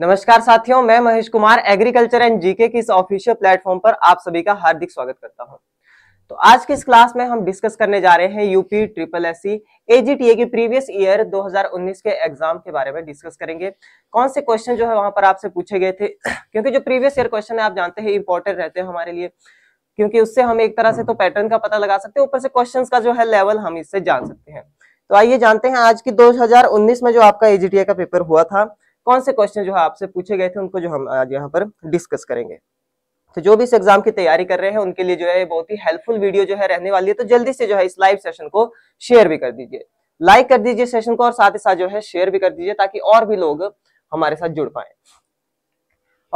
नमस्कार साथियों मैं Mahesh Kumar agriculture and GK की इस ऑफिशियल प्लेटफॉर्म पर आप सभी का हार्दिक स्वागत करता हूं तो आज की इस क्लास में हम डिस्कस करने जा रहे हैं UP triple S C AGTA की प्रीवियस ईयर 2019 के एग्जाम के बारे में डिस्कस करेंगे कौन से क्वेश्चन जो है वहां पर आपसे पूछे गए थे क्योंकि जो प्रीवियस ईयर क्वेश्चन है आप जानते हैं इंपॉर्टेंट रहते हैं हमारे लिए क्योंकि उससे हम एक तरह से तो पैटर्न का पता लगा सकते हैं ऊपर से क्वेश्चन का जो है लेवल हम इससे जान सकते हैं तो आइए जानते हैं आज की 2019 में जो आपका एजीटीए का पेपर हुआ था कौन से क्वेश्चन जो है हाँ आपसे पूछे गए थे उनको जो हम आज यहाँ पर डिस्कस करेंगे तो जो भी इस एग्जाम की तैयारी कर रहे हैं उनके लिए जो है बहुत ही हेल्पफुल वीडियो जो है रहने वाली है तो जल्दी से जो है इस लाइव सेशन को शेयर भी कर दीजिए लाइक कर दीजिए सेशन को और साथ ही साथ जो है शेयर भी कर दीजिए ताकि और भी लोग हमारे साथ जुड़ पाए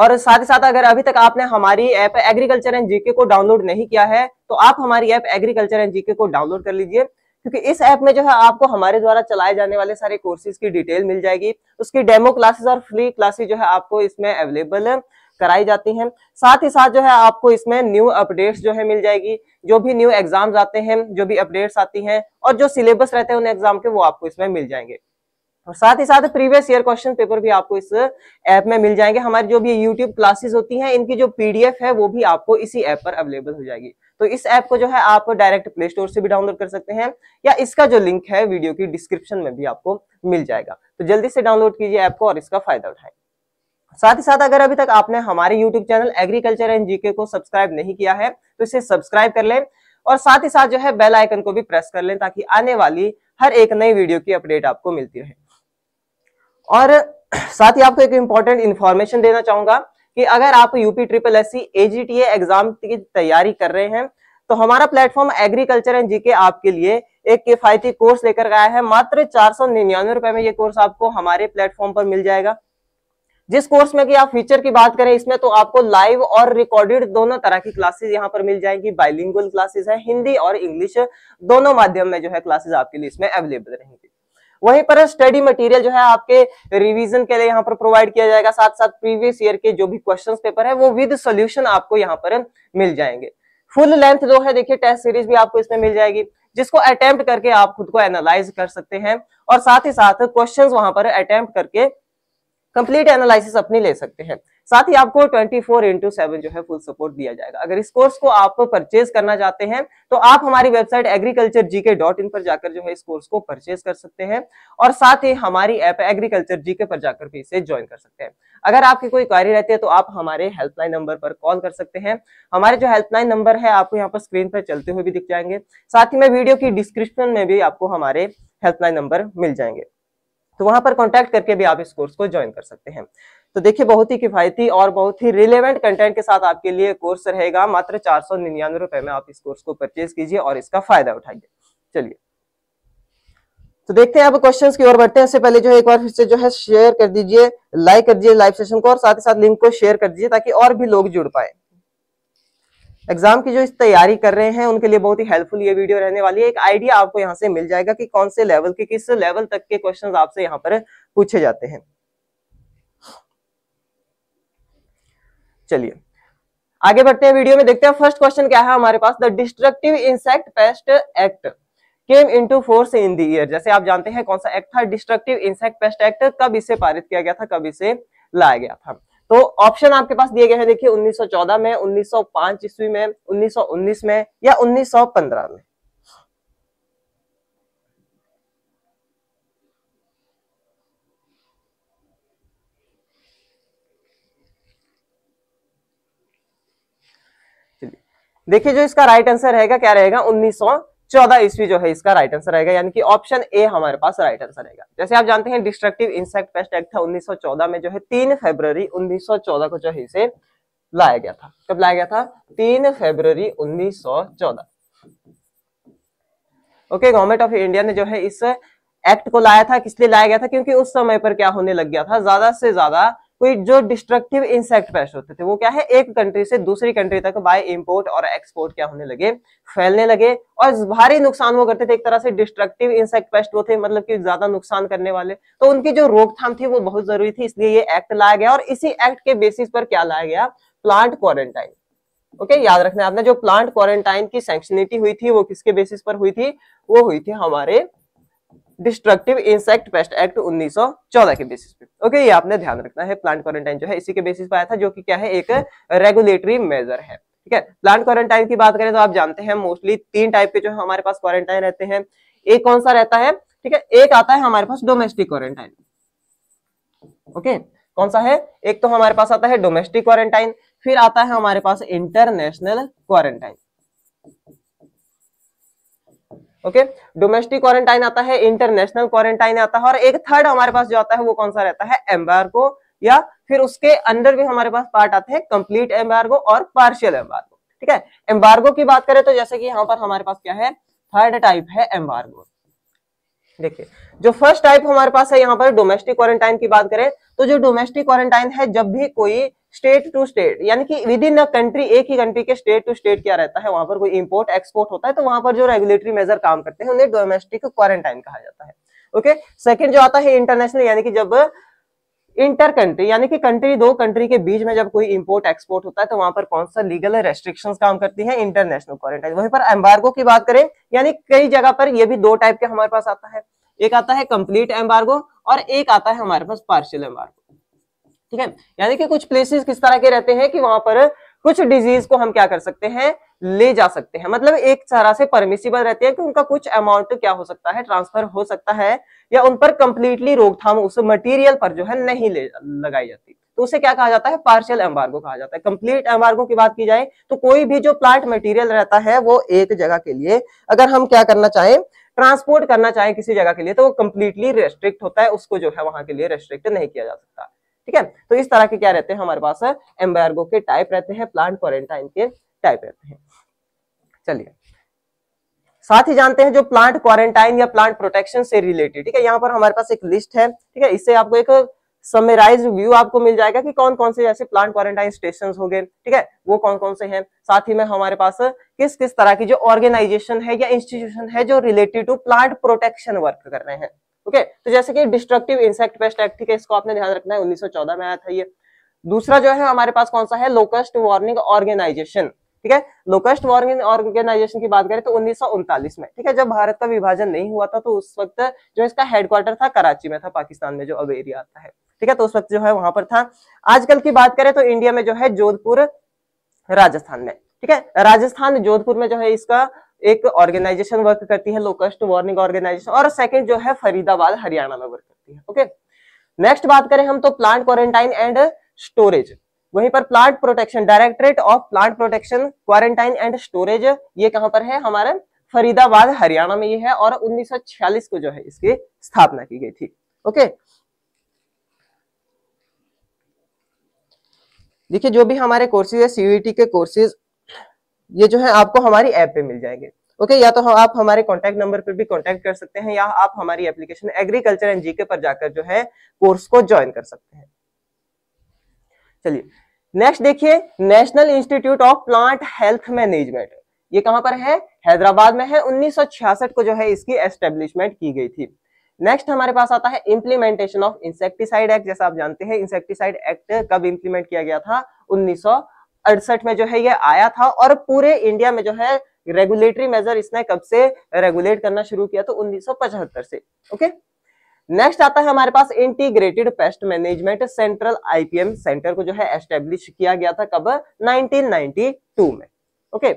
और साथ ही साथ अगर अभी तक आपने हमारी ऐप एग्रीकल्चर एंड जीके को डाउनलोड नहीं किया है तो आप हमारी ऐप एग्रीकल्चर एंड जीके को डाउनलोड कर लीजिए क्योंकि इस ऐप में जो है आपको हमारे द्वारा चलाए जाने वाले सारे कोर्सेज की डिटेल मिल जाएगी उसकी डेमो क्लासेस और फ्री क्लासेस जो है आपको इसमें अवेलेबल कराई जाती हैं साथ ही साथ जो है आपको इसमें न्यू अपडेट्स जो है मिल जाएगी जो भी न्यू एग्जाम्स आते हैं जो भी अपडेट्स आती हैं और जो सिलेबस रहते हैं उन एग्जाम के वो आपको इसमें मिल जाएंगे और साथ ही साथ प्रीवियस ईयर क्वेश्चन पेपर भी आपको इस ऐप में मिल जाएंगे हमारी जो भी यूट्यूब क्लासेस होती हैं इनकी जो पीडीएफ है वो भी आपको इसी ऐप पर अवेलेबल हो जाएगी तो इस ऐप को जो है आप डायरेक्ट प्ले स्टोर से भी डाउनलोड कर सकते हैं या इसका जो लिंक है वीडियो की डिस्क्रिप्शन में भी आपको मिल जाएगा तो जल्दी से डाउनलोड कीजिए ऐप को और इसका फायदा उठाए साथ ही साथ अगर अभी तक आपने हमारे YouTube channel agriculture and GK को सब्सक्राइब नहीं किया है तो इसे सब्सक्राइब कर लें और साथ ही साथ जो है बेल आइकन को भी प्रेस कर लें ताकि आने वाली हर एक नई वीडियो की अपडेट आपको मिलती रहे और साथ ही आपको एक इंपॉर्टेंट इन्फॉर्मेशन देना चाहूंगा कि अगर आप UP triple S C AGTA exam की तैयारी कर रहे हैं तो हमारा प्लेटफॉर्म एग्रीकल्चर एंड जीके आपके लिए एक किफायती कोर्स लेकर आया है मात्र चार सौ निन्यानवे रुपए में ये कोर्स आपको हमारे प्लेटफॉर्म पर मिल जाएगा जिस कोर्स में कि आप फीचर की बात करें इसमें तो आपको लाइव और रिकॉर्डेड दोनों तरह की क्लासेस यहां पर मिल जाएंगी बाइलिंगुअल क्लासेस है हिंदी और इंग्लिश दोनों माध्यम में जो है क्लासेस आपके लिए इसमें अवेलेबल रहेंगे वहीं पर स्टडी मटेरियल जो है आपके रिवीजन के लिए यहाँ पर प्रोवाइड किया जाएगा साथ साथ प्रीवियस ईयर के जो भी क्वेश्चन पेपर है वो विद सॉल्यूशन आपको यहाँ पर मिल जाएंगे फुल लेंथ जो है देखिए टेस्ट सीरीज भी आपको इसमें मिल जाएगी जिसको अटेम्प्ट करके आप खुद को एनालाइज कर सकते हैं और साथ ही साथ क्वेश्चन वहां पर अटेम्प्ट करके कंप्लीट एनालिस अपनी ले सकते हैं साथ ही आपको 24 फोर इंटू सेवन जो है फुल सपोर्ट दिया जाएगा अगर इस कोर्स को आप परचेज करना चाहते हैं तो आप हमारी website agriculture GK dot in पर जाकर जो है इस कोर्स को परचेज कर सकते हैं और साथ ही हमारी ऐप एग्रीकल्चर जीके पर जाकर भी इसे ज्वाइन कर सकते हैं अगर आपकी कोई क्वारी रहती है तो आप हमारे हेल्पलाइन नंबर पर कॉल कर सकते हैं हमारे जो हेल्पलाइन नंबर है आपको यहाँ पर स्क्रीन पर चलते हुए भी दिख जाएंगे साथ ही में वीडियो की डिस्क्रिप्शन में भी आपको हमारे हेल्पलाइन नंबर मिल जाएंगे तो वहां पर कॉन्टेक्ट करके भी आप इस कोर्स को ज्वाइन कर सकते हैं तो देखिए बहुत ही किफायती और बहुत ही रिलेवेंट कंटेंट के साथ आपके लिए कोर्स रहेगा मात्र चार सौ निन्यानवे रुपए में आप इस कोर्स को परचेज कीजिए और इसका फायदा उठाइए चलिए तो देखते हैं अब क्वेश्चंस की ओर बढ़ते हैं इससे पहले जो है एक बार फिर से जो है शेयर कर दीजिए लाइक कर दीजिए लाइव सेशन को और साथ ही साथ लिंक को शेयर कर दीजिए ताकि और भी लोग जुड़ पाए एग्जाम की जो इस तैयारी कर रहे हैं उनके लिए बहुत ही हेल्पफुल ये वीडियो रहने वाली है एक आइडिया आपको यहाँ से मिल जाएगा कि कौन से लेवल के किस लेवल तक के क्वेश्चन आपसे यहाँ पर पूछे जाते हैं चलिए आगे बढ़ते हैं वीडियो में देखते हैं फर्स्ट क्वेश्चन क्या है हमारे पास the destructive insect pest act came into force in the year जैसे आप जानते हैं कौन सा एक्ट था डिस्ट्रक्टिव इंसेक्ट पेस्ट एक्ट कब इसे पारित किया गया था कब इसे लाया गया था तो ऑप्शन आपके पास दिए गए हैं देखिए 1914 में 1905 ईस्वी में 1919 में या 1915 में देखिए जो इसका राइट आंसर रहेगा क्या रहेगा उन्नीस चौदह ईस्वी जो है इसका राइट आंसर रहेगा यानी कि ऑप्शन ए हमारे पास राइट आंसर रहेगा जैसे आप जानते हैं डिस्ट्रक्टिव इंसेक्ट पेस्ट एक्ट था 1914 में जो है तीन फरवरी 1914 को जो है इसे लाया गया था कब लाया गया था तीन फरवरी 1914 ओके गवर्नमेंट ऑफ इंडिया ने जो है इस एक्ट को लाया था किस लिए लाया गया था क्योंकि उस समय पर क्या होने लग गया था ज्यादा से ज्यादा कोई जो डिस्ट्रक्टिव इंसेक्ट पेस्ट होते थे वो क्या है एक कंट्री से दूसरी कंट्री तक बाय इंपोर्ट और एक्सपोर्ट क्या होने लगे फैलने लगे और भारी नुकसान वो करते थे एक तरह से डिस्ट्रक्टिव इंसेक्ट पेस्ट वो थे मतलब कि ज्यादा नुकसान करने वाले तो उनकी जो रोकथाम थी वो बहुत जरूरी थी इसलिए ये एक्ट लाया गया और इसी एक्ट के बेसिस पर क्या लाया गया प्लांट क्वारंटाइन ओके okay, याद रखना आपने जो प्लांट क्वारंटाइन की सेंक्शनिटी हुई थी वो किसके बेसिस पर हुई थी वो हुई थी हमारे डिस्ट्रक्टिव इंसेक्ट पेस्ट एक्ट 1914 के बेसिस पे ओके ये आपने ध्यान रखना है प्लांट क्वारंटाइन जो है इसी के बेसिस पे आया था जो कि क्या है एक रेगुलेटरी मेजर है ठीक है प्लांट क्वारंटाइन की बात करें तो आप जानते हैं मोस्टली तीन टाइप के जो है हमारे पास क्वारंटाइन रहते हैं एक कौन सा रहता है ठीक है एक आता है हमारे पास डोमेस्टिक क्वारंटाइन ओके कौन सा है एक तो हमारे पास आता है डोमेस्टिक क्वारंटाइन फिर आता है हमारे पास international quarantine okay domestic quarantine आता है इंटरनेशनल क्वारंटाइन आता है और एक थर्ड हमारे पास जो आता है वो कौन सा रहता है एम्बार्गो या फिर उसके अंदर भी हमारे पास पार्ट आते हैं कंप्लीट एम्बार्गो और पार्शियल एम्बार्गो ठीक है एम्बार्गो की बात करें तो जैसे कि यहाँ पर हमारे पास क्या है थर्ड टाइप है एम्बार्गो देखिए जो फर्स्ट टाइप हमारे पास है यहाँ पर डोमेस्टिक क्वारंटाइन की बात करें तो जो डोमेस्टिक क्वारंटाइन है जब भी कोई स्टेट टू स्टेट यानी कि विद इन अ कंट्री एक ही कंट्री के स्टेट टू स्टेट क्या रहता है वहां पर कोई इंपोर्ट एक्सपोर्ट होता है तो वहां पर जो रेगुलेटरी मेजर काम करते हैं उन्हें डोमेस्टिक क्वारंटाइन कहा जाता है ओके okay? सेकेंड जो आता है इंटरनेशनल यानी कि जब इंटर कंट्री यानी कि कंट्री दो कंट्री के बीच में जब कोई इंपोर्ट एक्सपोर्ट होता है तो वहां पर कौन सा लीगल रेस्ट्रिक्शंस काम करती है इंटरनेशनल क्वारंटाइन वहीं पर एम्बार्गो की बात करें यानी कई जगह पर ये भी दो टाइप के हमारे पास आता है एक आता है कंप्लीट एम्बार्गो और एक आता है हमारे पास पार्शियल एम्बार्गो ठीक है यानी कि कुछ प्लेसेस किस तरह के रहते हैं कि वहां पर कुछ डिजीज को हम क्या कर सकते हैं ले जा सकते हैं मतलब एक तरह से परमिसिबल रहते हैं कि उनका कुछ अमाउंट क्या हो सकता है ट्रांसफर हो सकता है या उन पर कंप्लीटली रोकथाम उस मटेरियल पर जो है नहीं ले लगाई जाती तो उसे क्या कहा जाता है पार्शियल एम्बार्गो कहा जाता है कंप्लीट एम्बार्गो की बात की जाए तो कोई भी जो प्लांट मटेरियल रहता है वो एक जगह के लिए अगर हम क्या करना चाहें ट्रांसपोर्ट करना चाहें किसी जगह के लिए तो वो कंप्लीटली रेस्ट्रिक्ट होता है उसको जो है वहां के लिए रेस्ट्रिक्ट नहीं किया जा सकता ठीक है तो इस तरह के क्या रहते हैं हमारे पास एम्बार्गो के टाइप रहते हैं प्लांट क्वारंटाइन के टाइप रहते हैं चलिए साथ ही जानते हैं जो प्लांट क्वारंटाइन या प्लांट प्रोटेक्शन से रिलेटेड ठीक है यहाँ पर हमारे पास एक लिस्ट है ठीक है इससे आपको एक समराइज व्यू आपको मिल जाएगा कि कौन कौन से जैसे प्लांट क्वारंटाइन स्टेशन हो गए ठीक है वो कौन कौन से हैं साथ ही में हमारे पास किस किस तरह की जो ऑर्गेनाइजेशन है या इंस्टीट्यूशन है जो related to plant protection work कर रहे हैं ओके तो जैसे कि डिस्ट्रक्टिव इंसेक्ट पेस्ट एक्ट ठीक है इसको आपने ध्यान रखना है 1914 में आया था ये दूसरा जो है हमारे पास कौन सा है लोकस्ट वार्निंग ऑर्गेनाइजेशन ठीक है लोकस्ट वार्निंग ऑर्गेनाइजेशन की बात करें तो उन्नीस में ठीक है जब भारत का विभाजन नहीं हुआ था तो उस वक्त जो इसका हेडक्वार्टर था कराची में था पाकिस्तान में जो अब एरिया आता है ठीक है तो उस वक्त जो है वहां पर था आजकल की बात करें तो इंडिया में जो है जोधपुर राजस्थान में ठीक है राजस्थान जोधपुर में जो है इसका एक ऑर्गेनाइजेशन वर्क करती है लोकस्ट वार्निंग ऑर्गेनाइजेशन और सेकंड जो है फरीदाबाद हरियाणा में वर्क करती है ओके नेक्स्ट बात करें हम तो प्लांट क्वारंटाइन एंड स्टोरेज वहीं पर plant protection directorate of plant protection quarantine and storage ये कहां पर है हमारे फरीदाबाद हरियाणा में ये है और 1946 को जो है इसकी स्थापना की गई थी ओके देखिए जो भी हमारे कोर्सेज है सीयूटी के कोर्सेज ये जो है आपको हमारी ऐप पे मिल जाएंगे ओके okay, या तो आप हमारे कॉन्टैक्ट नंबर पर भी कॉन्टैक्ट कर सकते हैं या आप हमारी एप्लीकेशन एग्रीकल्चर एंड जीके पर जाकर जो है कोर्स को ज्वाइन कर सकते हैं चलिए नेक्स्ट देखिए national institute of plant health management ये कहां पर है हैदराबाद में है 1966 को जो है इसकी एस्टेब्लिशमेंट की गई थी नेक्स्ट हमारे पास आता है इंप्लीमेंटेशन ऑफ इंसेक्टिसाइड एक्ट जैसा आप जानते हैं इंसेक्टिसाइड एक्ट कब इंप्लीमेंट किया गया था अड़सठ में जो है ये आया था और पूरे इंडिया में जो है रेगुलेटरी मेजर इसने कब से रेगुलेट करना शुरू किया तो 1975 से ओके नेक्स्ट आता है हमारे पास integrated pest management central IPM centre को जो है एस्टेब्लिश किया गया था कब 1992 में ओके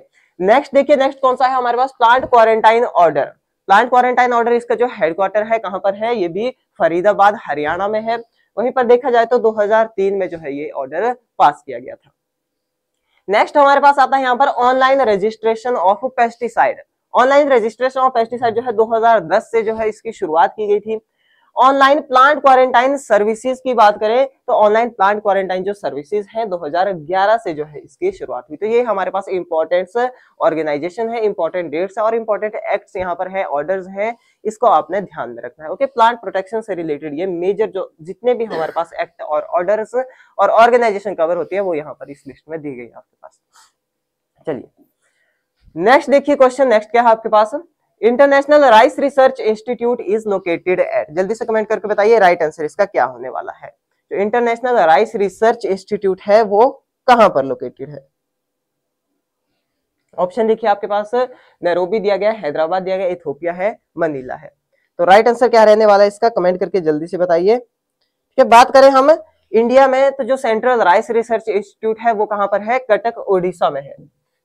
नेक्स्ट देखिए नेक्स्ट कौन सा है हमारे पास plant quarantine order plant quarantine order इसका जो हेडक्वार्टर है कहां पर है ये भी फरीदाबाद हरियाणा में है वहीं पर देखा जाए तो दो में जो है ये ऑर्डर पास किया गया था नेक्स्ट हमारे पास आता है यहाँ पर online registration of pesticide online registration of pesticide जो है 2010 से जो है इसकी शुरुआत की गई थी ऑनलाइन प्लांट क्वारंटाइन सर्विसेज की बात करें तो ऑनलाइन प्लांट क्वारंटाइन जो सर्विसेज है 2011 से जो है इसकी शुरुआत हुई तो ये हमारे पास इंपॉर्टेंट ऑर्गेनाइजेशन है इंपॉर्टेंट डेट्स और इंपॉर्टेंट एक्ट यहाँ पर है ऑर्डर है इसको आपने ध्यान में रखना है ओके प्लांट प्रोटेक्शन से रिलेटेड ये मेजर जो जितने भी हमारे पास एक्ट और ऑर्डर और ऑर्गेनाइजेशन कवर होती है वो यहाँ पर इस लिस्ट में दी गई है आपके पास चलिए नेक्स्ट देखिए क्वेश्चन नेक्स्ट क्या है आपके पास international rice research institute is located at जल्दी से कमेंट करके बताइए राइट आंसर इसका क्या होने वाला है जो इंटरनेशनल राइस रिसर्च इंस्टीट्यूट है वो कहां पर लोकेटेड है ऑप्शन देखिए आपके पास नैरोबी दिया गया हैदराबाद दिया गया इथोपिया है मनीला है तो राइट आंसर क्या रहने वाला है इसका कमेंट करके जल्दी से बताइए ठीक बात करें हम इंडिया में तो जो सेंट्रल राइस रिसर्च इंस्टीट्यूट है वो कहां पर है कटक ओडिशा में है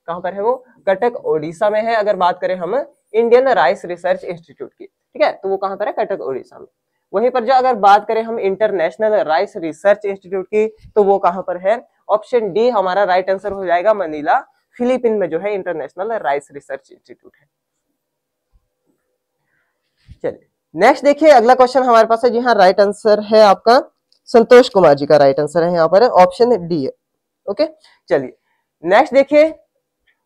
कहां पर है वो कटक ओडिशा में है अगर बात करें हम इंडियन राइस रिसर्च इंस्टीट्यूट की ठीक है तो वो कहां पर है कटक उड़ीसा में वहीं पर जो अगर बात करें हम इंटरनेशनल राइस रिसर्च इंस्टीट्यूट की तो वो कहां पर है ऑप्शन डी हमारा राइट आंसर हो जाएगा मनीला फिलीपीन में जो है इंटरनेशनल राइस रिसर्च इंस्टीट्यूट है चलिए नेक्स्ट देखिए अगला क्वेश्चन हमारे पास है जी हाँ राइट आंसर है आपका संतोष कुमार जी का राइट आंसर है यहाँ पर ऑप्शन डी है ओके चलिए नेक्स्ट देखिए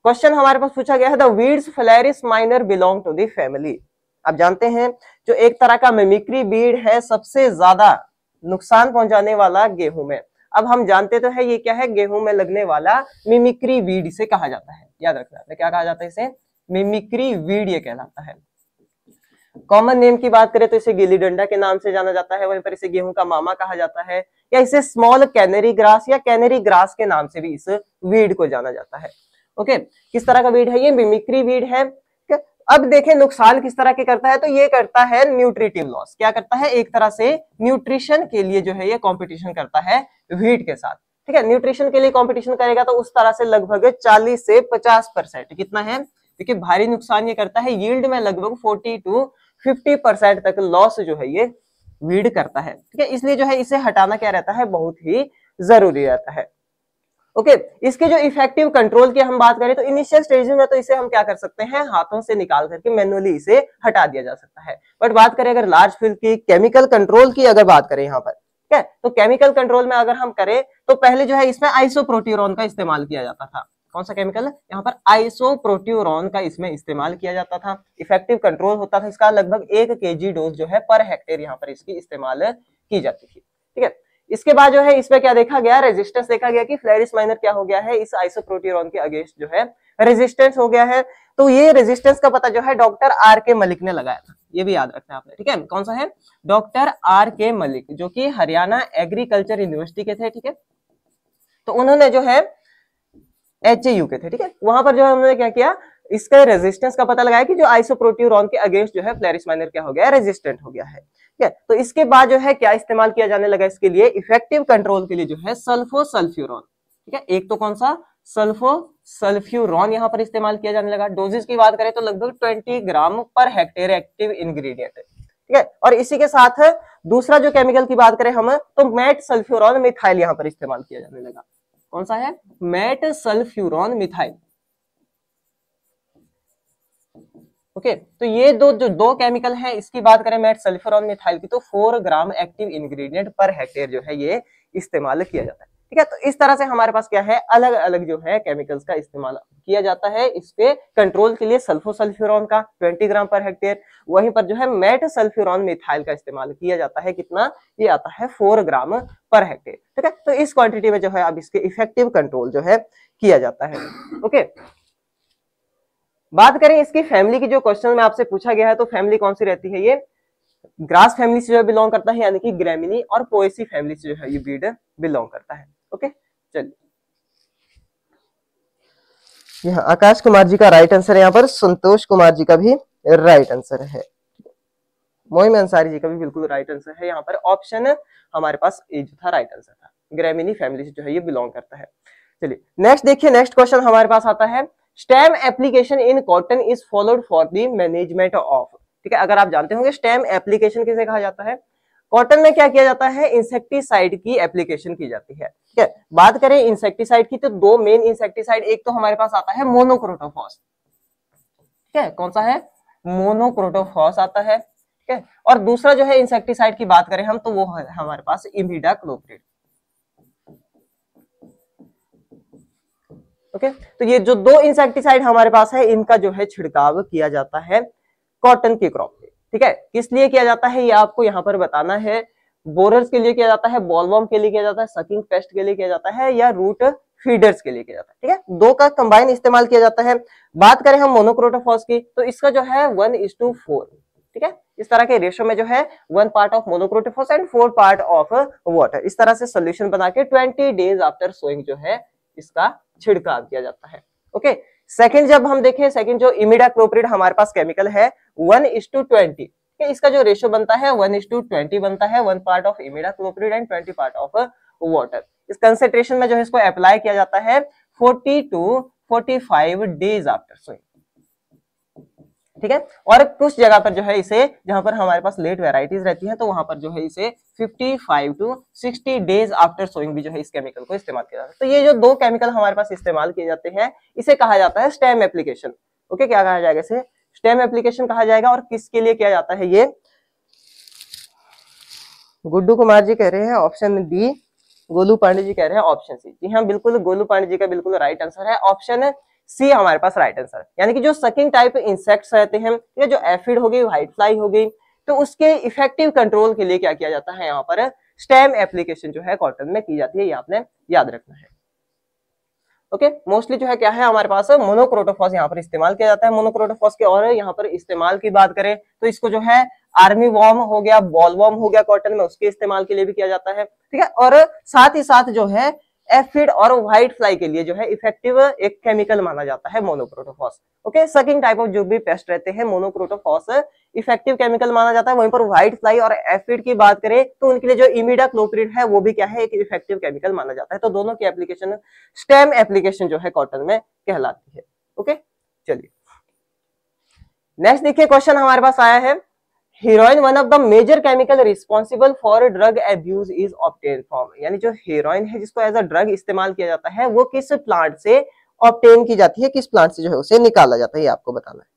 क्वेश्चन हमारे पास पूछा गया है the weeds phalaris minor belong to the family आप जानते हैं जो एक तरह का मिमिक्री बीड है सबसे ज्यादा नुकसान पहुंचाने वाला गेहूं में अब हम जानते तो है ये क्या है गेहूं में लगने वाला मिमिक्री वीड से कहा जाता है याद रखना है क्या कहा जाता है इसे मिमिक्री वीड ये कहलाता है कॉमन नेम की बात करें तो इसे गिली डंडा के नाम से जाना जाता है वहीं पर इसे गेहूं का मामा कहा जाता है या इसे स्मॉल कैनरी ग्रास या कैनरी ग्रास के नाम से भी इस वीड को जाना जाता है ओके किस तरह का वीड है ये मिमिक्री वीड है अब देखें नुकसान किस तरह के करता है तो ये करता है न्यूट्रिटिव लॉस क्या करता है एक तरह से न्यूट्रिशन के लिए जो है ये कंपटीशन करता है वीट के साथ ठीक है न्यूट्रिशन के लिए कंपटीशन करेगा तो उस तरह से लगभग 40 से 50 परसेंट कितना है देखिए भारी नुकसान ये करता है यील्ड में लगभग 40 टू 50 परसेंट तक लॉस जो है ये वीड करता है ठीक है इसलिए जो है इसे हटाना क्या रहता है बहुत ही जरूरी रहता है ओके okay, इसके जो इफेक्टिव कंट्रोल की हम बात करें तो इनिशियल स्टेज में तो इसे हम क्या कर सकते हैं हाथों से निकाल करके मैनुअली इसे हटा दिया जा सकता है बट बात करें अगर लार्ज फील्ड की केमिकल कंट्रोल की अगर बात करें यहाँ पर ठीक है तो केमिकल कंट्रोल में अगर हम करें तो पहले जो है इसमें आइसोप्रोट्यूरोन का इस्तेमाल किया जाता था कौन सा केमिकल है यहाँ पर आइसोप्रोट्यूरोन का इसमें इस्तेमाल किया जाता था इफेक्टिव कंट्रोल होता था इसका लगभग एक के डोज जो है पर हेक्टेयर यहाँ पर इसकी इस्तेमाल की जाती थी ठीक है इसके बाद जो है इसमें क्या देखा गया रेजिस्टेंस देखा गया कि फ्लैरिस माइनर क्या हो गया है इस आइसोप्रोटीरोन के अगेंस्ट जो है रेजिस्टेंस हो गया है तो ये रेजिस्टेंस का पता जो है डॉक्टर आर के मलिक ने लगाया था ये भी याद रखना आपने ठीक है कौन सा है डॉक्टर आर के मलिक जो कि हरियाणा एग्रीकल्चर यूनिवर्सिटी के थे ठीक है तो उन्होंने जो है एच के थे ठीक है वहां पर जो है उन्होंने क्या किया इसका रेजिस्टेंस का पता लगाया कि जो आइसोप्रोटीरोन के अगेंस्ट जो है फ्लैरिस माइनर क्या हो गया रेजिस्टेंट हो गया है ठीक है तो इसके बाद जो है क्या इस्तेमाल किया जाने लगा इसके लिए इफेक्टिव कंट्रोल के लिए जो है सल्फो सल्फ्यूरोन ठीक है एक तो कौन सा सल्फो सल्फ्यूरॉन यहाँ पर इस्तेमाल किया जाने लगा डोजेस की बात करें तो लगभग twenty gram per hectare active ingredient है ठीक है और इसी के साथ दूसरा जो केमिकल की बात करें हम तो मैट सल्फ्यूरॉन मिथाइल यहाँ पर इस्तेमाल किया जाने लगा कौन सा है metsulfuron methyl okay okay, तो ये दो जो दो केमिकल हैं इसकी बात करें मैट सल्फर और मिथाइल की तो four gram active ingredient per hectare जो है ये इस्तेमाल किया जाता है ठीक है तो इस तरह से हमारे पास क्या है अलग अलग जो है केमिकल्स का इस्तेमाल किया जाता है इसके कंट्रोल के लिए सल्फोसल्फ्यूरॉन का 20 ग्राम पर हेक्टेयर वहीं पर जो है मेट सल्फ्यूरॉन मिथाइल का इस्तेमाल किया जाता है कितना ये आता है फोर ग्राम पर हेक्टेयर ठीक है तो इस क्वांटिटी में जो है अब इसके इफेक्टिव कंट्रोल जो है किया जाता है ओके okay? बात करें इसकी फैमिली की जो क्वेश्चन में आपसे पूछा गया है तो फैमिली कौन सी रहती है ये ग्रास फैमिली से जो बिलोंग करता है यानी कि ग्रेमिनी और पोएसी फैमिली से जो है ये बीड बिलोंग करता है ओके चलिए यहाँ आकाश कुमार जी का राइट आंसर है यहाँ पर संतोष कुमार जी का भी राइट आंसर है मोहिम अंसारी जी का भी बिल्कुल राइट आंसर है यहाँ पर ऑप्शन हमारे पास ए जो था राइट आंसर था ग्रेमिनी फैमिली से जो है ये बिलोंग करता है चलिए नेक्स्ट देखिए नेक्स्ट क्वेश्चन हमारे पास आता है stem application in cotton is followed for the management of ठीक है अगर आप जानते होंगे स्टेम एप्लीकेशन किसे कहा जाता है कॉटन में क्या किया जाता है इंसेक्टिसाइड की एप्लीकेशन की जाती है ठीक है बात करें इंसेक्टिसाइड की तो दो मेन इंसेक्टिसाइड एक तो हमारे पास आता है मोनोक्रोटोफॉस ठीक है कौन सा है मोनोक्रोटोफॉस आता है ठीक है और दूसरा जो है इंसेक्टिसाइड की बात करें हम तो वो हमारे पास इमिडा क्लोप्रिड ओके तो ये जो दो इंसेक्टिसाइड हमारे पास है इनका जो है छिड़काव किया जाता है कॉटन की क्रॉप पे ठीक है किस लिए किया जाता है ये आपको यहाँ पर बताना है बोरर्स के लिए किया जाता है बॉलवॉम के लिए किया जाता है सकिंग पेस्ट के लिए किया जाता है या रूट फीडर्स के लिए किया जाता है ठीक है दो का कंबाइन इस्तेमाल किया जाता है बात करें हम मोनोक्रोटोफॉस की तो इसका जो है वन इज टू फोर ठीक है इस तरह के रेशो में जो है one part of monocrotophos and four part of water इस तरह से सोल्यूशन बना के ट्वेंटी डेज आफ्टर सोइंग जो है इसका छिड़काव किया जाता है ओके सेकंड जब हम देखें सेकंड जो इमिडा क्रोपरिड हमारे पास केमिकल है वन इज टू ट्वेंटी इसका जो रेशियो बनता है वन इज टू ट्वेंटी बनता है one part of imidacloprid and twenty part of water इस कंसेंट्रेशन में जो है इसको अप्लाई किया जाता है forty to forty five days after sowing ठीक है और कुछ जगह पर जो है इसे जहां पर हमारे पास लेट वेराइटीज रहती है तो वहां पर जो है इसे 55 टू 60 डेज आफ्टर सोइंग भी जो है इस केमिकल को इस्तेमाल किया जाता है तो ये जो दो केमिकल हमारे पास इस्तेमाल किए जाते हैं इसे कहा जाता है स्टेम एप्लीकेशन ओके क्या कहा जाएगा इसे स्टेम एप्लीकेशन कहा जाएगा और किसके लिए किया जाता है ये गुड्डू कुमार जी कह रहे हैं ऑप्शन बी गोलू पांडे जी कह रहे हैं ऑप्शन सी जी हाँ बिल्कुल गोलू पांडे जी का बिल्कुल राइट आंसर है ऑप्शन सी हमारे पास राइट आंसर यानी कि जो सकिंग टाइप इंसेक्ट्स रहते हैं या जो एफिड हो गई व्हाइट फ्लाई हो गई तो उसके इफेक्टिव कंट्रोल के लिए क्या किया जाता है यहाँ पर स्टेम एप्लीकेशन जो है कॉटन में की जाती है ये आपने याद रखना है ओके okay? मोस्टली जो है क्या है हमारे पास मोनोक्रोटोफॉस यहाँ पर इस्तेमाल किया जाता है मोनोक्रोटोफॉस के और यहाँ पर इस्तेमाल की बात करें तो इसको जो है आर्मी वॉर्म हो गया बॉल वॉर्म हो गया कॉटन में उसके इस्तेमाल के लिए भी किया जाता है ठीक है और साथ ही साथ जो है एफिड और व्हाइट फ्लाई के लिए जो है इफेक्टिव एक केमिकल माना जाता है monocrotophos okay sucking type of जो भी पेस्ट रहते हैं मोनोक्रोटोफॉस इफेक्टिव केमिकल माना जाता है वहीं पर व्हाइट फ्लाई और एफिड की बात करें तो उनके लिए जो इमीडा क्लोप्रिड है वो भी क्या है एक इफेक्टिव केमिकल माना जाता है तो दोनों की एप्लीकेशन स्टेम एप्लीकेशन जो है कॉटन में कहलाती है ओके चलिए नेक्स्ट देखिए क्वेश्चन हमारे पास आया है heroin one of the major chemical responsible for drug abuse is obtain from यानी जो हीरोइन है जिसको एज अ ड्रग इस्तेमाल किया जाता है वो किस प्लांट से ऑप्टेन की जाती है किस प्लांट से जो है उसे निकाला जाता है ये आपको बताना है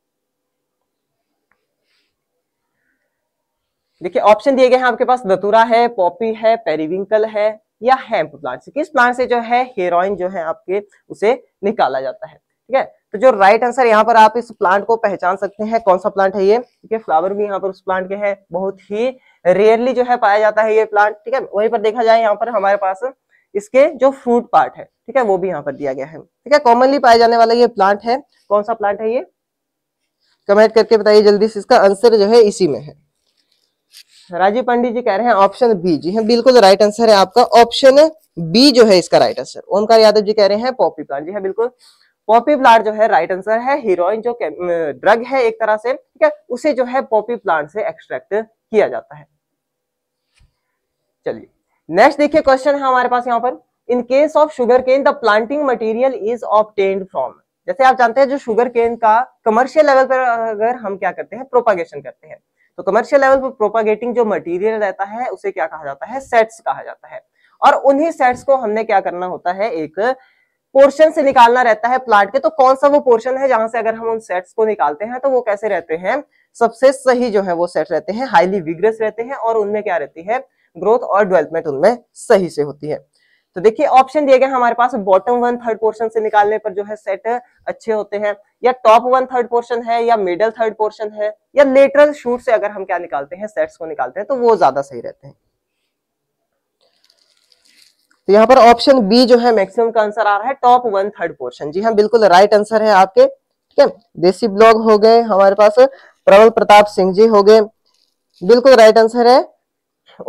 देखिए ऑप्शन दिए गए हैं आपके पास दतुरा है पॉपी है पेरिविंकल है या हेम्प प्लांट से किस प्लांट से जो है हेरोइन जो है आपके उसे निकाला जाता है ठीक है तो जो राइट आंसर यहाँ पर आप इस प्लांट को पहचान सकते हैं कौन सा प्लांट है ये ठीक है फ्लावर भी यहाँ पर उस प्लांट के है बहुत ही रेयरली जो है पाया जाता है ये प्लांट ठीक है वहीं पर देखा जाए यहाँ पर हमारे पास इसके जो फ्रूट पार्ट है ठीक है वो भी यहाँ पर दिया गया है ठीक है कॉमनली पाया जाने वाला ये प्लांट है कौन सा प्लांट है ये कमेंट करके बताइए जल्दी से इसका आंसर जो है इसी में है राजीव पंडित जी कह रहे हैं ऑप्शन बी जी हाँ बिल्कुल राइट आंसर है आपका ऑप्शन बी जो है इसका राइट आंसर ओमकार यादव जी कह रहे हैं पॉपी प्लांट जी हाँ बिल्कुल पॉपी प्लांट जो है राइट आंसर है हीरोइन जो ड्रग है एक तरह से ठीक है उसे जो है पॉपी प्लांट से एक्सट्रैक्ट किया जाता है चलिए नेक्स्ट देखिए क्वेश्चन है हमारे पास यहाँ पर in case of sugarcane the planting material is obtained from जैसे आप जानते हैं जो शुगर केन का कमर्शियल लेवल पर अगर हम क्या करते हैं प्रोपागेशन करते हैं तो कमर्शियल लेवल पर प्रोपागेटिंग जो मटेरियल रहता है उसे क्या कहा जाता है सेट्स कहा जाता है और उन्हीं सेट्स को हमने क्या करना होता है एक पोर्शन से निकालना रहता है प्लांट के तो कौन सा वो पोर्शन है जहां से अगर हम उन सेट्स को निकालते हैं तो वो कैसे रहते हैं सबसे सही जो है वो सेट रहते हैं हाईली विग्रेस रहते हैं और उनमें क्या रहती है ग्रोथ और डेवलपमेंट उनमें सही से होती है तो देखिए ऑप्शन दिए गए हमारे पास बॉटम वन थर्ड पोर्शन से निकालने पर जो है सेट अच्छे होते हैं या टॉप वन थर्ड पोर्शन है या मिडल थर्ड पोर्शन है या लेटरल शूट से अगर हम क्या निकालते हैं सेट्स को निकालते हैं तो वो ज्यादा सही रहते हैं तो यहाँ पर ऑप्शन बी जो है मैक्सिमम का आंसर आ रहा है टॉप वन थर्ड पोर्शन जी हाँ बिल्कुल राइट आंसर है आपके ठीक है देसी ब्लॉग हो गए हमारे पास प्रबल प्रताप सिंह जी हो गए बिल्कुल राइट आंसर है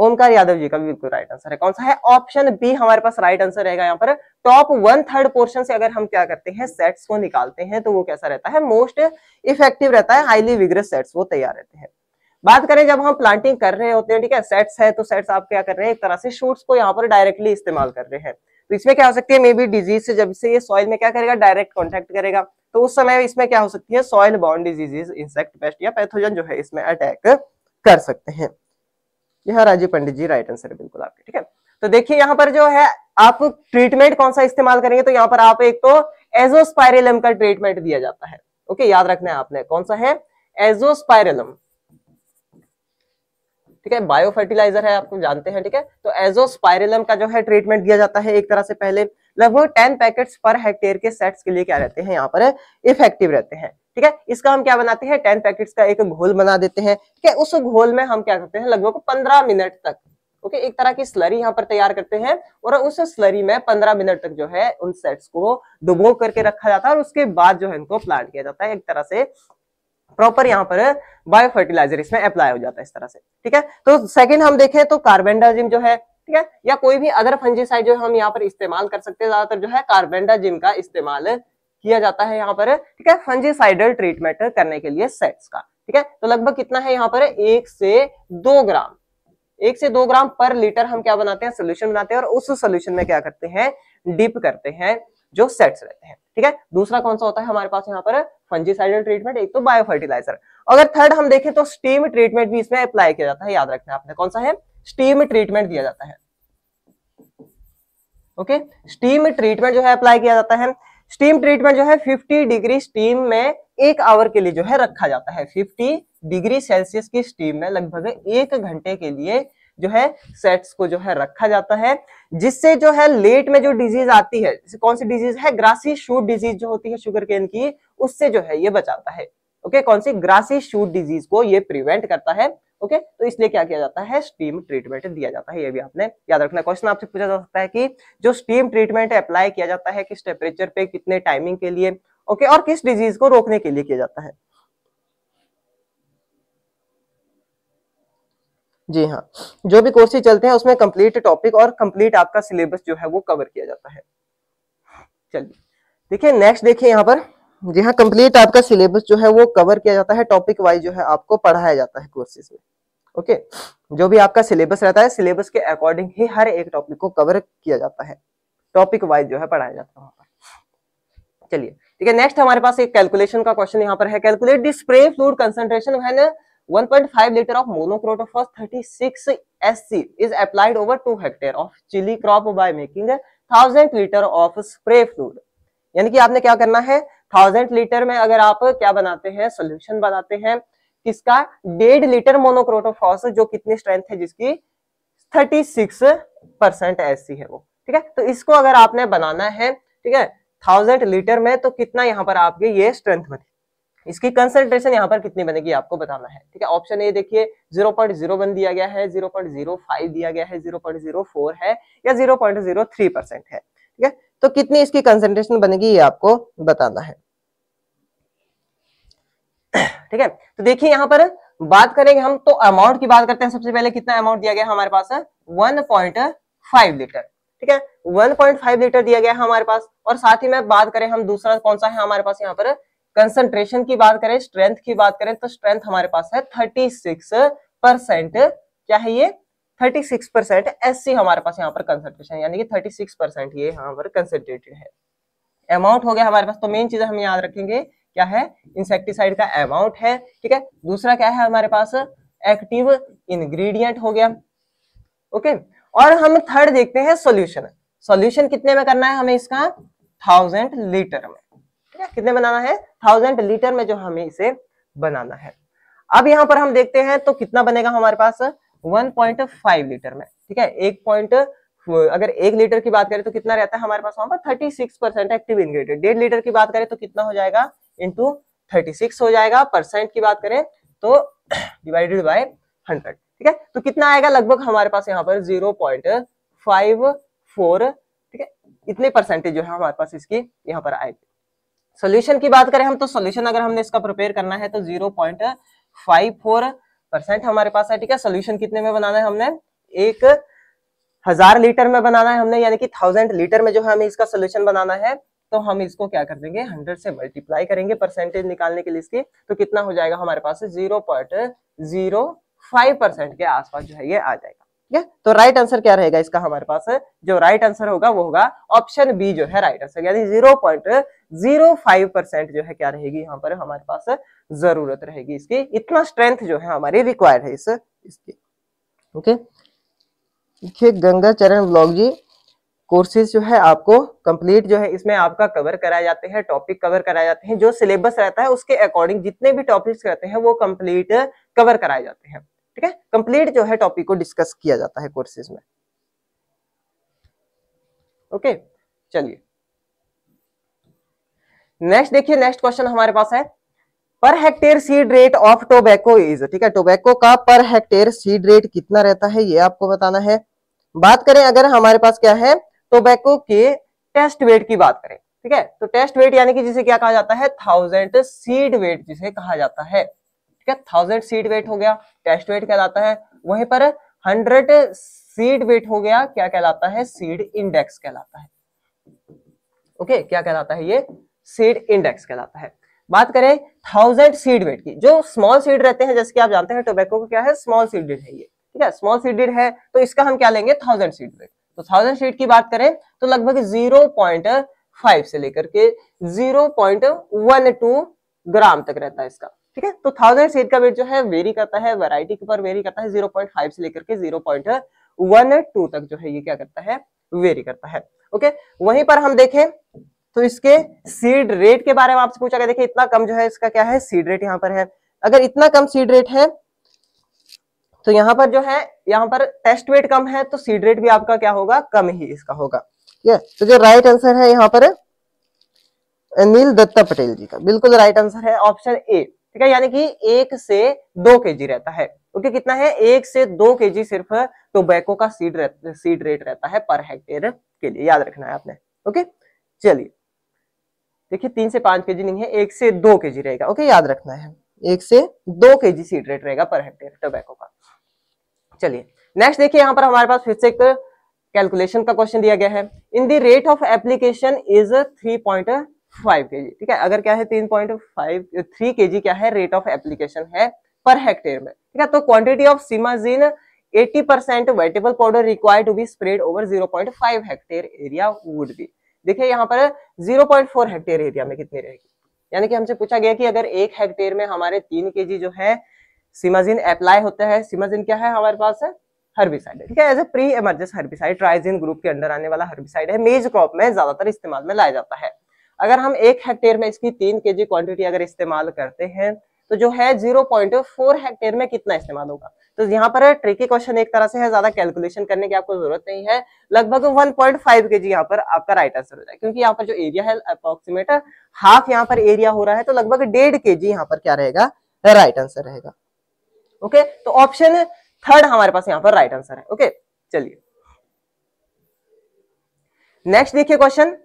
ओमकार यादव जी का भी बिल्कुल राइट आंसर है कौन सा है ऑप्शन बी हमारे पास राइट आंसर रहेगा यहाँ पर टॉप वन थर्ड पोर्शन से अगर हम क्या करते हैं सेट्स को निकालते हैं तो वो कैसा रहता है मोस्ट इफेक्टिव रहता है हाईली विग्रेस सेट्स वो तैयार रहते हैं बात करें जब हम प्लांटिंग कर रहे होते हैं ठीक है सेट्स है तो सेट्स आप क्या कर रहे हैं एक तरह से शूट्स को यहाँ पर डायरेक्टली इस्तेमाल कर रहे हैं तो इसमें क्या हो सकती है मे बी डिजीज से जब से ये सॉइल में क्या करेगा डायरेक्ट कॉन्टेक्ट करेगा तो उस समय इसमें क्या हो सकती है सॉइल बॉन्ड डिजीजेज इंसेक्ट पेस्ट या पैथोजन जो है इसमें अटैक कर सकते हैं यह राजीव पंडित जी राइट आंसर है बिल्कुल आपके ठीक है तो देखिए यहाँ पर जो है आप ट्रीटमेंट कौन सा इस्तेमाल करेंगे तो यहाँ पर आप एक तो एजोस्पायरेलम का ट्रीटमेंट दिया जाता है ओके याद रखना है आपने कौन सा है एजोस्पायरेलम ठीक है बायो फर्टिलाइजर है आप जानते हैं ठीक है तो एजो स्पायरलम का जो है ट्रीटमेंट दिया जाता है एक तरह से पहले लगभग टेन पैकेट्स पर हेक्टेयर के सेट्स के लिए क्या रहते हैं यहाँ पर इफेक्टिव रहते हैं ठीक है इसका हम क्या बनाते हैं टेन पैकेट्स का एक घोल बना देते हैं ठीक है उस घोल में हम क्या करते हैं लगभग पंद्रह मिनट तक ओके एक तरह की स्लरी यहाँ पर तैयार करते हैं और उस स्लरी में पंद्रह मिनट तक जो है उन सेट्स को डुबो करके रखा जाता है और उसके बाद जो है इनको प्लांट किया जाता है एक तरह से प्रॉपर यहाँ पर बायो फर्टिलाइजर इसमें अप्लाई हो जाता है इस तरह से ठीक है तो सेकंड हम देखें तो कार्बेंडाजिम जो है ठीक है या कोई भी अदर फंजीसाइड जो हम यहाँ पर इस्तेमाल कर सकते हैं ज्यादातर जो है कार्बेंडाजिम का इस्तेमाल किया जाता है यहाँ पर ठीक है फंजीसाइडल ट्रीटमेंट करने के लिए सेट्स का ठीक है तो लगभग कितना है यहाँ पर एक से दो ग्राम एक से दो ग्राम पर लीटर हम क्या बनाते हैं सोल्यूशन बनाते हैं और उस सोल्यूशन में क्या करते हैं डिप करते हैं जो सेट्स रहते हैं ठीक है दूसरा कौन सा होता है हमारे पास यहाँ पर फंजीसाइडल ट्रीटमेंट एक तो बायोफर्टिलाइजर अगर थर्ड हम देखें तो स्टीम ट्रीटमेंट भी इसमें अप्लाई किया जाता है याद रखना आपने कौन सा है स्टीम ट्रीटमेंट दिया जाता है ओके स्टीम ट्रीटमेंट जो है अप्लाई किया जाता है स्टीम ट्रीटमेंट जो है 50 डिग्री स्टीम में एक आवर के लिए जो है रखा जाता है 50 डिग्री सेल्सियस की स्टीम में लगभग एक घंटे के लिए जो है सेट्स को जो है रखा जाता है जिससे जो है लेट में जो डिजीज आती है कौन सी डिजीज है ग्रासी शूट डिजीज जो होती है शुगर केन की उससे जो है ये बचाता है ओके कौन सी ग्रासी शूट डिजीज को ये प्रिवेंट करता है ओके तो इसलिए क्या किया जाता है स्टीम ट्रीटमेंट दिया जाता है ये भी आपने याद रखना क्वेश्चन आपसे पूछा जा सकता है कि जो स्टीम ट्रीटमेंट अप्लाई किया जाता है किस टेम्परेचर पे कितने टाइमिंग के लिए ओके और किस डिजीज को रोकने के लिए किया जाता है जी हाँ जो भी कोर्सेज चलते हैं उसमें कंप्लीट टॉपिक और कंप्लीट आपका सिलेबस जो है वो कवर किया जाता है चलिए देखिए नेक्स्ट देखिए यहाँ पर जी हाँ कंप्लीट आपका सिलेबस जो है वो कवर किया जाता है टॉपिक वाइज जो है आपको पढ़ाया जाता है कोर्सेज में ओके जो भी आपका सिलेबस रहता है सिलेबस के अकॉर्डिंग ही हर एक टॉपिक को कवर किया जाता है टॉपिक वाइज जो है पढ़ाया जाता है चलिए ठीक है नेक्स्ट हमारे पास एक कैलकुलेशन का क्वेश्चन यहाँ पर है calculate the spray fluid concentration concentration 1.5 litre of monocrotophos 36 SC is applied over 2 hectare of chilli crop by making 1000 litre of spray fluid यानी कि आपने क्या करना है 1000 लीटर में अगर आप क्या बनाते हैं सोल्यूशन बनाते हैं किसका डेढ़ लीटर मोनोक्रोटोफॉस जो कितनी स्ट्रेंथ है जिसकी 36 परसेंट ऐसी है वो ठीक है तो इसको अगर आपने बनाना है ठीक है थाउजेंड लीटर में तो कितना यहाँ पर आपके ये स्ट्रेंथ बनेगी इसकी कंसंट्रेशन यहाँ पर कितनी बनेगी आपको बताना है ठीक है ऑप्शन ए देखिए 0.01 दिया गया है 0.05 दिया गया है 0.04 है या 0.03 परसेंट है ठीक है तो कितनी इसकी कंसंट्रेशन बनेगी ये आपको बताना है ठीक है तो देखिए यहाँ पर बात करेंगे हम तो अमाउंट की बात करते हैं सबसे पहले कितना अमाउंट दिया गया हमारे पास वन पॉइंट फाइव लीटर ठीक है 1.5 लीटर दिया गया है हमारे पास और साथ ही में बात करें हम दूसरा कौन सा है हमारे पास यहाँ पर कंसंट्रेशन की बात करें स्ट्रेंथ की बात करें तो स्ट्रेंथ हमारे पास है थर्टी सिक्स परसेंट क्या है ये thirty six percent S C हमारे पास यहाँ पर कंसंट्रेशन यानी कि थर्टी सिक्स परसेंट ये यहाँ पर कंसेंट्रेटेड है अमाउंट हो गया हमारे पास तो मेन चीज हम याद रखेंगे क्या है इंसेक्टिसाइड का अमाउंट है ठीक है दूसरा क्या है हमारे पास एक्टिव इनग्रीडियंट हो गया ओके और हम थर्ड देखते हैं सोल्यूशन सोल्यूशन कितने में करना है हमें इसका थाउजेंड लीटर में कितने बनाना है थाउजेंड लीटर में जो हमें इसे बनाना है अब यहाँ पर हम देखते हैं तो कितना बनेगा हमारे पास 1.5 लीटर में ठीक है एक पॉइंट अगर एक लीटर की बात करें तो कितना रहता है हमारे पास वहां पर 36 परसेंट एक्टिव इंग्रेडिएंट डेढ़ लीटर की बात करें तो कितना हो जाएगा इंटू थर्टी सिक्स हो जाएगा परसेंट की बात करें तो डिवाइडेड बाय हंड्रेड ठीक है तो कितना आएगा लगभग हमारे पास यहाँ पर जीरो पॉइंट फाइव फोर ठीक है इतने परसेंटेज जो है हमारे पास इसकी यहाँ पर आएगी सोल्यूशन की बात करें हम तो सोल्यूशन अगर हमने इसका प्रिपेयर करना है तो zero point five four percent हमारे पास है ठीक है सोल्यूशन कितने में बनाना है हमने एक हजार लीटर में बनाना है हमने यानी कि थाउजेंड लीटर में जो है हमें इसका सोल्यूशन बनाना है तो हम इसको क्या कर देंगे हंड्रेड से मल्टीप्लाई करेंगे परसेंटेज निकालने के लिए इसकी तो कितना हो जाएगा हमारे पास zero point zero five percent के आसपास जो है ये आ जाएगा ठीक है तो राइट आंसर क्या रहेगा इसका हमारे पास जो राइट आंसर होगा वो होगा ऑप्शन बी जो है राइट आंसर यानी zero point zero five percent जो है क्या रहेगी यहाँ पर हमारे पास जरूरत रहेगी इसकी इतना स्ट्रेंथ जो है हमारी रिक्वायर्ड है इस इसकी ओके देखिए गंगा चरण ब्लॉग जी कोर्सेज जो है आपको कंप्लीट जो है इसमें आपका कवर कराए जाते हैं टॉपिक कवर कराए जाते हैं जो सिलेबस रहता है उसके अकॉर्डिंग जितने भी टॉपिक्स रहते हैं वो कंप्लीट कवर कराए जाते हैं ठीक है कंप्लीट जो है टॉपिक को डिस्कस किया जाता है कोर्सेज में ओके चलिए नेक्स्ट देखिए नेक्स्ट क्वेश्चन हमारे पास है per hectare seed rate of tobacco is ठीक है टोबैको का पर हेक्टेयर सीड रेट कितना रहता है ये आपको बताना है बात करें अगर हमारे पास क्या है टोबैको के टेस्ट वेट की बात करें ठीक है तो टेस्ट वेट यानी कि जिसे क्या कहा जाता है थाउजेंड सीड वेट जिसे कहा जाता है ठीक है थाउजेंड सीड वेट हो गया टेस्ट वेट कहलाता है वहीं पर हंड्रेड सीड वेट हो गया क्या कहलाता है सीड इंडेक्स कहलाता है ओके okay, क्या कहलाता है ये सीड इंडेक्स कहलाता है बात करें थाउजेंड सीड वेट की जो स्मॉल सीड रहते हैं जैसे कि आप जानते हैं टोबैको को क्या है स्मॉल सीडेड है ये ठीक है स्मॉल सीडेड है तो इसका हम क्या लेंगे थाउजेंड सीड वेट तो थाउजेंड सीड की बात करें तो लगभग जीरो पॉइंट फाइव से लेकर के zero point one two gram तक रहता है इसका ठीक है तो थाउजेंड सीड का वेट जो है वेरी करता है वेराइटी के ऊपर वेरी करता है जीरो पॉइंट फाइव से लेकर के जीरो पॉइंट वन टू तक जो है ये क्या करता है वेरी करता है ओके वहीं पर हम देखें तो इसके सीड रेट के बारे में आपसे पूछा गया देखिए इतना कम जो है इसका क्या है सीड रेट यहाँ पर है अगर इतना कम सीड रेट है तो यहाँ पर जो है यहाँ पर टेस्ट वेट कम है तो सीड रेट भी आपका क्या होगा कम ही इसका होगा ये तो जो राइट आंसर है यहाँ पर अनिल दत्ता पटेल जी का बिल्कुल राइट आंसर है ऑप्शन ए ठीक है यानी कि एक से दो जी रहता है ओके कितना है एक से दो जी सिर्फ टोबैको का सीड सीड रेट रहता है पर हेक्टेयर के लिए याद रखना है आपने ओके चलिए देखिए तीन से पांच के नहीं है एक से दो के रहेगा ओके याद रखना है एक से दो के जी सीड रेट रहेगा पर हेक्टेयर टोबैको का चलिए नेक्स्ट देखिए यहाँ पर हमारे पास फिर से एक कैलकुलेशन का क्वेश्चन दिया गया है in the rate of application is three point five K G ठीक है अगर क्या है तीन पॉइंट फाइव थ्री के जी क्या है रेट ऑफ एप्लीकेशन है पर हेक्टेयर में ठीक है तो quantity of simazine 80% wettable powder required to be spread over 0.5 hectare area would be देखिए यहाँ पर 0.4 हेक्टेयर एरिया में कितनी रहेगी यानी कि हमसे पूछा गया कि अगर एक हेक्टेयर में हमारे तीन के जो है सिमाजिन अप्लाई होता है सिमाजिन क्या है हमारे पास है हर्बिसाइड ठीक है as a pre emergence herbicide triazine group के अंडर आने वाला हर्बिसाइड है मेज क्रॉप में ज्यादातर इस्तेमाल में लाया जाता है अगर हम एक हेक्टेयर में इसकी तीन के क्वांटिटी अगर इस्तेमाल करते हैं तो जो है जीरो पॉइंट फोर हेक्टेयर में कितना इस्तेमाल होगा तो यहाँ पर ट्रिकी क्वेश्चन एक तरह से है ज्यादा कैलकुलेशन करने की आपको जरूरत नहीं है लगभग 1.5 पॉइंट फाइव के जी यहाँ पर आपका राइट आंसर हो जाएगा क्योंकि यहाँ पर जो एरिया है अप्रोक्सीमेट हाफ यहाँ पर एरिया हो रहा है तो लगभग डेढ़ के जी यहाँ पर क्या रहेगा राइट आंसर रहेगा ओके तो ऑप्शन थर्ड हमारे पास यहाँ पर राइट आंसर है ओके चलिए नेक्स्ट देखिए question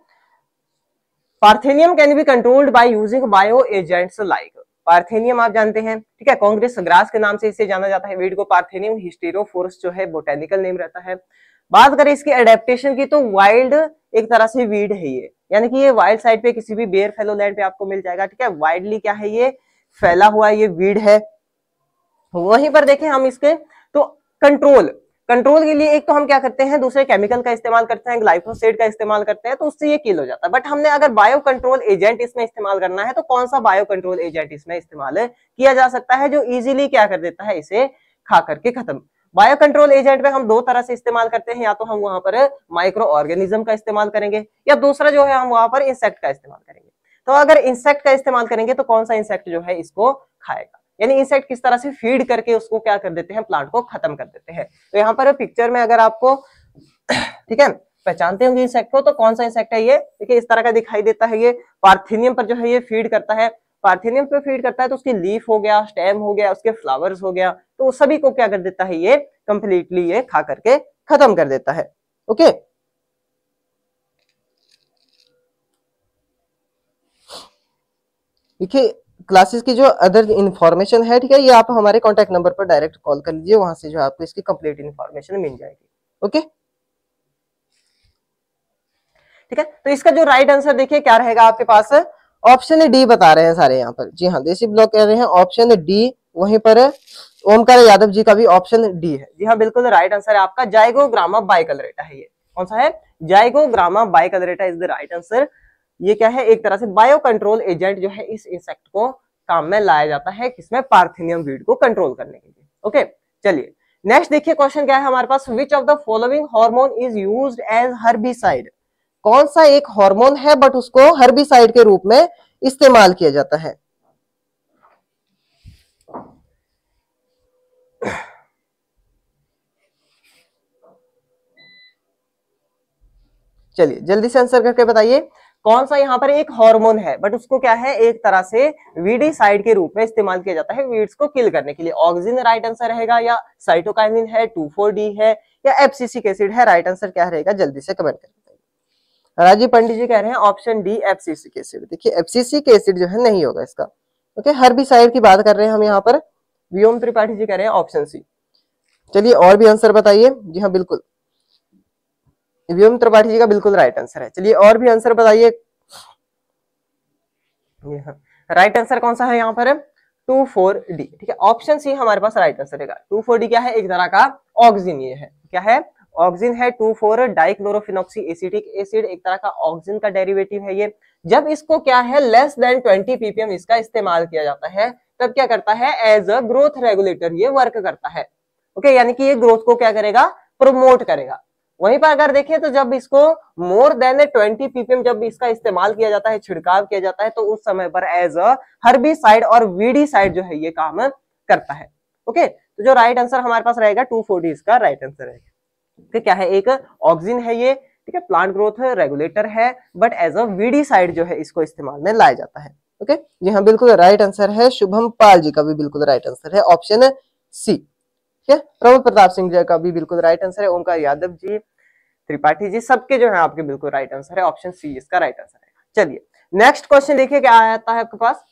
parthenium can be controlled by using bio agents like parthenium आप जानते हैं ठीक है कांग्रेस ग्रास के नाम से इसे जाना जाता है वीड को पार्थेनियम हिस्टेरोफोर्स जो है बोटेनिकल नेम रहता है बात करें इसके एडेप्टेशन की तो वाइल्ड एक तरह से वीड है ये यानी कि ये वाइल्ड साइड पे किसी भी बेयर फेलो लैंड पे आपको मिल जाएगा ठीक है वाइडली क्या है ये फैला हुआ ये वीड है वहीं पर देखें हम इसके तो कंट्रोल कंट्रोल के लिए एक तो हम क्या करते हैं दूसरे केमिकल का इस्तेमाल करते हैं ग्लाइफोसेट का इस्तेमाल करते हैं तो उससे ये किल हो जाता है बट हमने अगर बायो कंट्रोल एजेंट इसमें इस्तेमाल करना है तो कौन सा बायो कंट्रोल एजेंट इसमें इस्तेमाल किया जा सकता है जो इजिली क्या कर देता है इसे खा करके खत्म बायो कंट्रोल एजेंट में हम दो तरह से इस्तेमाल करते हैं या तो हम वहां पर माइक्रो ऑर्गेनिज्म का इस्तेमाल करेंगे या दूसरा जो है हम वहां पर इंसेक्ट का इस्तेमाल करेंगे तो अगर इंसेक्ट का इस्तेमाल करेंगे तो कौन सा इंसेक्ट जो है इसको खाएगा यानी इंसेक्ट किस तरह से फीड करके उसको क्या कर देते हैं प्लांट को खत्म कर देते हैं तो यहाँ पर पिक्चर में अगर आपको ठीक है पहचानते होंगे इंसेक्ट को तो कौन सा इंसेक्ट है ये देखिए इस तरह का दिखाई देता है ये पार्थिनियम पर जो है ये फीड करता है पार्थिनियम पर फीड करता है तो उसकी लीफ हो गया स्टेम हो गया उसके फ्लावर्स हो गया तो सभी को क्या कर देता है ये कंप्लीटली ये खा करके खत्म कर देता है ओके देखिए क्लासेस की जो अदर इन्फॉर्मेशन है ठीक है ये आप हमारे कॉन्टेक्ट नंबर पर डायरेक्ट कॉल कर लीजिए वहां से जो आपको इसकी कंप्लीट इन्फॉर्मेशन मिल जाएगी ओके ठीक है तो इसका जो राइट आंसर देखिए क्या रहेगा आपके पास ऑप्शन डी बता रहे हैं सारे यहाँ पर जी हाँ देसी ब्लॉक कह रहे हैं ऑप्शन डी वहीं पर ओमकार यादव जी का भी ऑप्शन डी है जी हाँ बिल्कुल राइट आंसर है आपका जायगो ग्रामा बाइकलरेटा है ये कौन सा है Zygogramma bicolorata is the right answer ये क्या है एक तरह से बायो कंट्रोल एजेंट जो है इस इंसेक्ट को काम में लाया जाता है किसमें पार्थिनियम वीड को कंट्रोल करने के लिए ओके चलिए नेक्स्ट देखिए क्वेश्चन क्या है हमारे पास which of the following hormone is used as herbicide कौन सा एक हार्मोन है बट उसको हर्बिसाइड के रूप में इस्तेमाल किया जाता है चलिए जल्दी से आंसर करके बताइए कौन सा यहाँ पर एक हार्मोन है बट उसको क्या है एक तरह से वीडीसाइड के रूप में इस्तेमाल किया जाता है वीड्स को किल करने के लिए ऑक्सीजन राइट आंसर रहेगा या साइटोकाइनिन है टू फोर डी है या एफसीसिक एसिड है राइट आंसर क्या रहेगा जल्दी से कमेंट करें राजीव पंडित जी कह रहे हैं ऑप्शन डी एफसीसिक एसिड देखिए एफसीसिक एसिड जो है नहीं होगा इसका ओके हर भी साइड की बात कर रहे हैं हम यहाँ पर व्योम त्रिपाठी जी कह रहे हैं ऑप्शन सी चलिए और भी आंसर बताइए जी हाँ बिल्कुल व्योम त्रिपाठी जी का बिल्कुल राइट आंसर है चलिए और भी आंसर बताइए राइट आंसर कौन सा है यहाँ पर टू फोर डी ठीक है ऑप्शन सी हमारे पास राइट आंसर रहेगा टू फोर डी क्या है एक तरह का ऑक्सिन ये है क्या है ऑक्सिन है two four dichlorophenoxy acetic acid एक तरह का ऑक्सिन का डेरिवेटिव है ये जब इसको क्या है लेस देन ट्वेंटी पीपीएम इसका इस्तेमाल किया जाता है तब क्या करता है एज अ ग्रोथ रेगुलेटर ये वर्क करता है ओके okay, यानी कि ये ग्रोथ को क्या करेगा प्रमोट करेगा वहीं पर अगर देखें तो जब इसको मोर देन ट्वेंटी पीपीएम जब इसका इस्तेमाल किया जाता है छिड़काव किया जाता है तो उस समय पर एज अ हर्बी साइड और वीडी साइड जो है ये काम करता है ओके तो जो राइट आंसर हमारे पास रहेगा टू फोर्टी इसका राइट आंसर रहेगा तो क्या है एक ऑक्सीजन है ये ठीक है प्लांट ग्रोथ रेगुलेटर है but as a weedicide जो है इसको इस्तेमाल में लाया जाता है ओके जी हाँ बिल्कुल राइट आंसर है शुभम पाल जी का भी बिल्कुल राइट आंसर है ऑप्शन सी ठीक है प्रभु प्रताप सिंह जी का भी बिल्कुल राइट आंसर है ओमकार यादव जी त्रिपाठी जी सबके जो है आपके बिल्कुल राइट आंसर है ऑप्शन सी इसका राइट आंसर है चलिए नेक्स्ट क्वेश्चन देखिए क्या आता है आपके पास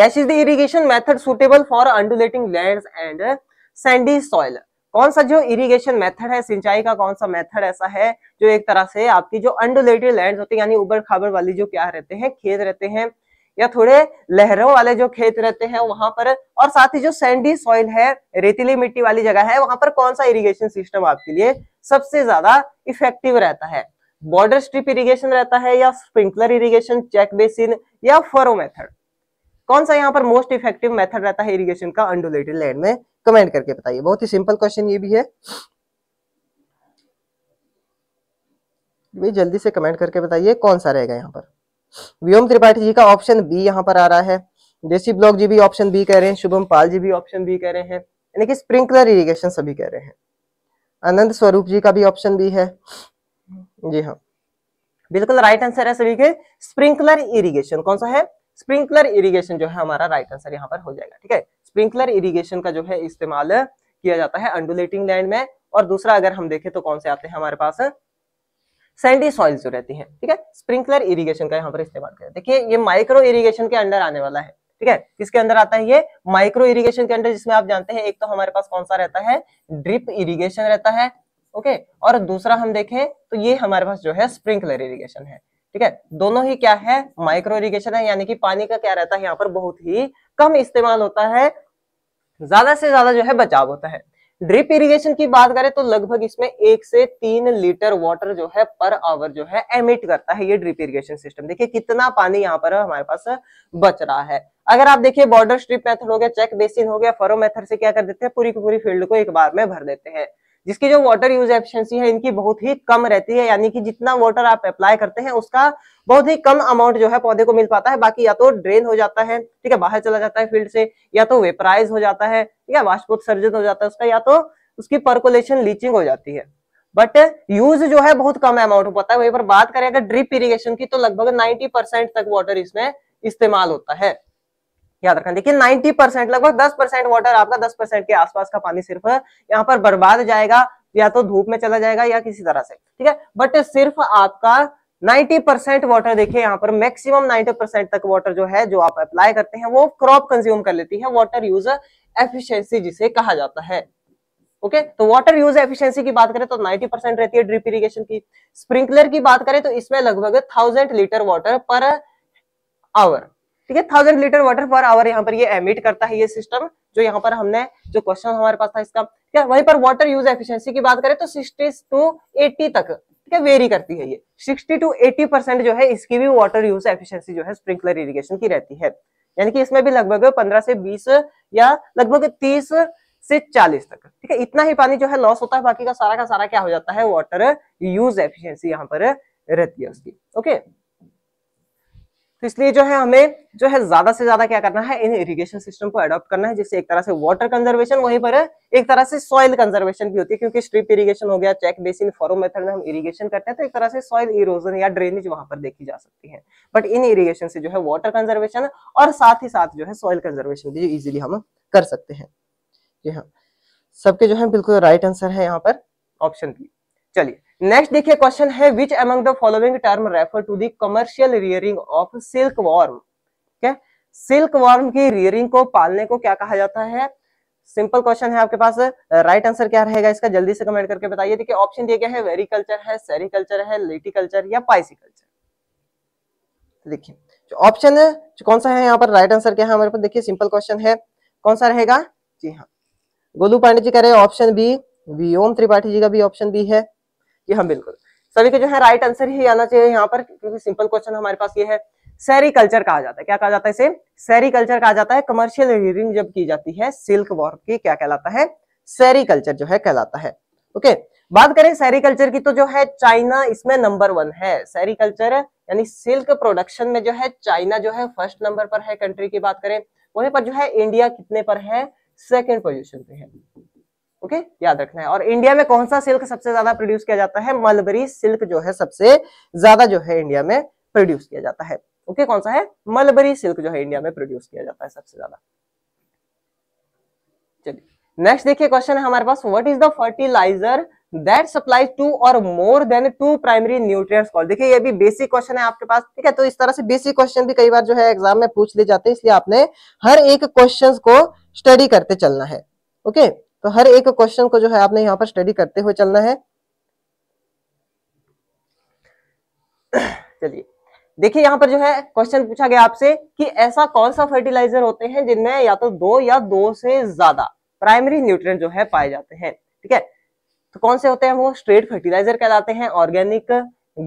dash is the irrigation method suitable for undulating land and sandy soil कौन सा जो इरिगेशन मेथड है सिंचाई का कौन सा मेथड ऐसा है जो एक तरह से आपकी जो अंडुलेटेड लैंड्स होते हैं यानी उबड़ खाबड़ वाली जो क्या रहते हैं खेत रहते हैं या थोड़े लहरों वाले जो खेत रहते हैं वहां पर और साथ ही जो सैंडी सॉइल है रेतीली मिट्टी वाली जगह है वहां पर कौन सा इरिगेशन सिस्टम आपके लिए सबसे ज्यादा इफेक्टिव रहता है बॉर्डर स्ट्रिप इरिगेशन रहता है या स्प्रिंकलर इरिगेशन चेक बेसिन या फरो मेथड कौन सा यहाँ पर मोस्ट इफेक्टिव मेथड रहता है इरिगेशन का अंडोलेटेड लैंड में कमेंट करके बताइए बहुत ही सिंपल क्वेश्चन ये भी है भी जल्दी से कमेंट करके बताइए कौन सा रहेगा यहाँ पर व्योम त्रिपाठी जी का ऑप्शन बी यहाँ पर आ रहा है देसी ब्लॉक जी भी ऑप्शन बी कह रहे हैं शुभम पाल जी भी ऑप्शन बी कह रहे हैं यानी कि स्प्रिंकलर इरीगेशन सभी कह रहे हैं आनंद स्वरूप जी का भी ऑप्शन बी है जी हाँ बिल्कुल राइट आंसर है सभी के स्प्रिंकलर इरिगेशन कौन सा है स्प्रिंकलर इरिगेशन जो है हमारा राइट आंसर यहाँ पर हो जाएगा ठीक है स्प्रिंकलर इरिगेशन का जो है इस्तेमाल किया जाता है अंडुलेटिंग लैंड में और दूसरा अगर हम देखें तो कौन से आते हैं हमारे पास सैंडी सॉइल जो रहती है ठीक है स्प्रिंकलर इरीगेशन का यहाँ पर इस्तेमाल करें देखिए ये माइक्रो इरीगेशन के अंडर आने वाला है ठीक है किसके अंदर आता है ये माइक्रो इरीगेशन के अंडर जिसमें आप जानते हैं एक तो हमारे पास कौन सा रहता है ड्रिप इरीगेशन रहता है ओके और दूसरा हम देखें तो ये हमारे पास जो है स्प्रिंकलर इरीगेशन है ठीक है दोनों ही क्या है माइक्रो इरीगेशन है यानी कि पानी का क्या रहता है यहाँ पर बहुत ही कम इस्तेमाल होता है ज्यादा से ज्यादा जो है बचाव होता है ड्रिप इरिगेशन की बात करें तो लगभग इसमें एक से तीन लीटर वाटर जो है पर आवर जो है एमिट करता है ये ड्रिप इरिगेशन सिस्टम देखिए कितना पानी यहाँ पर हमारे पास बच रहा है अगर आप देखिए बॉर्डर स्ट्रिप मेथड हो गया चेक बेसिन हो गया फरो मेथड से क्या कर देते हैं पूरी की पूरी फील्ड को एक बार में भर देते हैं जिसकी जो वाटर यूज एफिशिएंसी है इनकी बहुत ही कम रहती है यानी कि जितना वाटर आप अप्लाई करते हैं उसका बहुत ही कम अमाउंट जो है पौधे को मिल पाता है बाकी या तो ड्रेन हो जाता है ठीक है बाहर चला जाता है फील्ड से या तो वेपराइज हो जाता है ठीक है वाष्पोत्सर्जित हो जाता है उसका या तो उसकी परकुलेशन लीचिंग हो जाती है बट यूज जो है बहुत कम अमाउंट हो पाता है वही पर बात करें अगर ड्रिप इरीगेशन की तो लगभग नाइनटी परसेंट तक वाटर इसमें इस्तेमाल होता है याद रखना देखिए नाइनटी परसेंट लगभग दस परसेंट वाटर आपका दस परसेंट के आसपास का पानी सिर्फ यहाँ पर बर्बाद जाएगा या तो धूप में चला जाएगा या किसी तरह से ठीक है बट सिर्फ आपका 90 परसेंट वाटर देखिए यहाँ पर मैक्सिमम 90 परसेंट तक वाटर जो है जो आप अप्लाई करते हैं वो क्रॉप कंज्यूम कर लेती है वाटर यूज एफिशिएंसी जिसे कहा जाता है ओके okay? तो वाटर यूज एफिशिएंसी की बात करें तो 90 परसेंट रहती है ड्रिप इरिगेशन की स्प्रिंकलर की बात करें तो इसमें लगभग thousand litre water per hour ठीक है thousand litre water per hour यहाँ पर ये एमिट करता है ये सिस्टम जो यहाँ पर हमने जो क्वेश्चन हमारे पास था इसका क्या वहीं पर वाटर यूज एफिशिएंसी की बात करें तो सिक्सटी टू एट्टी तक ठीक है वेरी करती है ये 60 टू 80 परसेंट जो है इसकी भी वाटर यूज एफिशिएंसी जो है स्प्रिंकलर इरिगेशन की रहती है यानी कि इसमें भी लगभग 15 से 20 या लगभग 30 से 40 तक ठीक है इतना ही पानी जो है लॉस होता है बाकी का सारा का सारा क्या हो जाता है वाटर यूज एफिशियंसी यहाँ पर रहती है उसकी ओके तो इसलिए जो है हमें जो है ज्यादा से ज्यादा क्या करना है इन इरिगेशन सिस्टम को अडॉप्ट करना है जिससे एक तरह से वाटर कंजर्वेशन वहीं पर है एक तरह से सॉइल कंजर्वेशन भी होती है क्योंकि स्ट्रिप इरिगेशन हो गया चेक बेसिन फॉरो मेथड में हम इरिगेशन करते हैं तो एक तरह से सॉइल इरोजन या ड्रेनेज वहां पर देखी जा सकती है बट इन इरीगेशन से जो है वाटर कंजर्वेशन और साथ ही साथ जो है सॉइल कंजर्वेशन भी इजिली हम कर सकते हैं जी हाँ सबके जो है बिल्कुल राइट आंसर है यहाँ पर ऑप्शन बी चलिए नेक्स्ट देखिए क्वेश्चन है which among the following term refer to the commercial rearing of silkworm क्या सिल्क वॉर्म की रियरिंग को पालने को क्या कहा जाता है सिंपल क्वेश्चन है आपके पास राइट right आंसर क्या रहेगा इसका जल्दी से कमेंट करके बताइए देखिए ऑप्शन दिए गए हैं वेरीकल्चर है सेरिकल्चर है लेटिकल्चर या पाइसिकल्चर देखिए ऑप्शन कौन सा है यहाँ पर राइट आंसर क्या है हमारे पास देखिए सिंपल क्वेश्चन है कौन सा रहेगा जी हाँ गोलू पांडे जी कह रहे हैं ऑप्शन बी ओम त्रिपाठी जी का भी ऑप्शन बी है जी हाँ बिल्कुल सभी को जो है राइट आंसर ही आना चाहिए यहाँ पर क्योंकि सिंपल क्वेश्चन हमारे पास ये है सेरिकल्चर कहा जाता है क्या कहा जाता है इसे सेरिकल्चर कहा जाता है कमर्शियल रियरिंग जब की जाती है सिल्क वॉर्म की क्या कहलाता है सेरिकल्चर जो है कहलाता है ओके बात करें सेरिकल्चर की तो जो है चाइना इसमें नंबर वन है सेरिकल्चर यानी सिल्क प्रोडक्शन में जो है चाइना जो है फर्स्ट नंबर पर है कंट्री की बात करें वहीं पर जो है इंडिया कितने पर है सेकेंड पोजिशन पे है ओके याद रखना है और इंडिया में कौन सा सिल्क सबसे ज्यादा प्रोड्यूस किया जाता है मलबरी सिल्क जो है सबसे ज्यादा जो है इंडिया में प्रोड्यूस किया जाता है ओके कौन सा है मलबरी सिल्क जो है इंडिया में प्रोड्यूस किया जाता है सबसे ज्यादा चलिए नेक्स्ट देखिए क्वेश्चन है हमारे पास what is the fertiliser that supplies two or more than two primary nutrients call देखिए ये भी बेसिक क्वेश्चन है आपके पास ठीक है तो इस तरह से बेसिक क्वेश्चन भी कई बार जो है एग्जाम में पूछ ले जाते हैं इसलिए आपने हर एक क्वेश्चन को स्टडी करते चलना है ओके okay? तो हर एक क्वेश्चन को जो है आपने यहाँ पर स्टडी करते हुए चलना है चलिए देखिए यहाँ पर जो है क्वेश्चन पूछा गया आपसे कि ऐसा कौन सा फर्टिलाइजर होते हैं जिनमें या तो दो या दो से ज्यादा प्राइमरी न्यूट्रिएंट जो है पाए जाते हैं ठीक है तो कौन से होते हैं वो स्ट्रेट फर्टिलाइजर कहलाते हैं ऑर्गेनिक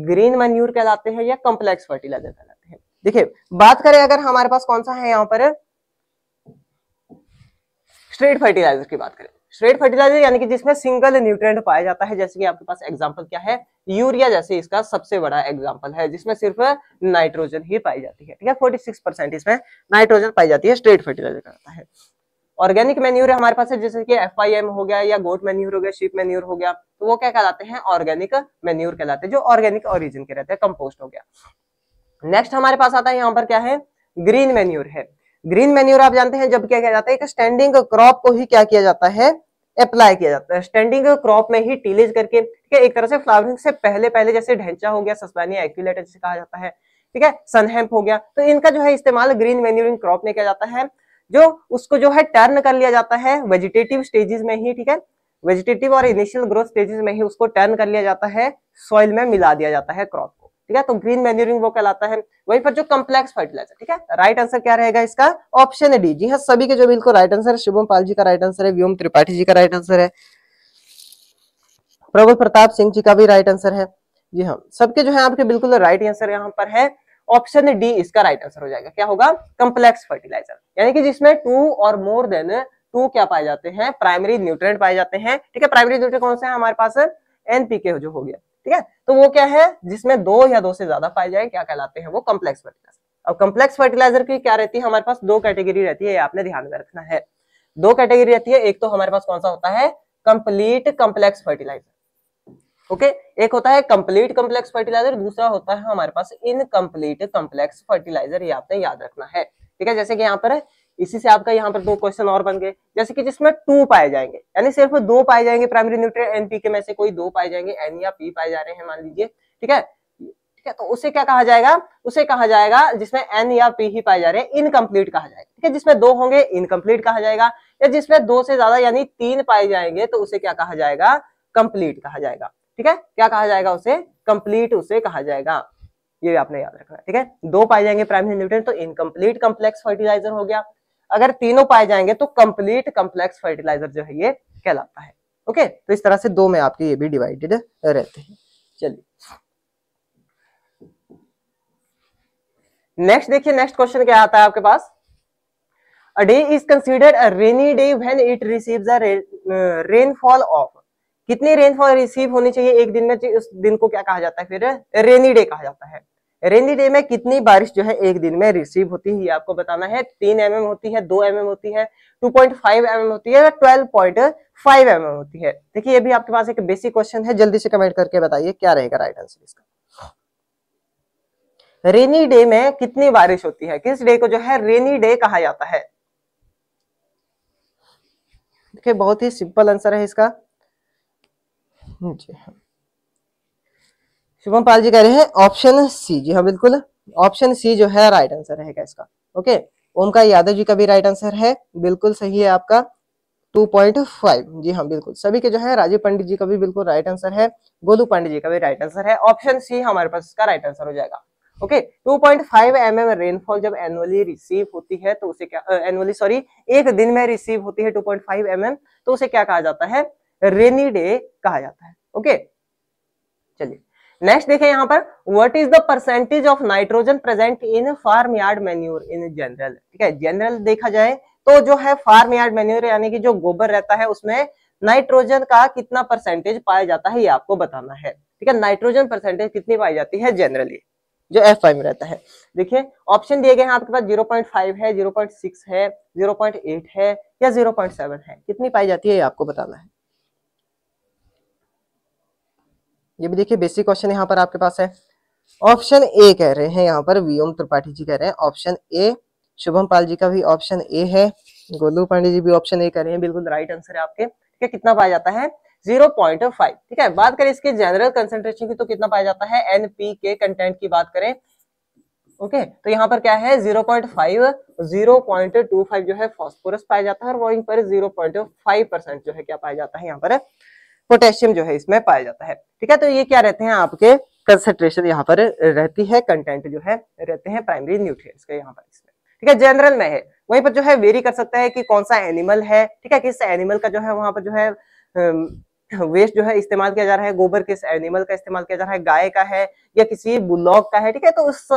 ग्रीन मन्यूर कहलाते हैं या कॉम्प्लेक्स फर्टिलाइजर कहलाते हैं देखिए बात करें अगर हमारे पास कौन सा है यहाँ पर स्ट्रेट फर्टिलाइजर की बात करें स्ट्रेट फर्टिलाइजर यानी कि जिसमें सिंगल न्यूट्रिएंट पाया जाता है जैसे कि आपके पास एग्जांपल क्या है यूरिया जैसे इसका सबसे बड़ा एग्जांपल है जिसमें सिर्फ नाइट्रोजन ही पाई जाती है ठीक है फोर्टी सिक्स परसेंट इसमें नाइट्रोजन पाई जाती है स्ट्रेट फर्टिलाइजर कहता है ऑर्गेनिक मेन्यूर हमारे पास है जैसे कि एफ हो गया या गोट मेन्यूर हो गया शिप मेन्यूर हो गया तो वो क्या कहलाते हैं ऑर्गेनिक मेन्यूर कहलाते हैं जो ऑर्गेनिक ऑरिजिन के रहते हैं कंपोस्ट हो गया नेक्स्ट हमारे पास आता है यहाँ पर क्या है ग्रीन मेन्यूर है ग्रीन मेन्यूर आप जानते हैं जब क्या किया जाता है एक स्टैंडिंग क्रॉप को ही क्या किया जाता है अप्लाई किया जाता है स्टैंडिंग क्रॉप में ही टीलेज करके ठीक है एक तरह से फ्लावरिंग से पहले पहले जैसे ढेंचा हो गया सस्पानिया एक्यूलेटर जिसे कहा जाता है ठीक है सनहैम्प हो गया तो इनका जो है इस्तेमाल ग्रीन मेन्यूरिंग क्रॉप में किया जाता है जो उसको जो है टर्न कर लिया जाता है वेजिटेटिव स्टेजेस में ही ठीक है वेजिटेटिव और इनिशियल ग्रोथ स्टेजेस में ही उसको टर्न कर लिया जाता है सॉइल में मिला दिया जाता है क्रॉप को ठीक है तो ग्रीन मैन्यूरिंग वो कहलाता है वहीं पर जो कम्प्लेक्स फर्टिलाइजर ठीक है राइट आंसर क्या रहेगा इसका ऑप्शन है डी जी हाँ सभी के जो बिल्कुल राइट आंसर है शुभम पाल जी का राइट आंसर है व्योम त्रिपाठी जी का राइट आंसर है प्रबल प्रताप सिंह जी का भी राइट आंसर है जी हाँ सबके जो है आपके बिल्कुल राइट आंसर यहाँ पर है ऑप्शन डी इसका राइट आंसर हो जाएगा क्या होगा कम्प्लेक्स फर्टिलाइजर यानी कि जिसमें to or more than to क्या पाए जाते हैं प्राइमरी न्यूट्रेंट पाए जाते हैं ठीक है प्राइमरी न्यूट्रेंट कौन से है हमारे पास एनपीके जो हो गया ठीक है तो वो क्या है जिसमें दो या दो से ज्यादा पाए जाए क्या कहलाते हैं वो कॉम्प्लेक्स फर्टिलाइजर अब कॉम्प्लेक्स फर्टिलाइजर की क्या रहती है हमारे पास दो कैटेगरी रहती है आपने ध्यान में रखना है दो कैटेगरी रहती है एक तो हमारे पास कौन सा होता है कंप्लीट कॉम्प्लेक्स फर्टिलाइजर ओके एक होता है कंप्लीट कॉम्प्लेक्स फर्टिलाइजर दूसरा होता है हमारे पास इनकम्प्लीट कॉम्प्लेक्स फर्टिलाइजर ये आपने याद रखना है ठीक है जैसे कि यहाँ पर इसी से आपका यहाँ पर दो क्वेश्चन और बन गए जैसे कि जिसमें टू पाए जाएंगे यानी सिर्फ दो पाए जाएंगे प्राइमरी न्यूट्रिएंट एनपी के में से कोई दो पाए जाएंगे एन या पी पाए जा रहे हैं मान लीजिए ठीक है ठीक है तो उसे क्या कहा जाएगा उसे कहा जाएगा जिसमें एन या पी ही पाए जा रहे हैं इनकम्प्लीट कहा जाएगा ठीक है जिसमें दो होंगे इनकम्प्लीट कहा जाएगा या जिसमें दो से ज्यादा यानी तीन पाए जाएंगे तो उसे क्या कहा जाएगा कंप्लीट कहा जाएगा ठीक है क्या कहा जाएगा उसे कंप्लीट उसे कहा जाएगा ये आपने याद रखना ठीक है दो पाए जाएंगे प्राइमरी न्यूट्रिएंट तो इनकम्प्लीट कम्प्लेक्स फर्टिलाइजर हो गया अगर तीनों पाए जाएंगे तो कंप्लीट कंप्लेक्स फर्टिलाइजर जो है ये कहलाता है ओके तो इस तरह से दो में आपके ये भी डिवाइडेड रहते हैं चलिए नेक्स्ट देखिए नेक्स्ट क्वेश्चन क्या आता है आपके पास a day is considered a rainy day when it receives a rainfall of कितनी रेनफॉल रिसीव होनी चाहिए एक दिन में उस दिन को क्या कहा जाता है फिर रेनी डे कहा जाता है रेनी डे में कितनी बारिश जो है एक दिन में रिसीव होती है आपको बताना है तीन एम mm होती है दो एम mm होती है टू पॉइंट फाइव एम होती है ट्वेल्व पॉइंट फाइव एम होती है देखिए ये भी आपके पास एक बेसिक क्वेश्चन है जल्दी से कमेंट करके बताइए क्या रहेगा राइट आंसर इसका रेनी डे में कितनी बारिश होती है किस डे को जो है रेनी डे कहा जाता है देखिए बहुत ही सिंपल आंसर है इसका जी हाँ शुभम पाल जी कह रहे हैं ऑप्शन सी जी हाँ बिल्कुल ऑप्शन सी जो है राइट आंसर रहेगा इसका ओके ओमकार यादव जी का भी राइट आंसर है बिल्कुल सही है आपका 2.5 जी हाँ बिल्कुल सभी के जो है राजीव पंडित जी का भी बिल्कुल राइट आंसर है गोलू पंडित जी का भी राइट आंसर है ऑप्शन सी हमारे पास इसका राइट आंसर हो जाएगा okay two 2.5 point mm rainfall जब एनुअली रिसीव होती है तो उसे क्या एनुअली सॉरी एक दिन में रिसीव होती है 2.5 पॉइंट mm, तो उसे क्या कहा जाता है रेनी डे कहा जाता है ओके चलिए नेक्स्ट देखें यहाँ पर what is the percentage of nitrogen present in farm yard manure in general ठीक है जनरल देखा जाए तो जो है फार्म यार्ड मेन्यूर यानी कि जो गोबर रहता है उसमें नाइट्रोजन का कितना परसेंटेज पाया जाता है ये आपको बताना है ठीक है नाइट्रोजन परसेंटेज कितनी पाई जाती है जनरली जो एफ में रहता है देखिए ऑप्शन दिए गए हैं आपके पास 0.5 है 0.6 है 0.8 है या 0.7 है कितनी पाई जाती है ये आपको बताना है ये भी देखिए बेसिक क्वेश्चन यहाँ पर आपके पास है ऑप्शन ए कह रहे हैं यहाँ पर वी त्रिपाठी जी कह रहे हैं ऑप्शन ए शुभम पाल जी का भी ऑप्शन ए है गोलू पांडे जी भी ऑप्शन ए कह रहे हैं बिल्कुल राइट आंसर है आपके ठीक है कितना पाया जाता है जीरो पॉइंट फाइव ठीक है बात करें इसके जनरल कंसेंट्रेशन की तो कितना पाया जाता है एन पी के कंटेंट की बात करें ओके तो यहाँ पर क्या है जीरो टू फाइव जो है फॉस्फोरस पाया जाता है और वहीं पर जीरो पॉइंट फाइव परसेंट जो है क्या पाया जाता है यहाँ पर पोटेशियम जो है इसमें पाया जाता है ठीक है तो ये क्या रहते हैं आपके कंसेंट्रेशन यहाँ पर रहती है कंटेंट जो है रहते हैं प्राइमरी न्यूट्रिएंट्स के यहाँ पर इसमें ठीक है जनरल में है वहीं पर जो है वेरी कर सकता है कि कौन सा एनिमल है ठीक है किस एनिमल का जो है वहां पर जो है वेस्ट जो है इस्तेमाल किया जा रहा है गोबर किस एनिमल का इस्तेमाल किया जा रहा है गाय का है या किसी बुलॉग का है ठीक है तो उस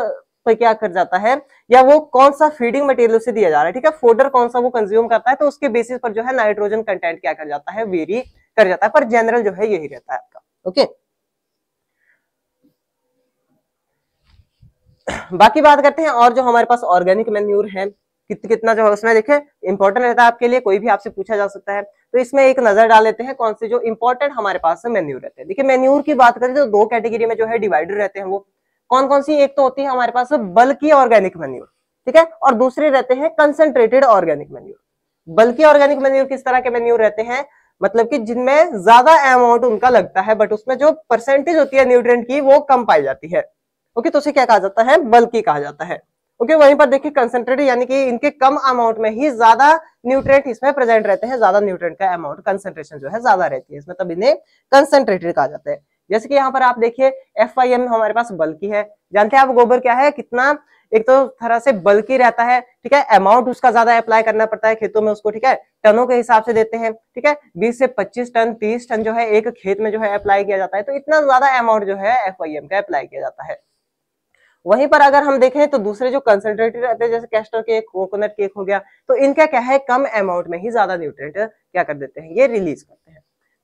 पर क्या कर जाता है या वो कौन सा फीडिंग मटेरियल उसे दिया जा रहा है ठीक है फोडर कौन सा वो कंज्यूम करता है तो उसके बेसिस पर जो है नाइट्रोजन कंटेंट क्या कर जाता है वेरी कर जाता है पर जनरल जो है यही रहता है आपका ओके बाकी बात करते हैं और जो हमारे पास ऑर्गेनिक मेन्यूर है कित, कितना जो है उसमें देखें इंपॉर्टेंट रहता है आपके लिए कोई भी आपसे पूछा जा सकता है तो इसमें एक नजर डाल लेते हैं कौन से जो इंपॉर्टेंट हमारे पास मेन्यूर रहते हैं देखिए मेन्यूर की बात करें तो दो कैटेगरी में जो है डिवाइडेड रहते हैं वो कौन कौन सी एक तो होती है हमारे पास बल्कि ऑर्गेनिक मेन्यूर ठीक है और दूसरे रहते हैं कंसेंट्रेटेड ऑर्गेनिक मेन्यूर बल्कि ऑर्गेनिक मेन्यूर किस तरह के मेन्यूर रहते हैं मतलब कि जिनमें ज्यादा अमाउंट उनका लगता है बट उसमें जो परसेंटेज होती है न्यूट्रिएंट की वो कम पाई जाती है ओके तो उसे क्या कहा जाता है बल्कि कहा जाता है ओके वहीं पर देखिए कंसेंट्रेटेड यानी कि इनके कम अमाउंट में ही ज्यादा न्यूट्रेंट इसमें प्रेजेंट रहते हैं ज्यादा न्यूट्रेंट का अमाउंट कंसेंट्रेशन जो है ज्यादा रहती है इसमें तब इन्हें कंसेंट्रेटेड कहा जाता है जैसे कि यहाँ पर आप देखिए एफ हमारे पास बल्कि है जानते हैं आप गोबर क्या है कितना एक तो तरह से बल्कि रहता है ठीक है अमाउंट उसका ज्यादा अप्लाई करना पड़ता है खेतों में उसको ठीक है टनों के हिसाब से देते हैं ठीक है बीस से पच्चीस टन तीस टन जो है एक खेत में जो है अप्लाई किया जाता है तो इतना ज्यादा अमाउंट जो है एफ का अप्लाई किया जाता है वहीं पर अगर हम देखें तो दूसरे जो कंसनट्रेटेड रहते हैं जैसे कैस्टर केक कोकोनट केक हो गया तो इनका क्या है कम अमाउंट में ही ज्यादा न्यूट्रिएंट क्या कर देते हैं ये रिलीज करते हैं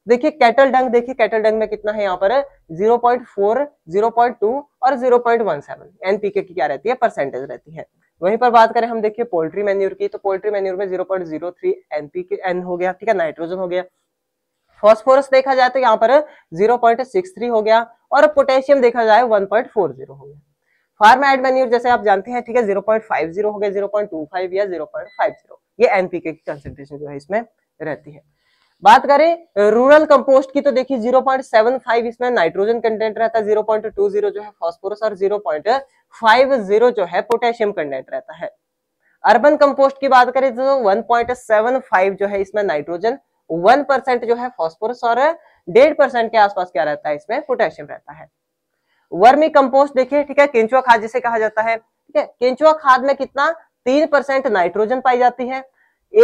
देखिए कैटल डंग देखिए कैटल डंग में कितना है यहाँ पर 0.4, 0.2 और 0.17 एनपीके की क्या रहती है परसेंटेज रहती है वहीं पर बात करें हम देखिए पोल्ट्री मेन्यूर की तो पोल्ट्री मेन्यूर में 0.03 एनपीके एन हो गया ठीक है नाइट्रोजन हो गया फॉस्फोरस देखा जाए तो यहाँ पर 0.63 हो गया और पोटेशियम देखा जाए 1.40 हो गया फार्म एड मेन्यूर जैसे आप जानते हैं ठीक है जीरो हो गया फाइव या जीरो ये एनपीके की कंसेंट्रेशन जो है इसमें रहती है बात करें रूरल कंपोस्ट की तो देखिए फाइव इसमें नाइट्रोजन कंटेंट रहता है जीरो जो है फॉस्फोरस और जीरो जो है पोटेशियम कंटेंट रहता है अर्बन कंपोस्ट की बात करें तो फाइव जो है इसमें नाइट्रोजन वन परसेंट जो है फॉस्फोरस और डेढ़ परसेंट के आसपास क्या रहता है इसमें पोटेशियम रहता है वर्मी कंपोस्ट देखिए ठीक है केंचुआ खाद जिसे कहा जाता है ठीक है केंचुआ खाद में कितना तीन परसेंट नाइट्रोजन पाई जाती है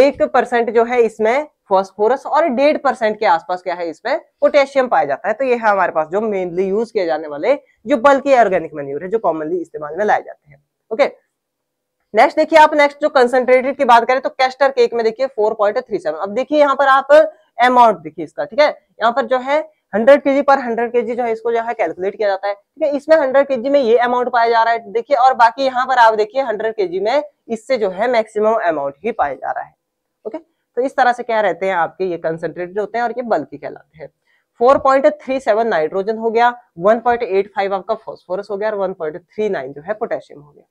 एक परसेंट जो है इसमें फॉस्फोरस और डेढ़ परसेंट के आसपास क्या है इसमें पोटेशियम पाया जाता है तो ये है हमारे पास जो मेनली यूज किए जाने वाले जो बल्कि ऑर्गेनिक मेन्यूर है जो कॉमनली इस्तेमाल में लाए जाते हैं ओके नेक्स्ट देखिए आप नेक्स्ट जो कंसेंट्रेटेड की बात करें तो कैस्टर केक में देखिए सेवन अब देखिए यहाँ पर आप अमाउंट देखिए इसका ठीक है यहाँ पर जो है hundred KG per hundred KG जो है इसको जो है कैलकुलेट किया जाता है ठीक है इसमें हंड्रेड केजी में ये अमाउंट पाया जा रहा है देखिए और बाकी यहाँ पर आप देखिए हंड्रेड केजी में इससे जो है मैक्सिमम अमाउंट ही पाया जा रहा है ओके तो इस तरह से क्या रहते हैं आपके ये कंसेंट्रेटेड होते हैं और ये बल्कि कहलाते हैं 4.37 नाइट्रोजन हो गया 1.85 आपका फास्फोरस हो गया और 1.39 जो है पोटेशियम हो गया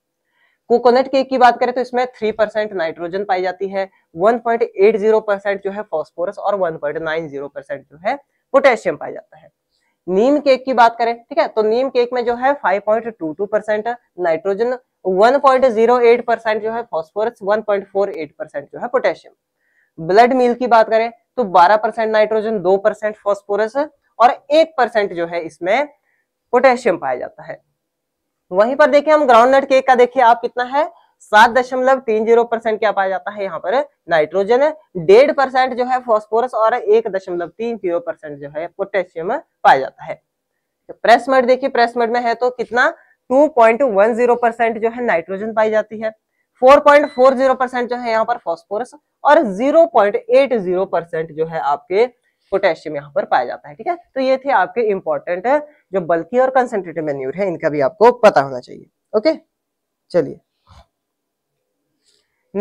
कोकोनट केक की बात करें तो इसमें 3 परसेंट नाइट्रोजन पाई जाती है 1.80 परसेंट जो है फास्फोरस और 1.90 परसेंट जो है पोटेशियम पाया जाता है नीम केक की बात करें ठीक है तो नीम केक में जो है 5.22 परसेंट नाइट्रोजन 1.08 जो है फॉस्फोरस वन जो है पोटेशियम ब्लड मील की बात करें तो 12 परसेंट नाइट्रोजन 2 परसेंट फॉस्फोरस और 1 परसेंट जो है इसमें पोटेशियम पाया जाता है वहीं पर देखिए हम ग्राउंड नट केक का देखिए आप कितना है सात दशमलव तीन जीरो परसेंट क्या पाया जाता है यहाँ पर नाइट्रोजन डेढ़ परसेंट जो है फॉस्फोरस और एक दशमलव तीन जीरो परसेंट जो है पोटेशियम पाया जाता है तो देखिए प्रेसमेट में है तो कितना two point one zero percent जो है नाइट्रोजन पाई जाती है 4.40 परसेंट जो है यहाँ पर फॉस्फोरस और 0.80 परसेंट जो है आपके पोटेशियम यहाँ पर पाया जाता है ठीक है तो ये थे आपके इंपॉर्टेंट जो बल्कि और कंसेंट्रेटेड मेन्यूर है इनका भी आपको पता होना चाहिए ओके चलिए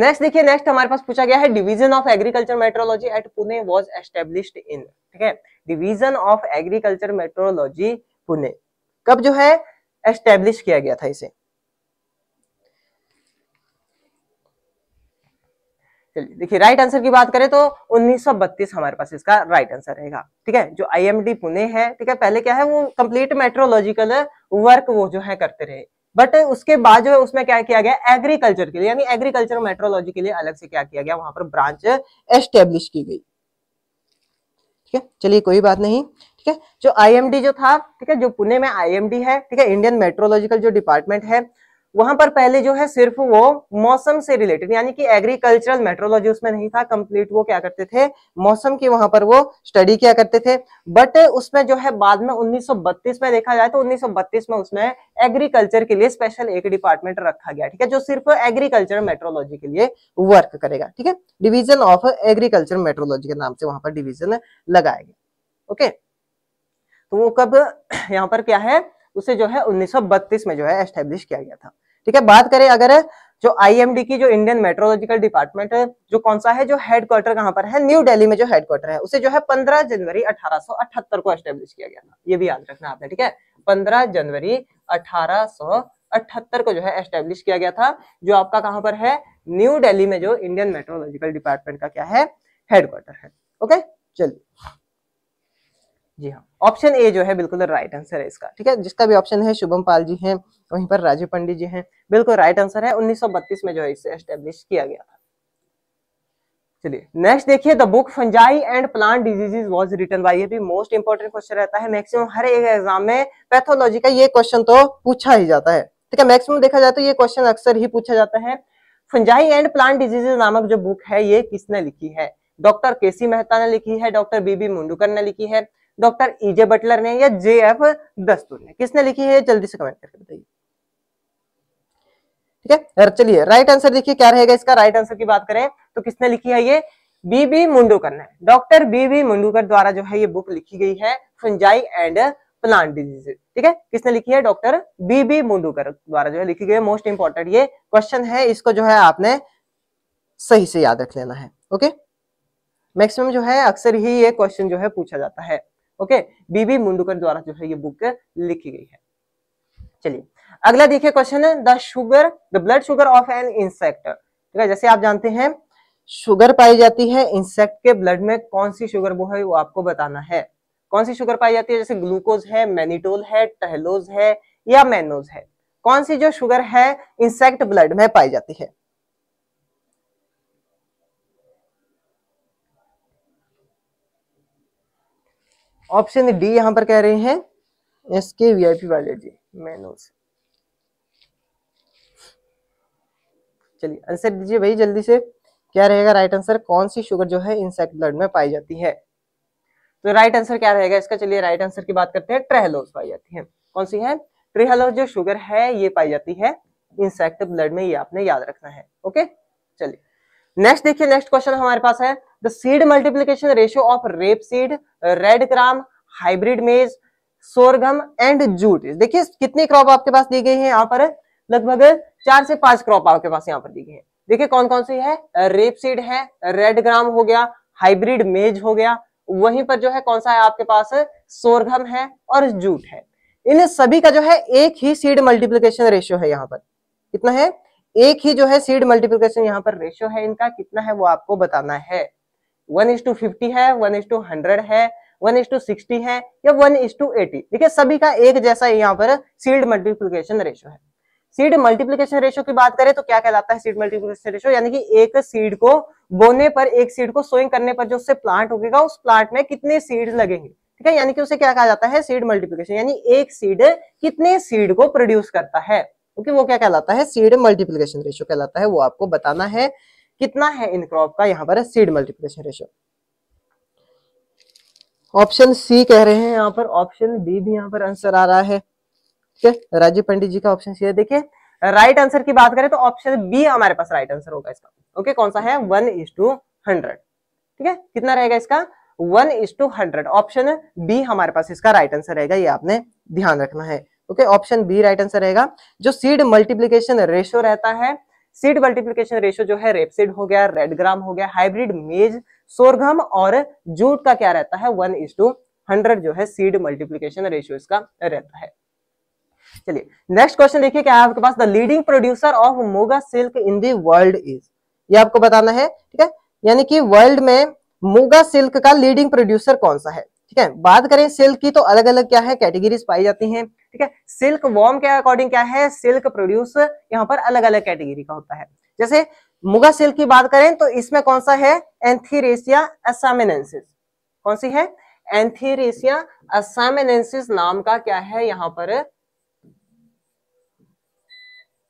नेक्स्ट देखिए नेक्स्ट हमारे पास पूछा गया है division of agriculture metrology at Pune was established in ठीक है division of agriculture metrology Pune कब जो है एस्टेब्लिश किया गया था इसे चलिए देखिए राइट आंसर की बात करें तो 1932 हमारे पास इसका राइट आंसर रहेगा ठीक है जो आईएमडी पुणे है ठीक है पहले क्या है वो कंप्लीट मेट्रोलॉजिकल वर्क वो जो है करते रहे बट उसके बाद जो है उसमें क्या किया गया एग्रीकल्चर के लिए यानी एग्रीकल्चर मेट्रोलॉजी के लिए अलग से क्या किया गया वहां पर ब्रांच एस्टेब्लिश की गई ठीक है चलिए कोई बात नहीं ठीक है जो आईएमडी जो था ठीक है जो पुणे में आईएमडी है ठीक है इंडियन मेट्रोलॉजिकल जो डिपार्टमेंट है वहां पर पहले जो है सिर्फ वो मौसम से रिलेटेड यानी कि एग्रीकल्चरल मेट्रोलॉजी उसमें नहीं था कंप्लीट वो क्या करते थे मौसम की वहां पर वो स्टडी किया करते थे बट उसमें जो है बाद में 1932 में देखा जाए तो 1932 में उसमें एग्रीकल्चर के लिए स्पेशल एक डिपार्टमेंट रखा गया ठीक है जो सिर्फ एग्रीकल्चर मेट्रोलॉजी के लिए वर्क करेगा ठीक है डिविजन ऑफ एग्रीकल्चर मेट्रोलॉजी के नाम से वहां पर डिविजन लगाया गया ओके तो वो कब यहाँ पर क्या है उसे जो है 1932 में जो है एस्टेब्लिश किया गया था ठीक है बात करें अगर जो आईएमडी की जो इंडियन मेट्रोलॉजिकल डिपार्टमेंट है जो कौन सा है जो हेडक्वार्टर कहां पर है न्यू दिल्ली में जो हेडक्वार्टर है उसे जो है 15 जनवरी 1878 को एस्टेब्लिश किया गया था ये भी याद रखना आपने ठीक है 15 जनवरी 1878 को जो है एस्टेब्लिश किया गया था जो आपका कहां पर है न्यू डेली में जो इंडियन मेट्रोलॉजिकल डिपार्टमेंट का क्या है हेडक्वार्टर है ओके चलिए जी हाँ ऑप्शन ए जो है बिल्कुल राइट आंसर है इसका ठीक है जिसका भी ऑप्शन है शुभम पाल जी हैं वहीं पर राजीव पंडित जी हैं बिल्कुल राइट आंसर है 1932 में जो है इसे एस्टेब्लिश किया गया था चलिए नेक्स्ट देखिए the book fungi and plant diseases was written by ये भी मोस्ट इंपॉर्टेंट क्वेश्चन रहता है मैक्सिमम हर एक एग्जाम में पैथोलॉजी का ये क्वेश्चन तो पूछा ही जाता है ठीक है मैक्सिमम देखा जाए तो ये क्वेश्चन अक्सर ही पूछा जाता है फंजाई एंड प्लांट डिजीजेज नामक जो बुक है ये किसने लिखी है डॉक्टर केसी मेहता ने लिखी है डॉक्टर बीबी मुंडूकर ने लिखी है डॉक्टर ईजे e बटलर ने या जे एफ दस्तूर ने किसने लिखी है जल्दी से कमेंट करके बताइए ठीक है चलिए राइट आंसर देखिए क्या रहेगा इसका राइट आंसर की बात करें तो किसने लिखी है ये बी बी मुंडूकर ने डॉक्टर बी बी मुंडूकर द्वारा जो है ये बुक लिखी गई है फंजाई एंड प्लांट डिजीज ठीक है किसने लिखी है डॉक्टर बी बी मुंडूकर द्वारा जो है लिखी गई है मोस्ट इंपॉर्टेंट ये क्वेश्चन है इसको जो है आपने सही से याद रख लेना है ओके मैक्सिमम जो है अक्सर ही ये क्वेश्चन जो है पूछा जाता है ओके बीबी मुंडकर द्वारा जो है ये बुक लिखी गई है चलिए अगला देखिए क्वेश्चन है the sugar the blood sugar of an insect ठीक है जैसे आप जानते हैं शुगर पाई जाती है इंसेक्ट के ब्लड में कौन सी शुगर वो है वो आपको बताना है कौन सी शुगर पाई जाती है जैसे ग्लूकोज है मैनिटोल है टहलोज है या मैनोज है कौन सी जो शुगर है इंसेक्ट ब्लड में पाई जाती है ऑप्शन डी यहां पर कह रहे हैं एसके वीआईपी जी मैनोज चलिए आंसर दीजिए भाई जल्दी से क्या रहेगा राइट आंसर कौन सी शुगर जो है इंसेक्ट ब्लड में पाई जाती है तो राइट आंसर क्या रहेगा इसका चलिए राइट आंसर की बात करते हैं ट्रेहलोज पाई जाती है कौन सी है ट्रेहलोज जो शुगर है ये पाई जाती है इंसेक्ट ब्लड में ये आपने याद रखना है ओके चलिए नेक्स्ट देखिए नेक्स्ट क्वेश्चन हमारे पास है seed multiplication ratio of rapeseed red gram hybrid maize sorghum and jute देखिए कितने क्रॉप आपके पास दी गई है यहाँ पर लगभग चार से पांच क्रॉप आपके पास यहाँ पर दी गई है देखिए कौन कौन सी है रेप सीड है रेड ग्राम हो गया हाइब्रिड मेज हो गया वहीं पर जो है कौन सा है आपके पास सोरघम है और जूट है इन सभी का जो है एक ही सीड मल्टीप्लीकेशन रेशियो है यहाँ पर कितना है एक ही जो है सीड मल्टीप्लीकेशन यहाँ पर रेशियो है इनका कितना है वो आपको बताना है वन इज टू फिफ्टी है वन इज टू हंड्रेड है वन इज टू सिक्सटी है या वन इज टू एटी देखिए सभी का एक जैसा यहाँ पर सीड मल्टीप्लीकेशन रेशो है सीड मल्टीप्लीकेशन रेशो की बात करें तो क्या कहलाता है सीड मल्टीप्लीकेशन रेशो यानी कि एक सीड को बोने पर एक सीड को सोइंग करने पर जो उससे प्लांट उगेगा उस प्लांट में कितने सीड लगेंगे ठीक है यानी कि उसे क्या कहा जाता है सीड मल्टीप्लीकेशन यानी एक सीड कितने सीड को प्रोड्यूस करता है क्योंकि वो क्या कहलाता है सीड मल्टीप्लीकेशन रेशियो कहलाता है वो आपको बताना है कितना है इन क्रॉप का यहाँ पर seed multiplication ratio option C कह रहे हैं यहाँ पर ऑप्शन बी भी यहाँ पर आंसर आ रहा है ठीक है राजीव पंडित जी का ऑप्शन सी है देखिए राइट आंसर की बात करें तो ऑप्शन बी हमारे पास राइट आंसर होगा इसका ओके कौन सा है वन इज टू हंड्रेड ठीक है कितना रहेगा इसका one is to hundred option B हमारे पास इसका राइट आंसर रहेगा ये आपने ध्यान रखना है okay option B right answer रहेगा जो सीड मल्टीप्लीकेशन रेशियो रहता है सीड मल्टीप्लीकेशन रेशो जो है रेपसीड हो गया रेड ग्राम हो गया हाइब्रिड मेज सोरघम और जूट का क्या रहता है वन इज टू हंड्रेड जो है सीड मल्टीप्लीकेशन रेशियो इसका रहता है चलिए नेक्स्ट क्वेश्चन देखिए क्या आपके पास the leading producer of muga silk in the world is ये आपको बताना है ठीक है यानी कि वर्ल्ड में मोगा सिल्क का लीडिंग प्रोड्यूसर कौन सा है ठीक है बात करें सिल्क की तो अलग अलग क्या है कैटेगरीज पाई जाती हैं ठीक है सिल्क वॉर्म के अकॉर्डिंग क्या है सिल्क प्रोड्यूस यहाँ पर अलग अलग कैटेगरी का होता है जैसे मुगा सिल्क की बात करें तो इसमें कौन सा है एंथीरेसिया असामिनेंसिस कौन सी है एंथीरेसिया असामिनेंसिस नाम का क्या है यहाँ पर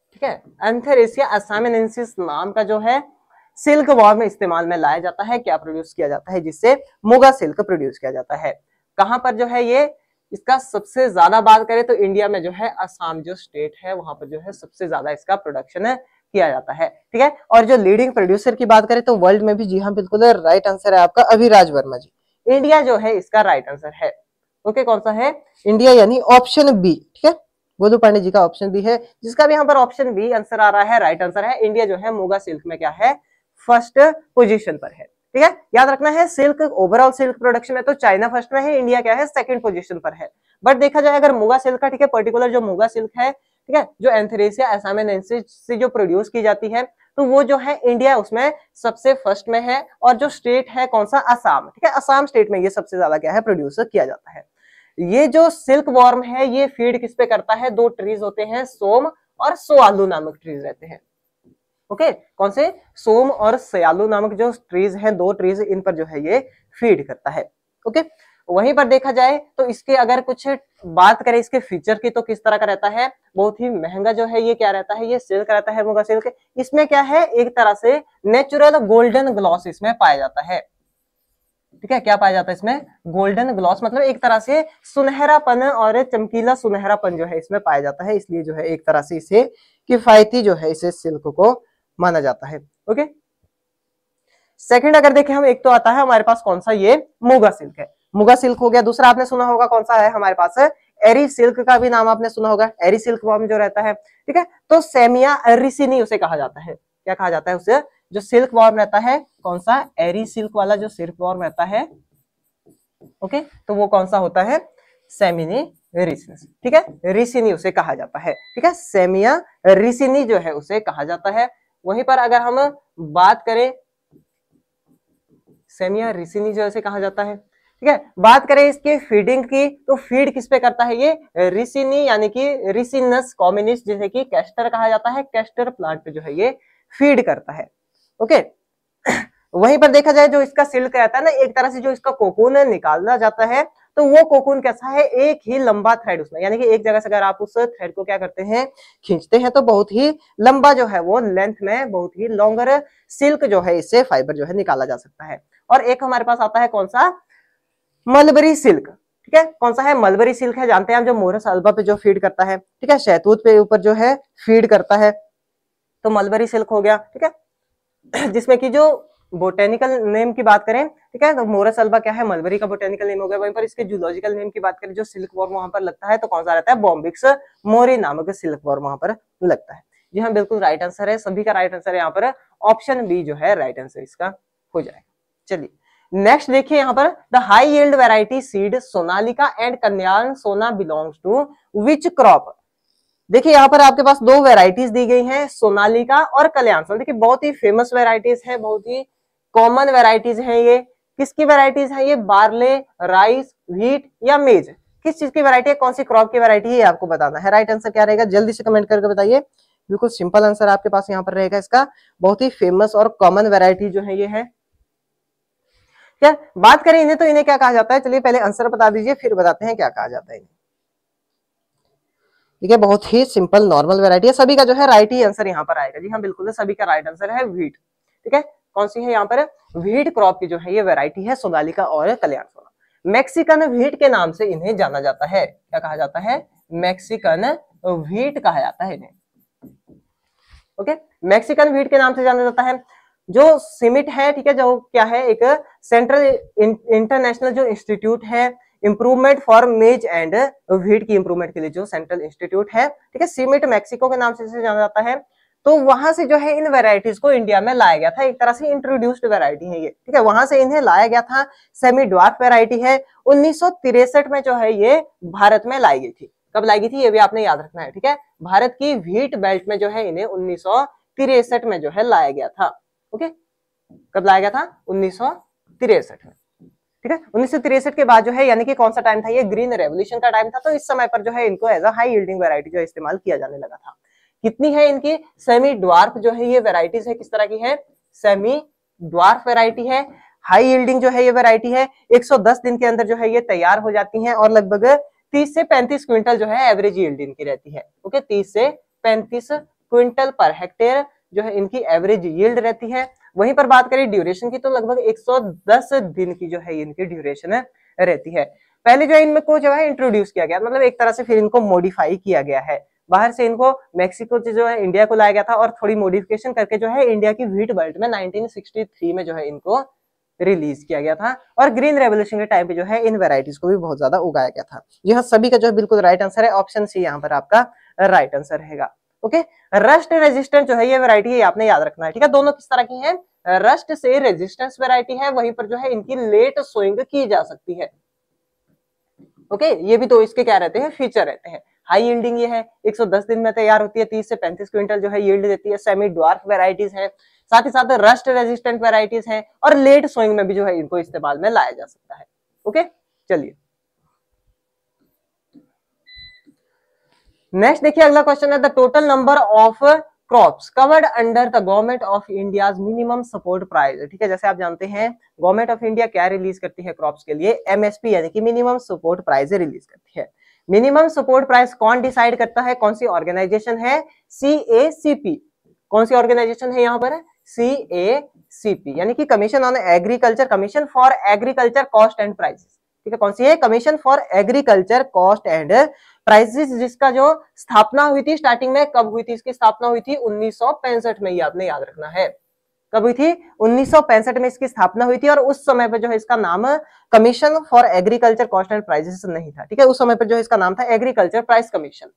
ठीक है एंथीरेसिया असामिनेंसिस नाम का जो है सिल्क वॉर में इस्तेमाल में लाया जाता है क्या प्रोड्यूस किया जाता है जिससे मुगा सिल्क प्रोड्यूस किया जाता है कहां पर जो है ये इसका सबसे ज्यादा बात करें तो इंडिया में जो है असम जो स्टेट है वहां पर जो है सबसे ज्यादा इसका प्रोडक्शन है किया जाता है ठीक है और जो लीडिंग प्रोड्यूसर की बात करें तो वर्ल्ड में भी जी हाँ बिल्कुल राइट आंसर है आपका अभिराज वर्मा जी इंडिया जो है इसका राइट आंसर है ओके कौन सा है इंडिया यानी ऑप्शन बी ठीक है गोदू पांडे जी का ऑप्शन बी है जिसका भी यहाँ पर ऑप्शन बी आंसर आ रहा है राइट आंसर है इंडिया जो है मोगा सिल्क में क्या है फर्स्ट पोजिशन पर है ठीक है याद रखना है सिल्क ओवरऑल सिल्क प्रोडक्शन में तो चाइना फर्स्ट में है इंडिया क्या है सेकंड पोजीशन पर है बट देखा जाए अगर मुगा सिल्क का ठीक है पर्टिकुलर जो मुगा सिल्क है ठीक है जो एंथरेसिया एसाम से जो प्रोड्यूस की जाती है तो वो जो है इंडिया उसमें सबसे फर्स्ट में है और जो स्टेट है कौन सा असम ठीक है असम स्टेट में ये सबसे ज्यादा क्या है प्रोड्यूस किया जाता है ये जो सिल्क वॉर्म है ये फीड किस पे करता है दो ट्रीज होते हैं सोम और सोआलू नामक ट्रीज रहते हैं ओके कौन से सोम और सयालू नामक जो ट्रीज हैं दो ट्रीज इन पर जो है ये फीड करता है ओके वहीं पर देखा जाए तो इसके अगर कुछ बात करें इसके फीचर की तो किस तरह का रहता है बहुत ही महंगा जो है ये क्या रहता है ये सिल्क रहता है मुगा सिल्क इसमें क्या है एक तरह से नेचुरल गोल्डन ग्लॉस इसमें पाया जाता है ठीक है क्या पाया जाता है इसमें गोल्डन ग्लॉस मतलब एक तरह से सुनहरापन और चमकीला सुनहरापन जो है इसमें पाया जाता है इसलिए जो है एक तरह से इसे किफायती जो है इसे सिल्क को माना जाता है ओके सेकंड अगर देखें हम एक तो आता है हमारे पास कौन सा ये मुगा सिल्क है मुगा सिल्क हो गया दूसरा आपने सुना होगा कौन सा है हमारे पास एरी सिल्क का भी नाम आपने सुना होगा एरी सिल्क वॉर्म जो रहता है ठीक है तो सेमिया एरिसिनी उसे कहा जाता है क्या कहा जाता है उसे जो सिल्क वॉर्म रहता है कौन सा एरी सिल्क वाला जो सिल्क वॉर्म रहता है ओके तो वो कौन सा होता है सेमिनी रिसिनी ठीक है रिसिनी उसे कहा जाता है ठीक है सेमिया रिसिनी जो है उसे कहा जाता है वहीं पर अगर हम बात करें सेमिया रिसिनी जो ऐसे कहा जाता है ठीक है बात करें इसके फीडिंग की तो फीड किस पे करता है ये रिसिनी यानी कि रिसिनस कॉम्युनिस्ट जिसे कि कैस्टर कहा जाता है कैस्टर प्लांट पे जो है ये फीड करता है ओके वहीं पर देखा जाए जो इसका सिल्क रहता है ना एक तरह से जो इसका कोकून निकालना जाता है तो वो कोकून कैसा है एक ही लंबा थ्रेड उसमें यानी कि एक जगह से अगर आप उस थ्रेड को क्या करते हैं खींचते हैं तो बहुत ही लंबा जो है वो लेंथ में बहुत ही लॉन्गर सिल्क जो है इससे फाइबर जो है निकाला जा सकता है और एक हमारे पास आता है कौन सा मलबरी सिल्क ठीक है कौन सा है मलबरी सिल्क है जानते हैं हम जो मोरस अल्बा पे जो फीड करता है ठीक है शहतूत पे ऊपर जो है फीड करता है तो मलबरी सिल्क हो गया ठीक है जिसमें कि जो बोटेनिकल नेम की बात करें ठीक है तो मोरस अल्बा क्या है मलबरी का बोटेनिकल नेम हो गया वहीं पर इसके जूलॉजिकल नेम की बात करें जो सिल्क वॉर्म वहां पर लगता है तो कौन सा रहता है बॉम्बिक्स मोरी नामक सिल्क वॉर्म वहां पर लगता है जी हाँ बिल्कुल राइट आंसर है सभी का राइट आंसर है यहाँ पर ऑप्शन बी जो है राइट आंसर इसका हो जाएगा चलिए नेक्स्ट देखिए यहाँ पर the high yield variety seed Sonalika and Kalyan Sona belongs to which crop देखिए यहाँ पर आपके पास दो वेराइटीज दी गई हैं सोनालिका और कल्याण देखिए बहुत ही फेमस वेराइटीज है बहुत ही कॉमन वेराइटीज हैं ये किसकी वेराइटीज हैं ये बार्ले राइस व्हीट या मेज किस चीज की वेराइटी है कौन सी क्रॉप की वेराइटी है आपको बताना है राइट आंसर क्या रहेगा जल्दी से कमेंट करके बताइए बिल्कुल सिंपल आंसर आपके पास यहाँ पर रहेगा इसका बहुत ही फेमस और कॉमन वेराइटी जो है ये है क्या बात करें इन्हें तो इन्हें क्या कहा जाता है चलिए पहले आंसर बता दीजिए फिर बताते हैं क्या कहा जाता है इन्हें ठीक है बहुत ही सिंपल नॉर्मल वेरायटी है सभी का जो है राइट ही आंसर यहाँ पर आएगा जी हाँ बिल्कुल सभी का राइट आंसर है व्हीट ठीक है कौन सी है यहाँ पर व्हीट क्रॉप की जो है ये वेराइटी है सोनालिका और कल्याण सोना मैक्सिकन व्हीट के नाम से इन्हें जाना जाता है क्या कहा जाता है मैक्सिकन व्हीट कहा जाता है इन्हें ओके मैक्सिकन व्हीट के नाम से जाना जाता है जो सिमिट है ठीक है जो क्या है एक सेंट्रल इंटरनेशनल जो इंस्टीट्यूट है improvement for maize and wheat की इंप्रूवमेंट के लिए जो सेंट्रल इंस्टीट्यूट है ठीक है सिमिट मैक्सिको के नाम से जाना जाता है तो वहां से जो है इन वेराइटीज को इंडिया में लाया गया था एक तरह से इंट्रोड्यूस्ड वेराइटी है ये ठीक है वहां से इन्हें लाया गया था सेमी ड्वार्फ वेराइटी है उन्नीस में जो है ये भारत में लाई गई थी कब लाई गई थी ये भी आपने याद रखना है ठीक है भारत की व्हीट बेल्ट में जो है इन्हें उन्नीस में जो है लाया गया था ओके कब लाया गया था उन्नीस में ठीक है उन्नीस के बाद जो है यानी कि कौन सा टाइम था ये ग्रीन रेवोल्यूशन का टाइम था तो इस समय पर जो है इनको as a high yielding variety जो इस्तेमाल किया जाने लगा था कितनी है इनकी सेमी ड्वार्फ जो है ये वेराइटीज है किस तरह की है सेमी ड्वार्फ वेराइटी है हाई यील्डिंग जो है ये वेराइटी है 110 दिन के अंदर जो है ये तैयार हो जाती हैं और लगभग 30 से 35 क्विंटल जो है एवरेज यील्ड की रहती है ओके 30 से 35 क्विंटल पर हेक्टेयर जो है इनकी एवरेज यील्ड रहती है वहीं पर बात करें ड्यूरेशन की तो लगभग 110 दिन की जो है इनकी ड्यूरेशन रहती है पहले जो है इनमें को जो है इंट्रोड्यूस किया गया मतलब एक तरह से फिर इनको मोडिफाई किया गया है बाहर से इनको मेक्सिको से जो है इंडिया को लाया गया था और थोड़ी मोडिफिकेशन करके जो है इंडिया की व्हीट बेल्ट में 1963 में जो है इनको रिलीज किया गया था और ग्रीन रेवोल्यूशन के टाइम पे जो है इन वेराइटीज को भी बहुत ज्यादा उगाया गया था यह सभी का जो है बिल्कुल राइट आंसर है ऑप्शन सी यहाँ पर आपका राइट आंसर रहेगा ओके रस्ट रेजिस्टेंट जो है ये वेरायटी है आपने याद रखना है ठीक है दोनों किस तरह की है रस्ट से रेजिस्टेंस वेरायटी है वहीं पर जो है इनकी लेट सोइंग की जा सकती है ओके okay, ये भी तो इसके क्या रहते हैं फीचर रहते हैं हाई यील्डिंग ये है 110 दिन में तैयार होती है 30 से 35 क्विंटल जो है यील्ड देती है सेमी डॉर्फ वेराइटीज है साथ ही साथ रस्ट रेजिस्टेंट वेराइटीज है और लेट सोइंग में भी जो है इनको इस्तेमाल में लाया जा सकता है ओके चलिए नेक्स्ट देखिए अगला क्वेश्चन है the total number of crops covered under the government of India minimum support price ठीक है जैसे आप जानते हैं गवर्नमेंट ऑफ इंडिया क्या रिलीज करती है क्रॉप्स के लिए एमएसपी यानी कि मिनिमम सपोर्ट प्राइस रिलीज करती है मिनिमम सपोर्ट प्राइस कौन डिसाइड करता है कौन सी ऑर्गेनाइजेशन है सी ए सी पी कौन सी ऑर्गेनाइजेशन है यहाँ पर सी ए सी पी यानी कि commission on agriculture commission for agriculture cost and price ठीक है कौन सी है commission for agriculture cost and prices जिसका जो स्थापना हुई थी स्टार्टिंग में कब हुई थी इसकी स्थापना हुई थी उन्नीस में ये आपने याद रखना है कब हुई थी उन्नीस में इसकी स्थापना हुई थी और उस समय पर जो है इसका नाम commission for agriculture cost and prices नहीं था ठीक है उस समय पर जो इसका नाम था एग्रीकल्चर प्राइस कमीशन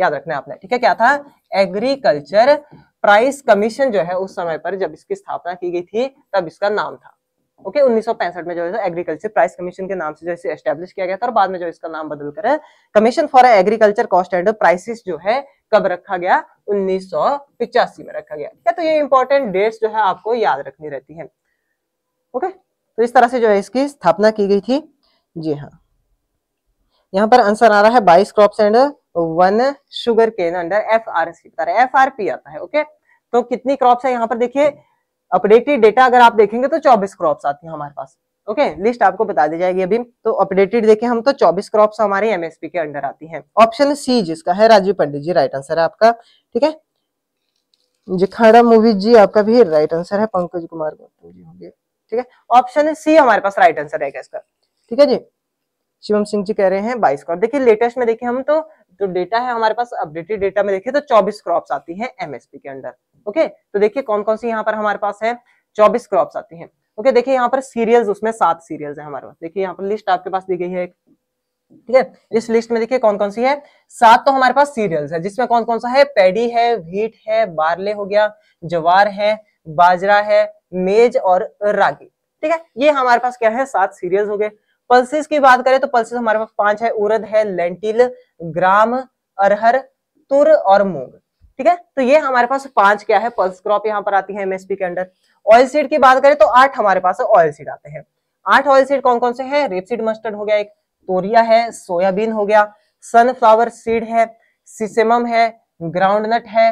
याद रखना आपने ठीक है क्या था एग्रीकल्चर प्राइस कमीशन जो है उस समय पर जब इसकी स्थापना की गई थी तब इसका नाम था ओके उन्नीस में जो है एग्रीकल्चर प्राइस कमीशन के नाम से जो इसे एस्टेब्लिश किया गया था और बाद में जो इसका नाम बदलकर commission for agriculture cost and prices जो है कब रखा गया उन्नीस में रखा गया क्या तो ये इंपॉर्टेंट डेट्स जो है आपको याद रखनी रहती है ओके तो इस तरह से जो है इसकी स्थापना की गई थी जी हाँ यहाँ पर आंसर आ रहा है बाईस crop and one sugarcane under F R C बता एफ आर पी आता है ओके तो कितनी क्रॉप्स है यहाँ पर देखिए अपडेटेड डेटा अगर आप देखेंगे तो 24 क्रॉप्स आती है हमारे पास ओके okay, लिस्ट आपको बता दी जाएगी अभी तो अपडेटेड देखें हम तो 24 क्रॉप्स हमारे एमएसपी के अंडर आती हैं ऑप्शन सी जिसका है राजीव पंडित जी राइट आंसर है आपका ठीक है जिखाड़ा मूवी जी आपका भी राइट आंसर है पंकज कुमार गौतम जी होंगे ठीक है ऑप्शन सी हमारे पास राइट आंसर रहेगा इसका ठीक है जी शिवम सिंह जी कह रहे हैं बाईस क्रॉप देखिए लेटेस्ट में देखिये हम तो जो डेटा है हमारे पास अपडेटेड डेटा में देखिए तो 24 क्रॉप्स आती हैं एमएसपी के अंडर ओके तो देखिए कौन कौन सी यहाँ पर हमारे पास है 24 क्रॉप्स आती हैं ओके देखिए यहाँ पर सीरियल्स उसमें सात सीरियल्स है हमारे पास देखिए यहाँ पर लिस्ट आपके पास दी गई है एक ठीक है इस लिस्ट में देखिए कौन कौन सी है सात तो हमारे पास सीरियल्स है जिसमें कौन कौन सा है पेडी है व्हीट है बारले हो गया जवार है बाजरा है मेज और रागी ठीक है ये हमारे पास क्या है सात सीरियल्स हो गए पल्सिस की बात करें तो पल्सिस हमारे पास पांच है उरद है लेंटिल ग्राम अरहर तुर और मूंग ठीक है तो ये हमारे पास पांच क्या है पल्स क्रॉप यहाँ पर आती है एमएसपी के अंडर ऑयल सीड की बात करें तो आठ हमारे पास ऑयल सीड आते हैं आठ ऑयल सीड कौन कौन से है रेपसीड मस्टर्ड हो गया एक तोरिया है सोयाबीन हो गया सनफ्लावर सीड है सिसेमम है नट है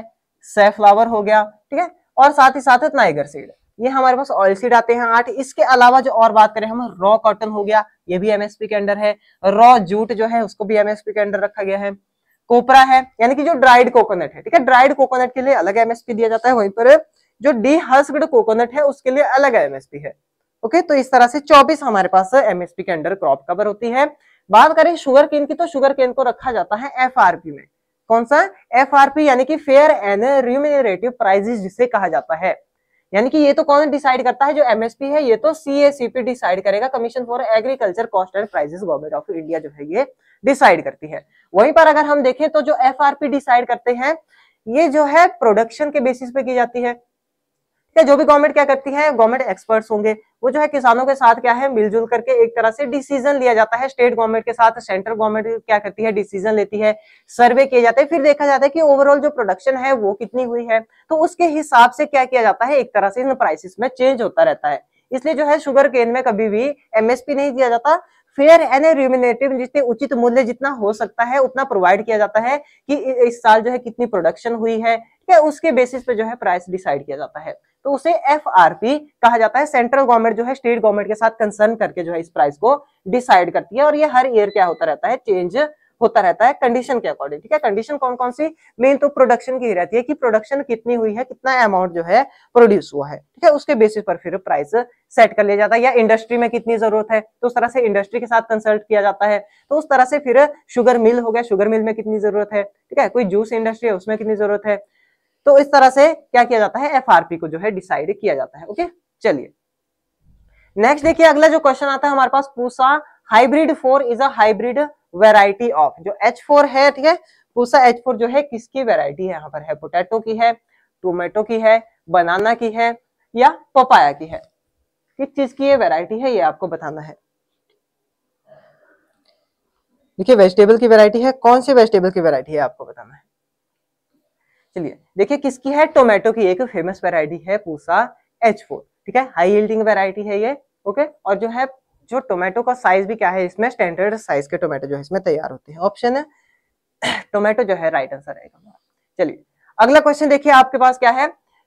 सेफ्लावर हो गया ठीक है और साथ ही साथ नाइगर सीड ये हमारे पास ऑयल सीड आते हैं आठ इसके अलावा जो और बात करें हम रॉ कॉटन हो गया ये भी एमएसपी के अंडर है रॉ जूट जो है उसको भी एमएसपी के अंडर रखा गया है कोपरा है यानी कि जो ड्राइड कोकोनट है ठीक है ड्राइड कोकोनट के लिए अलग एमएसपी दिया जाता है वहीं पर जो डी हस्कड कोकोनट है उसके लिए अलग एमएसपी है ओके तो इस तरह से 24 हमारे पास एमएसपी के अंडर क्रॉप कवर होती है बात करें शुगर केन की तो शुगर केन को रखा जाता है एफ में कौन सा एफ यानी कि फेयर एंड रिम्यूनरेटिव प्राइजेस जिसे कहा जाता है यानी कि ये तो कौन डिसाइड करता है जो एमएसपी है ये तो सीएसीपी डिसाइड करेगा commission for agriculture cost and prices government of India जो है ये डिसाइड करती है वहीं पर अगर हम देखें तो जो एफ डिसाइड करते हैं ये जो है प्रोडक्शन के बेसिस पे की जाती है या जो भी गवर्नमेंट क्या करती है गवर्नमेंट एक्सपर्ट्स होंगे वो जो है किसानों के साथ क्या है मिलजुल करके एक तरह से डिसीजन लिया जाता है स्टेट गवर्नमेंट के साथ सेंट्रल गवर्नमेंट क्या करती है डिसीजन लेती है सर्वे किए जाते हैं फिर देखा जाता है कि ओवरऑल जो प्रोडक्शन है वो कितनी हुई है तो उसके हिसाब से क्या किया जाता है एक तरह से इन प्राइसिस में चेंज होता रहता है इसलिए जो है शुगर केन में कभी भी एमएसपी नहीं दिया जाता फेयर एंड रिम्यूनेटिव जितने उचित मूल्य जितना हो सकता है उतना प्रोवाइड किया जाता है कि इस साल जो है कितनी प्रोडक्शन हुई है क्या उसके बेसिस पे जो है प्राइस डिसाइड किया जाता है तो उसे एफ कहा जाता है सेंट्रल गवर्नमेंट जो है स्टेट गवर्नमेंट के साथ कंसर्न करके जो है इस प्राइस को डिसाइड करती है और ये हर ईयर क्या होता रहता है चेंज होता रहता है कंडीशन के अकॉर्डिंग ठीक है कंडीशन कौन कौन सी मेन तो प्रोडक्शन की ही रहती है कि प्रोडक्शन कितनी हुई है कितना अमाउंट जो है प्रोड्यूस हुआ है ठीक है उसके बेसिस पर फिर प्राइस सेट कर लिया जाता है या इंडस्ट्री में कितनी जरूरत है तो उस तरह से इंडस्ट्री के साथ कंसल्ट किया जाता है तो उस तरह से फिर शुगर मिल हो गया शुगर मिल में कितनी जरूरत है ठीक है कोई जूस इंडस्ट्री है उसमें कितनी जरूरत है तो इस तरह से क्या किया जाता है एफआरपी को जो है डिसाइड किया जाता है ओके चलिए नेक्स्ट देखिए अगला जो क्वेश्चन आता है हमारे पास Pusa hybrid four is a hybrid variety of जो एच फोर है ठीक है पूसा एच फोर जो है किसकी वेराइटी है यहाँ पर है पोटैटो की है टोमेटो की है बनाना की है या पपाया की है किस चीज की ये वेराइटी है ये आपको बताना है देखिए वेजिटेबल की वेराइटी है कौन सी वेजिटेबल की वेराइटी है आपको बताना है चलिए देखिए किसकी है टोमेटो की एक फेमस वेराइटी है पूसा एच फोर ठीक है हाई हिल्डिंग वेराइटी है ये ओके और जो है जो टोमेटो का साइज भी क्या है इसमें स्टैंडर्ड साइज के टोमेटो जो है इसमें तैयार होते हैं ऑप्शन है टोमेटो जो है राइट आंसर आएगा चलिए अगला क्वेश्चन देखिए आपके पास क्या है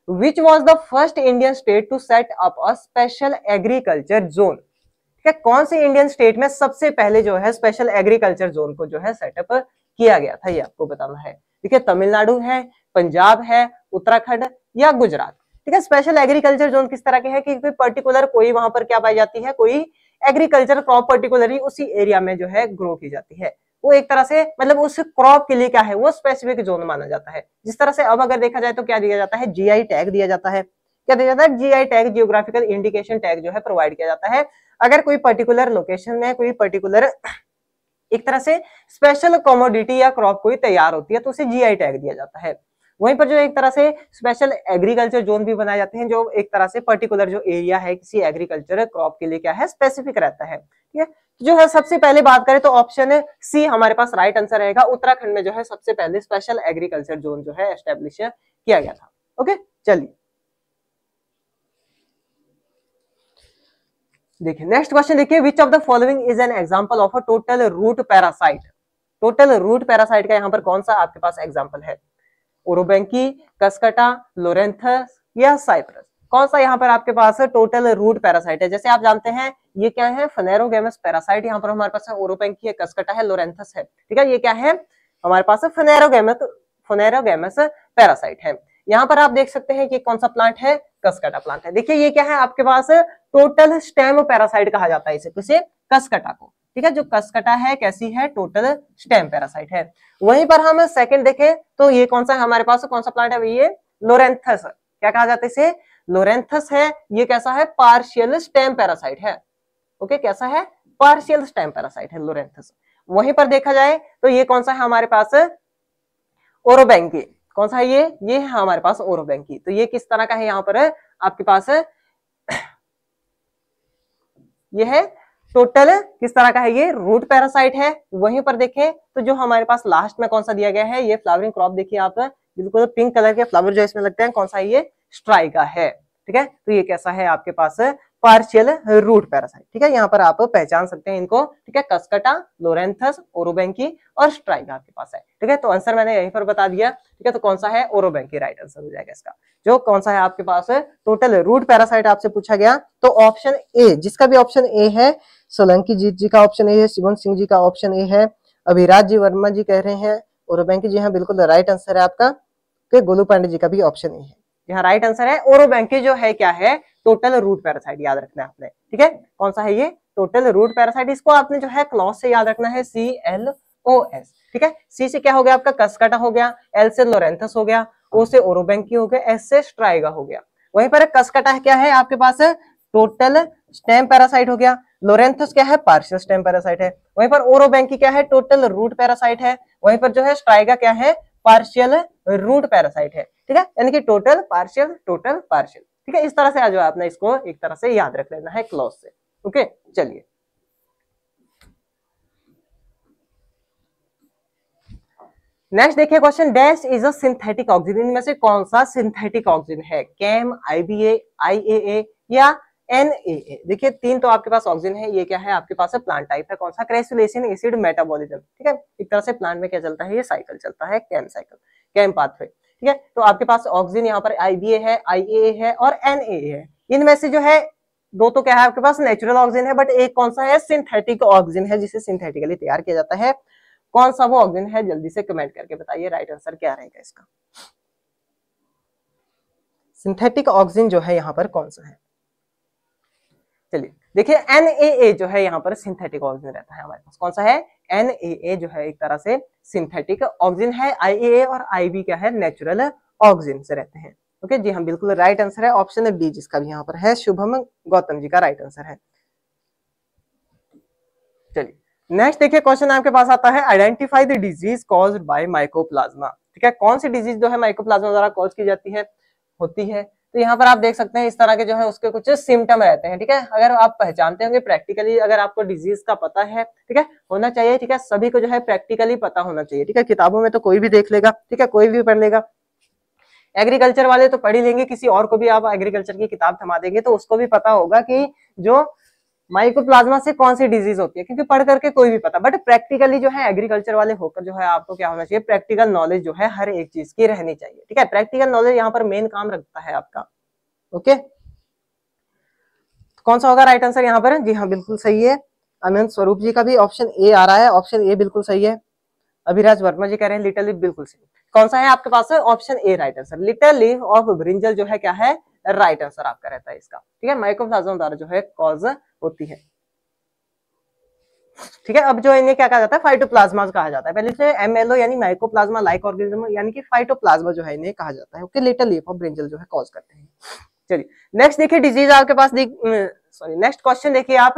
which was the first Indian state to set up a special agriculture zone ठीक है कौन से इंडियन स्टेट में सबसे पहले जो है स्पेशल एग्रीकल्चर जोन को जो है सेटअप किया गया था ये आपको बताना है ठीक है तमिलनाडु है पंजाब है उत्तराखंड या गुजरात ठीक है स्पेशल एग्रीकल्चर जोन किस तरह के है कि कोई पर्टिकुलर कोई वहां पर क्या पाई जाती है कोई एग्रीकल्चर क्रॉप पर्टिकुलरली उसी एरिया में जो है ग्रो की जाती है वो एक तरह से मतलब उस क्रॉप के लिए क्या है वो स्पेसिफिक जोन माना जाता है जिस तरह से अब अगर देखा जाए तो क्या दिया जाता है जीआई टैग दिया जाता है क्या दिया जाता है GI tag geographical indication tag जो है प्रोवाइड किया जाता है अगर कोई पर्टिकुलर लोकेशन में कोई पर्टिकुलर एक तरह से स्पेशल कॉमोडिटी या क्रॉप कोई तैयार होती है तो उसे जीआई टैग दिया जाता है वहीं पर जो एक तरह से स्पेशल एग्रीकल्चर जोन भी बनाए जाते हैं जो एक तरह से पर्टिकुलर जो एरिया है किसी एग्रीकल्चर क्रॉप के लिए क्या है स्पेसिफिक रहता है ठीक है तो जो है सबसे पहले बात करें तो ऑप्शन सी हमारे पास राइट आंसर रहेगा उत्तराखंड में जो है सबसे पहले स्पेशल एग्रीकल्चर जोन जो है एस्टेब्लिश किया गया था ओके चलिए देखिए नेक्स्ट क्वेश्चन देखिए which of the following is an example of a total root parasite total root parasite का यहां पर कौन सा आपके पास एग्जांपल है ओरोबैंकी कसकटा लोरेंथस या साइप्रस कौन सा यहाँ पर आपके पास है टोटल रूट पैरासाइट है जैसे आप जानते हैं ये क्या है फनेरोगेमस पैरासाइट यहाँ पर हमारे पास है ओरोपेंकी है कसकटा है लोरेंथस है ठीक है ये क्या है हमारे पास फनेरोगेमस फनेरोगेमस पैरासाइट है यहाँ पर आप देख सकते हैं कि कौन सा प्लांट है कसकटा प्लांट है देखिए ये क्या है आपके पास टोटल स्टेम पैरासाइट कहा जाता है इसे किसे तो कसकटा को ठीक है जो कसकटा है कैसी है टोटल स्टेम पैरासाइट है वहीं पर हम सेकंड देखें तो ये कौन सा है हमारे पास कौन सा प्लांट है ये लोरेंथस क्या कहा जाता है इसे लोरेंथस है ये कैसा है पार्शियल स्टेम पैरासाइट है ओके कैसा है पार्शियल स्टेम पैरासाइट है लोरेंथस वहीं पर देखा जाए तो ये कौन सा है हमारे पास ओरोबैंकी कौन सा है ये ये है हमारे पास ओरोबैंकी तो ये किस तरह का है यहाँ पर आपके पास ये है टोटल किस तरह का है ये रूट पैरासाइट है वहीं पर देखें तो जो हमारे पास लास्ट में कौन सा दिया गया है ये फ्लावरिंग क्रॉप देखिए आप बिल्कुल पिंक कलर के फ्लावर जो इसमें लगते हैं कौन सा ये स्ट्राइका है ठीक है तो ये कैसा है आपके पास पार्शियल रूट पैरासाइट ठीक है यहाँ पर आप पहचान सकते हैं इनको ठीक है कस्कटा लोरेंथस ओरोबैंकी और स्ट्राइक आपके पास है ठीक है तो आंसर मैंने यहीं पर बता दिया ठीक है तो कौन सा है ओरोबैंकी राइट आंसर हो जाएगा इसका जो कौन सा है आपके पास टोटल रूट पैरासाइट आपसे पूछा गया तो ऑप्शन ए जिसका भी ऑप्शन ए है सोलंकी जीत जी का ऑप्शन ए है शिवन सिंह जी का ऑप्शन ए है अभिराज जी वर्मा जी कह रहे हैं ओरोबैंकी जी हाँ बिल्कुल राइट आंसर है आपका गोलू पांडे जी का भी ऑप्शन ए है यहाँ राइट आंसर है ओरोबैंकी जो है क्या है टोटल रूट पैरासाइट याद रखना है आपने ठीक है कौन सा है ये टोटल रूट पैरासाइट इसको आपने जो है क्लॉज से याद रखना है सी एल ओ एस ठीक है सी से क्या हो गया आपका कसकाटा हो गया एल से लोरेंथस हो गया ओ से ओरोबेंकी हो गया एस से स्ट्राइगा हो गया वहीं पर कसकाटा क्या है आपके पास टोटल स्टेम पैरासाइट हो गया लोरेंथस क्या है पार्शियल स्टेम पैरासाइट है वहीं पर ओरोबेंकी क्या है टोटल रूट पैरासाइट है वहीं पर जो है स्ट्राइगा क्या है पार्शियल रूट पैरासाइट है ठीक है यानी कि टोटल पार्शियल टोटल पार्शियल ठीक है इस तरह से आज आपने इसको एक तरह से याद रख लेना है क्लॉज से ओके चलिए नेक्स्ट देखिए question dash is a synthetic oxygen इनमें से कौन सा सिंथेटिक ऑक्सीजन है कैम आईबीए आईएए या एनएए देखिए तीन तो आपके पास ऑक्सीजन है ये क्या है आपके पास है प्लांट टाइप है कौन सा क्रेसुलेशन एसिड मेटाबॉलिज्म ठीक है एक तरह से प्लांट में क्या चलता है ये साइकिल चलता है कैम साइकिल कैम पाथवे ठीक है तो आपके पास ऑक्सीजन यहाँ पर आई है आई है और एन है इनमें से जो है दो तो क्या है आपके पास नेचुरल ऑक्सीजन है बट एक कौन सा है सिंथेटिक ऑक्सीजन है जिसे सिंथेटिकली तैयार किया जाता है कौन सा वो ऑक्सीजन है जल्दी से कमेंट करके बताइए राइट आंसर क्या रहेगा इसका सिंथेटिक ऑक्सीजन जो है यहाँ पर कौन सा है चलिए देखिए एन जो है यहाँ पर सिंथेटिक ऑक्सीजन रहता है हमारे पास कौन सा है एन जो है एक तरह से सिंथेटिक ऑक्सीजन है आई और आई क्या है नेचुरल ऑक्सीजन से रहते हैं ओके जी हम हाँ, बिल्कुल राइट आंसर है ऑप्शन डी जिसका भी यहाँ पर है शुभम गौतम जी का राइट आंसर है चलिए नेक्स्ट देखिए क्वेश्चन आपके पास आता है identify the disease cause by mycoplasma ठीक है कौन सी डिजीज जो है माइकोप्लाज्मा द्वारा कॉज की जाती है होती है तो यहाँ पर आप देख सकते हैं इस तरह के जो है उसके कुछ सिम्टम रहते हैं ठीक है अगर आप पहचानते होंगे प्रैक्टिकली अगर आपको डिजीज का पता है ठीक है होना चाहिए ठीक है सभी को जो है प्रैक्टिकली पता होना चाहिए ठीक है किताबों में तो कोई भी देख लेगा ठीक है कोई भी पढ़ लेगा एग्रीकल्चर वाले तो पढ़ ही लेंगे किसी और को भी आप एग्रीकल्चर की किताब थमा देंगे तो उसको भी पता होगा कि जो माइकोप्लाज्मा से कौन सी डिजीज होती है क्योंकि पढ़ करके कोई भी पता बट प्रैक्टिकली जो है एग्रीकल्चर वाले होकर जो है आपको क्या होना चाहिए प्रैक्टिकल नॉलेज जो है हर एक चीज की रहनी चाहिए ठीक है प्रैक्टिकल नॉलेज यहाँ पर मेन काम रखता है आपका ओके कौन सा होगा राइट आंसर यहाँ पर जी हाँ बिल्कुल सही है अनंत स्वरूप जी का भी ऑप्शन ए आ रहा है ऑप्शन ए बिल्कुल सही है अभिराज वर्मा जी कह रहे हैं लिटल लिप बिल्कुल सही कौन सा है आपके पास option A right answer little live of brinjal जो है क्या है राइट आंसर आपका रहता है इसका ठीक है माइकोप्लाज्मा द्वारा जो है कॉज होती है ठीक है अब जो इन्हें क्या कहा जाता है फाइटोप्लाज्मा कहा जाता है पहले से तो एमएलओ यानी माइकोप्लाज्मा लाइक ऑर्गेनिज्म यानी कि फाइटोप्लाज्मा जो है इन्हें कहा जाता है okay little leaf of brinjal जो है कॉज करते हैं चलिए नेक्स्ट देखिए डिजीज आपके पास सॉरी नेक्स्ट क्वेश्चन देखिए आप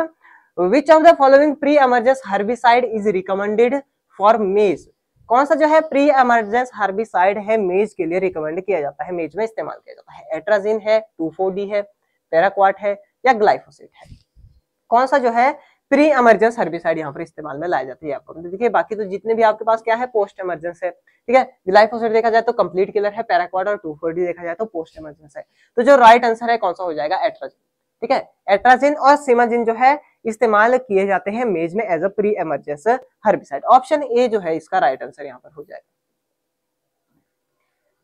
which of the following pre emergence herbicide is recommended for maize कौन सा जो है प्री एमरजेंस हर्बिसाइड है मेज के लिए रिकमेंड किया जाता है मेज में इस्तेमाल किया जाता है एट्राजिन है टू है पैराक्वाट है या ग्लाइफोसिट है कौन सा जो है प्री एमरजेंस हर्बिसाइड यहाँ पर इस्तेमाल में लाया जाता है आपको देखिए बाकी तो जितने भी आपके पास क्या है पोस्ट एमरजेंस है ठीक है ग्लाइफोसेट देखा जाए तो कंप्लीट किलर है पैराक्वाट और टू देखा जाए तो पोस्ट एमरजेंस है तो जो राइट आंसर है कौन सा हो जाएगा एट्राजिन ठीक है एट्राजिन और सीमाजिन जो है इस्तेमाल किए जाते हैं मेज में as a pre emergence herbicide option A जो है इसका राइट आंसर यहाँ पर हो जाएगा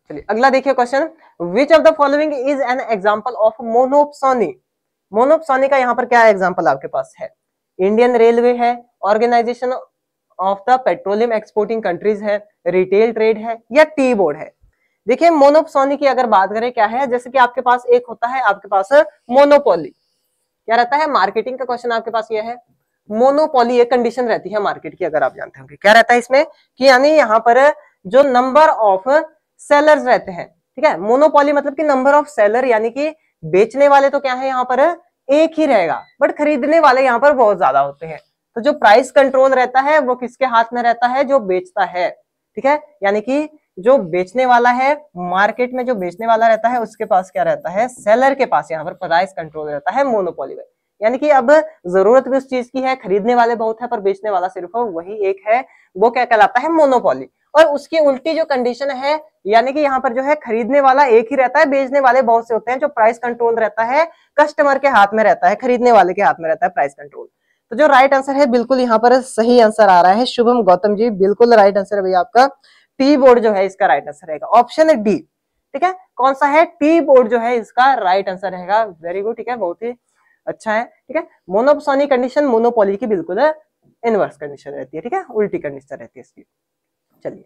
चलिए अगला देखिए question which of the following is an example of monopsony monopsony का यहाँ पर क्या एग्जाम्पल आपके पास है इंडियन रेलवे है organization of the petroleum exporting countries है रिटेल ट्रेड है या टी बोर्ड है देखिए मोनोपसोनी की अगर बात करें क्या है जैसे कि आपके पास एक होता है आपके पास मोनोपोली क्या रहता है मार्केटिंग का क्वेश्चन आपके पास यह है मोनोपोली एक कंडीशन रहती है मार्केट की अगर आप जानते होंगे क्या रहता है इसमें कि यानी यहाँ पर जो नंबर ऑफ सेलर्स रहते हैं ठीक है मोनोपोली मतलब कि नंबर ऑफ सेलर यानी कि बेचने वाले तो क्या है यहाँ पर एक ही रहेगा बट खरीदने वाले यहाँ पर बहुत ज्यादा होते हैं तो जो प्राइस कंट्रोल रहता है वो किसके हाथ में रहता है जो बेचता है ठीक है यानी कि जो बेचने वाला है मार्केट में जो बेचने वाला रहता है उसके पास क्या रहता है सेलर के पास यहाँ पर प्राइस कंट्रोल रहता है मोनोपोली में यानी कि अब जरूरत भी उस चीज की है खरीदने वाले बहुत है पर बेचने वाला सिर्फ वही एक है वो क्या कहलाता है मोनोपोली और उसकी उल्टी जो कंडीशन है यानी कि यहाँ पर जो है खरीदने वाला एक ही रहता है बेचने वाले बहुत से होते हैं जो प्राइस कंट्रोल रहता है कस्टमर के हाथ में रहता है खरीदने वाले के हाथ में रहता है प्राइस कंट्रोल तो जो राइट आंसर है बिल्कुल यहाँ पर सही आंसर आ रहा है शुभम गौतम जी बिल्कुल राइट आंसर है भैया आपका टी बोर्ड जो है इसका राइट आंसर रहेगा ऑप्शन है डी ठीक है कौन सा है टी बोर्ड जो है इसका राइट आंसर रहेगा वेरी गुड ठीक है बहुत ही अच्छा है ठीक है मोनोपसोनी कंडीशन मोनोपोली की बिल्कुल इनवर्स कंडीशन रहती है ठीक है उल्टी कंडीशन रहती है इसकी चलिए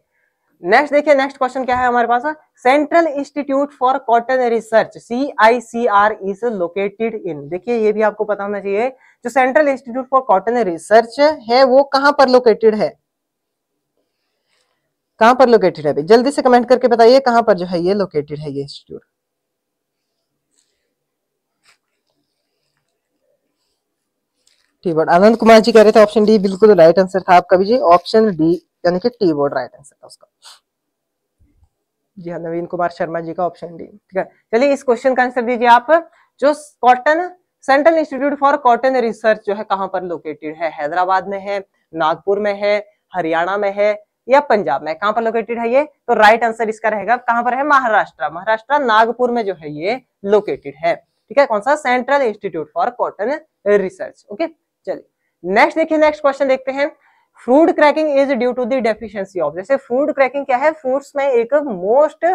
नेक्स्ट देखिए नेक्स्ट क्वेश्चन क्या है हमारे पास central institute for cotton research C I C R is located in देखिए ये भी आपको पता होना चाहिए जो central institute for cotton research है वो कहां पर लोकेटेड है कहां पर लोकेटेड है जल्दी से कमेंट करके बताइए कहां पर जो है ये लोकेटेड है ये institute tea board Anand Kumar ji कह रहे थे ऑप्शन डी बिल्कुल राइट आंसर था आपका भी जी ऑप्शन डी यानी कि टी बोर्ड राइट आंसर था उसका जी हाँ नवीन कुमार शर्मा जी का ऑप्शन डी ठीक है चलिए इस क्वेश्चन का आंसर दीजिए आप जो cotton central institute for cotton research जो है कहाँ पर लोकेटेड है हैदराबाद में है नागपुर में है हरियाणा में है या पंजाब में कहां पर लोकेटेड है ये तो राइट आंसर इसका रहेगा कहां पर है महाराष्ट्र महाराष्ट्र नागपुर में जो है ये लोकेटेड है ठीक है कौन सा central institute for cotton research okay चलिए नेक्स्ट देखिए नेक्स्ट क्वेश्चन देखते हैं fruit cracking is due to the deficiency of जैसे फ्रूड क्रैकिंग क्या है फ्रूट्स में एक मोस्ट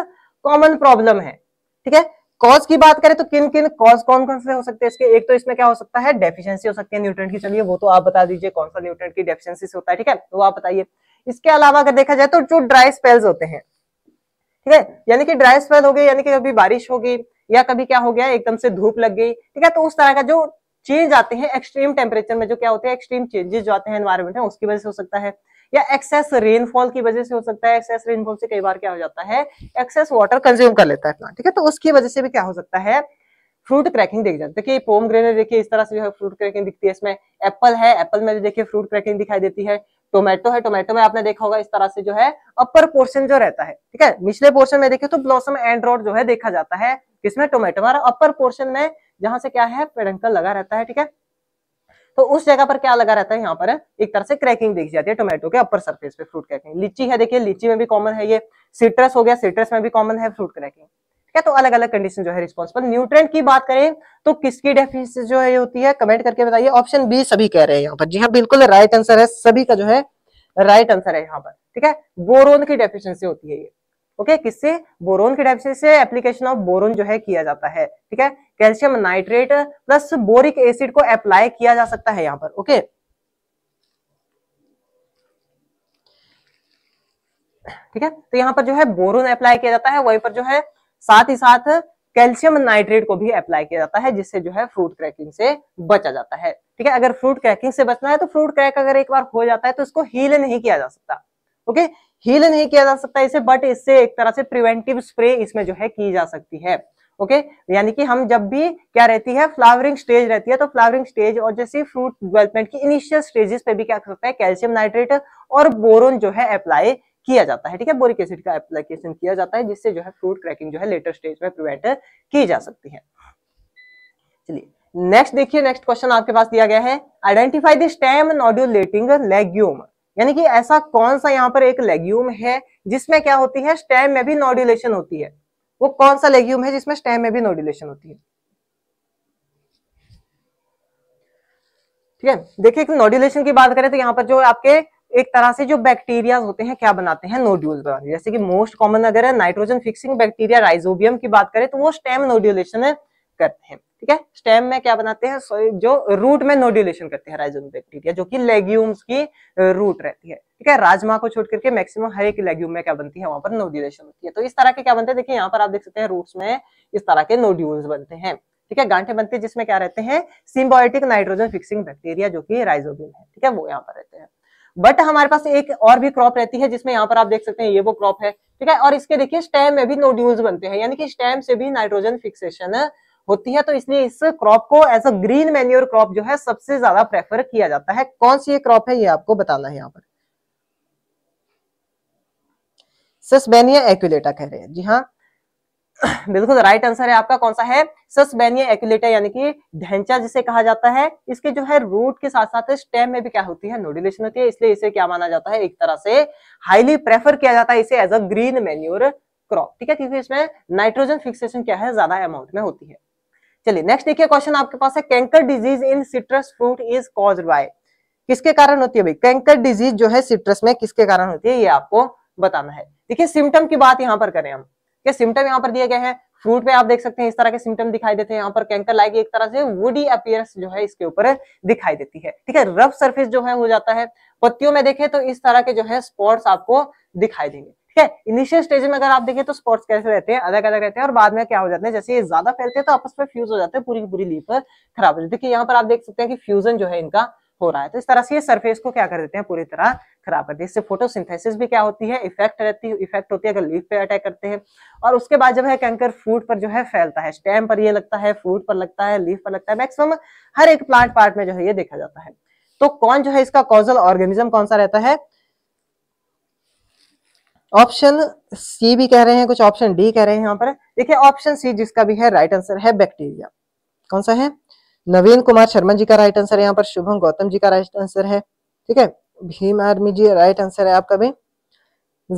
कॉमन प्रॉब्लम है ठीक है कॉज की बात करें तो किन किन कॉज कौन कौन से हो सकते हैं इसके एक तो इसमें क्या हो सकता है डेफिशिएंसी हो सकती है न्यूट्रेंट की चलिए वो तो आप बता दीजिए कौन सा न्यूट्रेंट की डेफिशिएंसी होता है ठीक है तो आप बताइए इसके अलावा अगर देखा जाए तो जो ड्राई स्पेल्स होते हैं ठीक है यानी कि ड्राई स्पेल हो गई यानी कि कभी बारिश हो गई या कभी क्या हो गया एकदम से धूप लग गई ठीक है तो उस तरह का जो चेंज आते हैं एक्सट्रीम टेम्परेचर में जो क्या होते हैं एक्सट्रीम चेंजेस जो आते हैं एनवायरमेंट में उसकी वजह से हो सकता है या एक्सेस रेनफॉल की वजह से हो सकता है एक्सेस रेनफॉल से कई बार क्या हो जाता है एक्सेस वाटर कंज्यूम कर लेता है प्लांट ठीक है तो उसकी वजह से भी क्या हो सकता है फ्रूट क्रैकिंग देख जाते है देखिए पोम ग्रेनर देखिए इस तरह से जो है फ्रूट क्रैकिंग दिखती है इसमें एप्पल है एप्पल में देखिए फ्रूट क्रैकिंग दिखाई देती है टोमेटो है टोमेटो में आपने देखा होगा इस तरह से जो है अपर पोर्शन जो रहता है ठीक है निचले पोर्शन में देखिए तो ब्लॉसम एंड रोड जो है देखा जाता है किसमें टोमेटो हमारा अपर पोर्शन में जहां से क्या है पेडंकल लगा रहता है ठीक है तो उस जगह पर क्या लगा रहता है यहाँ पर एक तरह से क्रैकिंग देखी जाती है टोमेटो के अपर सरफेस पे फ्रूट क्रैकिंग लीची है देखिए लीची में भी कॉमन है ये सिट्रस हो गया सिट्रस में भी कॉमन है फ्रूट क्रैकिंग ठीक है तो अलग अलग कंडीशन जो है रिस्पॉन्सिबल न्यूट्रेंट की बात करें तो किसकी डेफिनेशन जो है होती है कमेंट करके बताइए ऑप्शन बी सभी कह रहे हैं यहाँ पर जी हाँ बिल्कुल राइट आंसर है सभी का जो है राइट आंसर है यहाँ पर ठीक है बोरोन की डेफिशिएंसी होती है ये ओके okay, किससे बोरोन की डेफिशिएंसी से एप्लीकेशन ऑफ बोरोन जो है किया जाता है ठीक है calcium nitrate plus boric acid को अप्लाई किया जा सकता है यहाँ पर ओके okay? ठीक है तो यहाँ पर जो है बोरोन अप्लाई किया जाता है वहीं पर जो है साथ ही साथ कैल्शियम नाइट्रेट को भी अप्लाई किया जाता है जिससे जो है फ्रूट क्रैकिंग से बचा जाता है ठीक है अगर फ्रूट क्रैकिंग से बचना है तो फ्रूट क्रैक अगर एक बार हो जाता है तो इसको हील नहीं किया जा सकता ओके हील नहीं किया जा सकता इसे बट इससे एक तरह से प्रिवेंटिव स्प्रे इसमें जो है की जा सकती है ओके okay? यानी कि हम जब भी क्या रहती है फ्लावरिंग स्टेज रहती है तो फ्लावरिंग स्टेज और जैसे फ्रूट डेवलपमेंट की इनिशियल स्टेजेस पे भी क्या कर सकते हैं कैल्शियम नाइट्रेट और बोरोन जो है अप्लाई किया जाता है ठीक है बोरिक एसिड का एप्लीकेशन किया जाता है जिससे जो है फ्रूट क्रैकिंग जो है लेटर स्टेज में प्रिवेंट की जा सकती है चलिए नेक्स्ट देखिए नेक्स्ट क्वेश्चन आपके पास दिया गया है identify the stem nodulating legume यानी कि ऐसा कौन सा यहाँ पर एक लेग्यूम है जिसमें क्या होती है स्टेम में भी नोड्यूलेशन होती है वो कौन सा लेग्यूम है जिसमें स्टेम में भी नोड्यूलेशन होती है ठीक है देखिए नोड्यूलेशन की बात करें तो यहाँ पर जो आपके एक तरह से जो बैक्टीरिया होते हैं क्या बनाते हैं नोड्यूल्स बनाते हैं जैसे कि मोस्ट कॉमन अगर है नाइट्रोजन फिक्सिंग बैक्टीरिया राइजोबियम की बात करें तो वो स्टेम नोड्यूलेशन करते हैं ठीक है स्टेम में क्या बनाते हैं जो रूट में नोड्यूलेशन करते हैं राइजोम बैक्टीरिया जो कि लेग्यूम्स की रूट रहती है ठीक है राजमा को छोड़ करके मैक्सिमम हर एक लेग्यूम में क्या बनती है वहां पर नोड्यूलेशन होती है तो इस तरह के क्या बनते हैं देखिए यहाँ पर आप देख सकते हैं रूट्स में इस तरह के नोड्यूल्स बनते हैं ठीक है गांठे बनते हैं जिसमें क्या रहते हैं सिम्बोटिक नाइट्रोजन फिक्सिंग बैक्टीरिया जो कि राइजोबियम है ठीक है वो यहाँ पर रहते हैं बट हमारे पास एक और भी क्रॉप रहती है जिसमें यहाँ पर आप देख सकते हैं ये वो क्रॉप है ठीक है और इसके देखिए स्टेम में भी नोड्यूल्स बनते हैं यानी कि स्टेम से भी नाइट्रोजन फिक्सेशन होती है तो इसलिए इस क्रॉप को as a green manure crop जो है सबसे ज्यादा प्रेफर किया जाता है कौन सी ये क्रॉप है ये आपको बताना है यहाँ पर सस्बेनिया एक्यूलेटा कह रहे हैं जी हाँ बिल्कुल राइट आंसर है आपका कौन सा है सस्बेनिया एकुलेटा यानी कि ढेंचा जिसे कहा जाता है इसके जो है रूट के साथ साथ स्टेम में भी क्या होती है नोडुलेशन होती है इसलिए इसे क्या माना जाता है एक तरह से हाईली प्रेफर किया जाता है इसे as a green manure crop ठीक है क्योंकि इसमें नाइट्रोजन फिक्सेशन क्या है ज्यादा अमाउंट में होती है चलिए नेक्स्ट देखिए क्वेश्चन आपके पास है canker disease in citrus fruit is cause by किसके कारण होती है भाई कैंकर डिजीज जो है सिट्रस में किसके कारण होती है ये आपको बताना है देखिए सिम्टम की बात यहाँ पर करें हम के सिम्टम यहाँ पर दिए गए हैं फ्रूट पे आप देख सकते हैं इस तरह के सिम्टम दिखाई देते हैं यहाँ पर कैंकर लाएगी एक तरह से वुडी अपियरेंस जो है इसके ऊपर दिखाई देती है ठीक है रफ सर्फेस जो है हो जाता है पत्तियों में देखें तो इस तरह के जो है स्पॉट्स आपको दिखाई देंगे ठीक है इनिशियल स्टेज में अगर आप देखें तो स्पॉट्स कैसे रहते हैं अलग अलग रहते हैं और बाद में क्या हो जाते हैं जैसे ये ज्यादा फैलते हैं तो आपस में फ्यूज हो जाते हैं पूरी पूरी लीफ खराब हो जाती है देखिए यहाँ पर आप देख सकते हैं कि फ्यूजन जो है इनका हो रहा है तो इस तरह से ये सरफेस को क्या कर देते हैं पूरी तरह खराब करती है इससे फोटोसिंथेसिस भी क्या होती है इफेक्ट रहती है इफेक्ट होती है अगर लीफ पे अटैक करते हैं और उसके बाद जब है कैंकर फ्रूट पर जो है फैलता है स्टेम पर यह लगता है फ्रूट पर लगता है लीफ पर लगता है मैक्सिमम हर एक प्लांट पार्ट में जो है ये देखा जाता है तो कौन जो है इसका कॉजल ऑर्गेनिज्म कौन सा रहता है ऑप्शन सी भी कह रहे हैं कुछ ऑप्शन डी कह रहे हैं यहाँ पर देखिए ऑप्शन सी जिसका भी है राइट आंसर है बैक्टीरिया कौन सा है नवीन कुमार शर्मा जी का राइट आंसर है यहाँ पर शुभम गौतम जी का राइट आंसर है ठीक है Bhim army ji right answer है आपका भी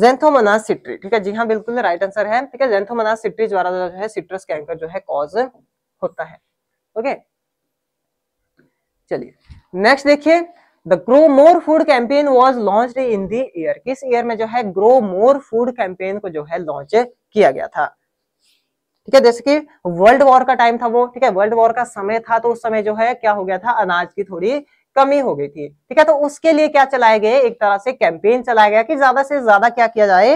जेंथोमनास सिट्री ठीक है जी हाँ बिल्कुल राइट आंसर है ठीक है जेंथोमनास सिट्री द्वारा जो है सिट्रस कैंकर जो है कॉज होता है ओके चलिए नेक्स्ट देखिए the grow more food campaign was launch in the year किस ईयर में जो है ग्रो मोर फूड कैंपेन को जो है लॉन्च किया गया था ठीक है जैसे कि वर्ल्ड वॉर का टाइम था वो ठीक है वर्ल्ड वॉर का समय था तो उस समय जो है क्या हो गया था अनाज की थोड़ी कमी हो गई थी ठीक है तो उसके लिए क्या चलाए गए एक तरह से कैंपेन चलाया गया कि ज्यादा से ज्यादा क्या किया जाए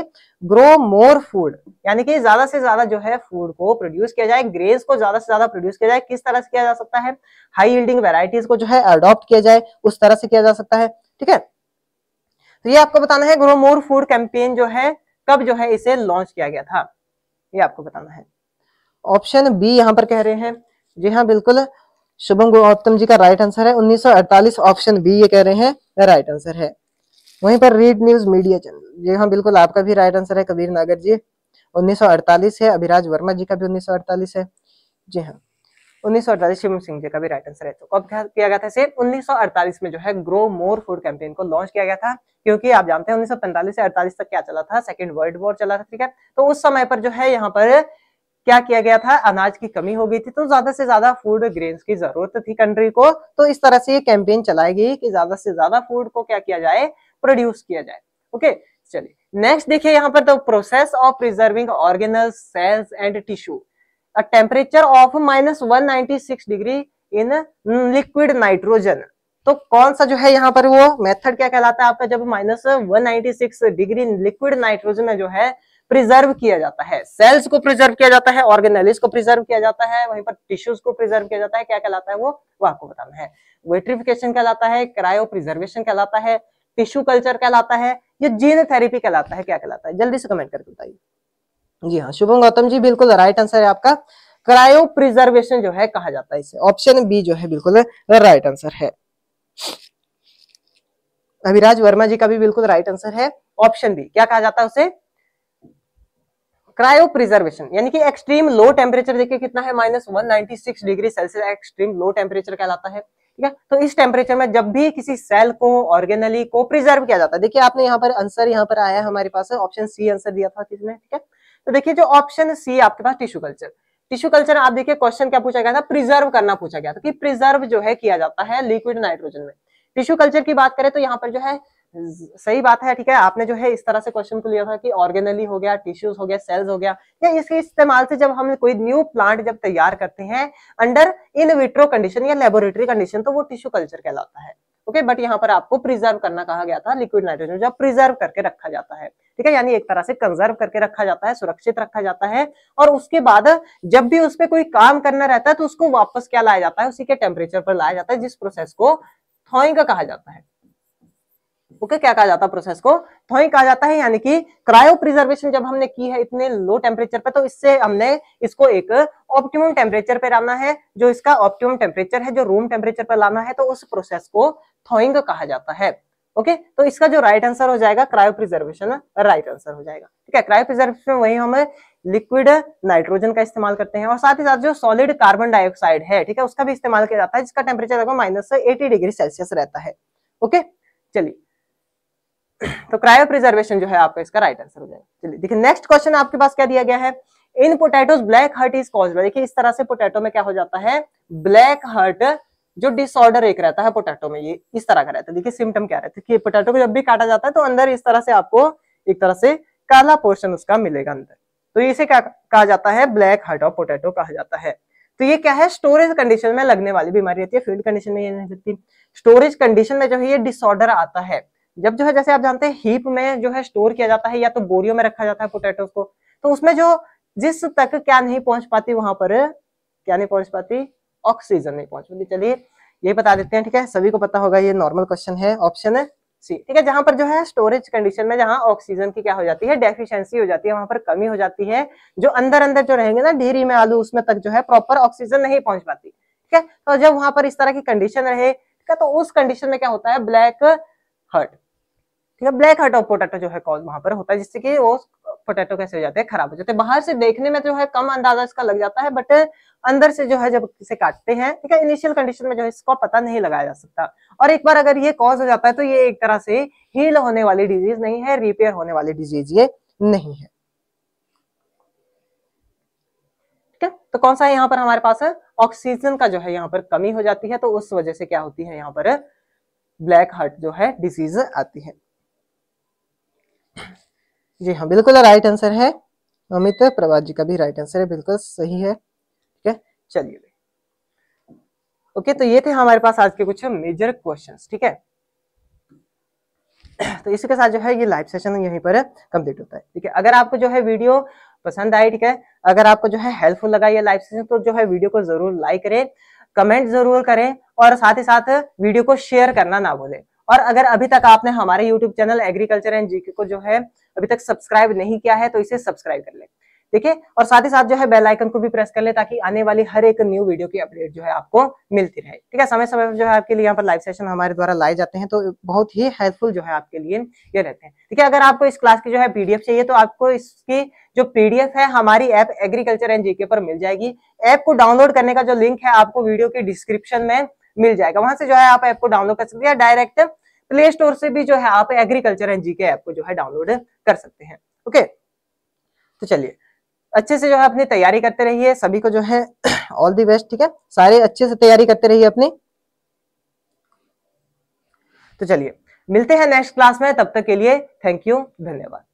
ग्रो मोर फूड यानी कि ज्यादा से ज्यादा जो है फूड को प्रोड्यूस किया जाए ग्रेन्स को ज्यादा से ज्यादा प्रोड्यूस किया जाए किस तरह से किया जा सकता है हाई यील्डिंग वेराइटीज को जो है अडोप्ट किया जाए उस तरह से किया जा सकता है ठीक है तो ये आपको बताना है ग्रो मोर फूड कैंपेन जो है कब जो है इसे लॉन्च किया गया था ये आपको बताना है ऑप्शन बी यहाँ पर कह रहे हैं जी हाँ बिल्कुल शुभम गौतम जी का राइट आंसर है 1948 ऑप्शन बी ये कह रहे हैं राइट आंसर है वहीं पर रीड न्यूज मीडिया चैनल ये हाँ बिल्कुल आपका भी राइट आंसर है कबीर नागर जी 1948 है अभिराज वर्मा जी का भी 1948 है जी हाँ 1948 शिवम सिंह जी का भी राइट आंसर है तो कब किया गया था इसे 1948 में जो है ग्रो मोर फूड कैंपेन को लॉन्च किया गया था क्योंकि आप जानते हैं 1945 से 48 तक क्या चला था सेकेंड वर्ल्ड वॉर चला था ठीक है तो उस समय पर जो है यहाँ पर क्या किया गया था अनाज की कमी हो गई थी तो ज्यादा से ज्यादा फूड ग्रेन्स की जरूरत थी कंट्री को तो इस तरह से ये कैंपेन चलाई गई कि ज्यादा से ज्यादा फूड को क्या किया जाए प्रोड्यूस किया जाए ओके चलिए नेक्स्ट देखिए यहाँ पर तो process of preserving organelle cells and tissue temperature of minus one degree in liquid nitrogen तो कौन सा जो है यहाँ पर वो मेथड क्या कहलाता है आपका जब minus one degree liquid nitrogen में जो है प्रिजर्व किया जाता है सेल्स को प्रिजर्व किया जाता है ऑर्गेनाइलिस को प्रिजर्व किया जाता है वहीं पर टिश्यूज को प्रिजर्व किया जाता है क्या कहलाता है वो वो आपको बताना है वेट्रिफिकेशन कहलाता है क्रायो प्रिजर्वेशन कहलाता है टिश्यू कल्चर कहलाता है या जीन थेरेपी कहलाता है क्या कहलाता है जल्दी से कमेंट करके बताइए जी हाँ शुभम गौतम जी बिल्कुल राइट आंसर है आपका क्रायो प्रिजर्वेशन जो है कहा जाता है इसे ऑप्शन बी जो है बिल्कुल राइट आंसर है अभिराज वर्मा जी का भी बिल्कुल राइट आंसर है ऑप्शन बी क्या कहा जाता है उसे क्रायो प्रिजर्वेशन यानी कि एक्सट्रीम लो टेम्परेचर देखिए कितना है minus one degree Celsius extreme low temperature कहलाता है ठीक है तो इस टेम्परेचर में जब भी किसी सेल को ऑर्गेनली को प्रिजर्व किया जाता है देखिए आपने यहाँ पर आंसर यहाँ पर आया है हमारे पास ऑप्शन सी आंसर दिया था किसने ठीक है तो देखिए जो ऑप्शन सी आपके पास टिश्यू कल्चर टिश्यू कल्चर आप देखिए क्वेश्चन क्या पूछा गया था प्रिजर्व करना पूछा गया था कि प्रिजर्व जो है किया जाता है लिक्विड नाइट्रोजन में टिश्यू कल्चर की बात करें तो यहाँ पर जो है सही बात है ठीक है आपने जो है इस तरह से क्वेश्चन को लिया था कि ऑर्गेनली हो गया टिश्यूज हो गया सेल्स हो गया या इसके इस्तेमाल से जब हम कोई न्यू प्लांट जब तैयार करते हैं अंडर इन विट्रो कंडीशन या लेबोरेटरी कंडीशन तो वो टिश्यू कल्चर कहलाता है ओके बट यहाँ पर आपको प्रिजर्व करना कहा गया था लिक्विड नाइट्रोजन जो प्रिजर्व करके रखा जाता है ठीक है यानी एक तरह से कंजर्व करके रखा जाता है सुरक्षित रखा जाता है और उसके बाद जब भी उस पर कोई काम करना रहता है तो उसको वापस क्या लाया जाता है उसी के टेम्परेचर पर लाया जाता है जिस प्रोसेस को थॉइंग कहा जाता है ओके क्या कहा जाता है प्रोसेस को थोई तो कहा जाता है यानी कि क्रायो प्रिजर्वेशन जब हमने की है इतने लो टेम्परेचर पे तो इससे हमने इसको एक ऑप्टिमम टेम्परेचर पे लाना है जो इसका ऑप्टिमम टेम्परेचर है जो रूम टेम्परेचर पर लाना है तो उस प्रोसेस को थोइंग कहा जाता है ओके okay? तो इसका जो राइट आंसर हो जाएगा क्रायो प्रिजर्वेशन राइट आंसर हो जाएगा ठीक है क्रायो प्रिजर्वेशन वही हम लिक्विड नाइट्रोजन का इस्तेमाल करते हैं और साथ ही साथ जो सॉलिड कार्बन डाइऑक्साइड है ठीक है उसका भी इस्तेमाल किया जाता है जिसका temperature minus eighty degree Celsius रहता है ओके okay? चलिए तो क्रायो प्रिजर्वेशन जो है आपका इसका राइट आंसर हो जाएगा चलिए देखिए नेक्स्ट क्वेश्चन आपके पास क्या दिया गया है in potatoes black heart is cause देखिए इस तरह से पोटैटो में क्या हो जाता है ब्लैक हर्ट जो डिसऑर्डर एक रहता है पोटैटो में ये इस तरह का रहता है देखिए सिम्टम क्या रहता है कि पोटैटो को जब भी काटा जाता है तो अंदर इस तरह से आपको एक तरह से काला पोर्शन उसका मिलेगा अंदर तो इसे क्या कहा जाता है ब्लैक हर्ट ऑफ पोटैटो कहा जाता है तो ये क्या है स्टोरेज कंडीशन में लगने वाली बीमारी रहती है फील्ड कंडीशन में ये नहीं स्टोरेज कंडीशन में जो है ये डिसऑर्डर आता है जब जो है जैसे आप जानते हैं हीप में जो है स्टोर किया जाता है या तो बोरियो में रखा जाता है पोटैटो को तो उसमें जो जिस तक क्या नहीं पहुंच पाती वहां पर क्या नहीं पहुंच पाती ऑक्सीजन नहीं पहुंच पाती चलिए ये बता देते हैं ठीक है सभी को पता होगा ये नॉर्मल क्वेश्चन है ऑप्शन सी ठीक है जहां पर जो है स्टोरेज कंडीशन में जहां ऑक्सीजन की क्या हो जाती है डेफिशिएंसी हो जाती है वहां पर कमी हो जाती है जो अंदर अंदर जो रहेंगे ना ढेरी में आलू उसमें तक जो है प्रॉपर ऑक्सीजन नहीं पहुंच पाती ठीक है तो जब वहां पर इस तरह की कंडीशन रहे ठीक है तो उस कंडीशन में क्या होता है ब्लैक हर्ट ठीक है ब्लैक हार्ट ऑफ पोटैटो जो है कॉज वहां पर होता है जिससे कि वो पोटैटो कैसे हो जाते हैं खराब हो जाते हैं बाहर से देखने में जो है कम अंदाजा इसका लग जाता है बट अंदर से जो है जब इसे काटते हैं ठीक है इनिशियल कंडीशन में जो है इसको पता नहीं लगाया जा सकता और एक बार अगर ये कॉज हो जाता है तो ये एक तरह से हील होने वाली डिजीज नहीं है रिपेयर होने वाली डिजीज ये नहीं है ठीक है तो कौन सा है यहाँ पर हमारे पास ऑक्सीजन का जो है यहाँ पर कमी हो जाती है तो उस वजह से क्या होती है यहाँ पर ब्लैक हार्ट जो है डिजीज आती है जी हाँ बिल्कुल राइट आंसर है अमित प्रभात जी का भी राइट आंसर है बिल्कुल सही है ठीक है चलिए ओके तो ये थे हमारे पास आज के कुछ मेजर क्वेश्चंस ठीक है तो इसी के साथ जो है ये लाइव सेशन यहीं पर कंप्लीट होता है ठीक है अगर आपको जो है वीडियो पसंद आई ठीक है अगर आपको जो है हेल्पफुल लगा ये लाइव सेशन तो जो है वीडियो को जरूर लाइक करें कमेंट जरूर करें और साथ ही साथ वीडियो को शेयर करना ना भूलें और अगर अभी तक आपने हमारे YouTube channel agriculture and GK को जो है अभी तक सब्सक्राइब नहीं किया है तो इसे सब्सक्राइब कर ले ठीक है और साथ ही साथ जो है बेल आइकन को भी प्रेस कर ले ताकि आने वाली हर एक न्यू वीडियो की अपडेट जो है आपको मिलती रहे ठीक है समय समय पर जो है आपके लिए यहाँ पर लाइव सेशन हमारे द्वारा लाए जाते हैं तो बहुत ही हेल्पफुल जो है आपके लिए ये रहते हैं ठीक है अगर आपको इस क्लास की जो है पीडीएफ चाहिए तो आपको इसकी जो पीडीएफ है हमारी ऐप एग्रीकल्चर एंड जीके पर मिल जाएगी ऐप को डाउनलोड करने का जो लिंक है आपको वीडियो के डिस्क्रिप्शन में मिल जाएगा वहां से जो है आप ऐप को डाउनलोड कर सकते हैं डायरेक्ट प्ले स्टोर से भी जो है आप एग्रीकल्चर एंड जी के ऐप को जो है डाउनलोड कर सकते हैं ओके तो चलिए अच्छे से जो है अपनी तैयारी करते रहिए सभी को जो है ऑल दी बेस्ट ठीक है सारे अच्छे से तैयारी करते रहिए अपनी तो चलिए मिलते हैं नेक्स्ट क्लास में तब तक के लिए थैंक यू धन्यवाद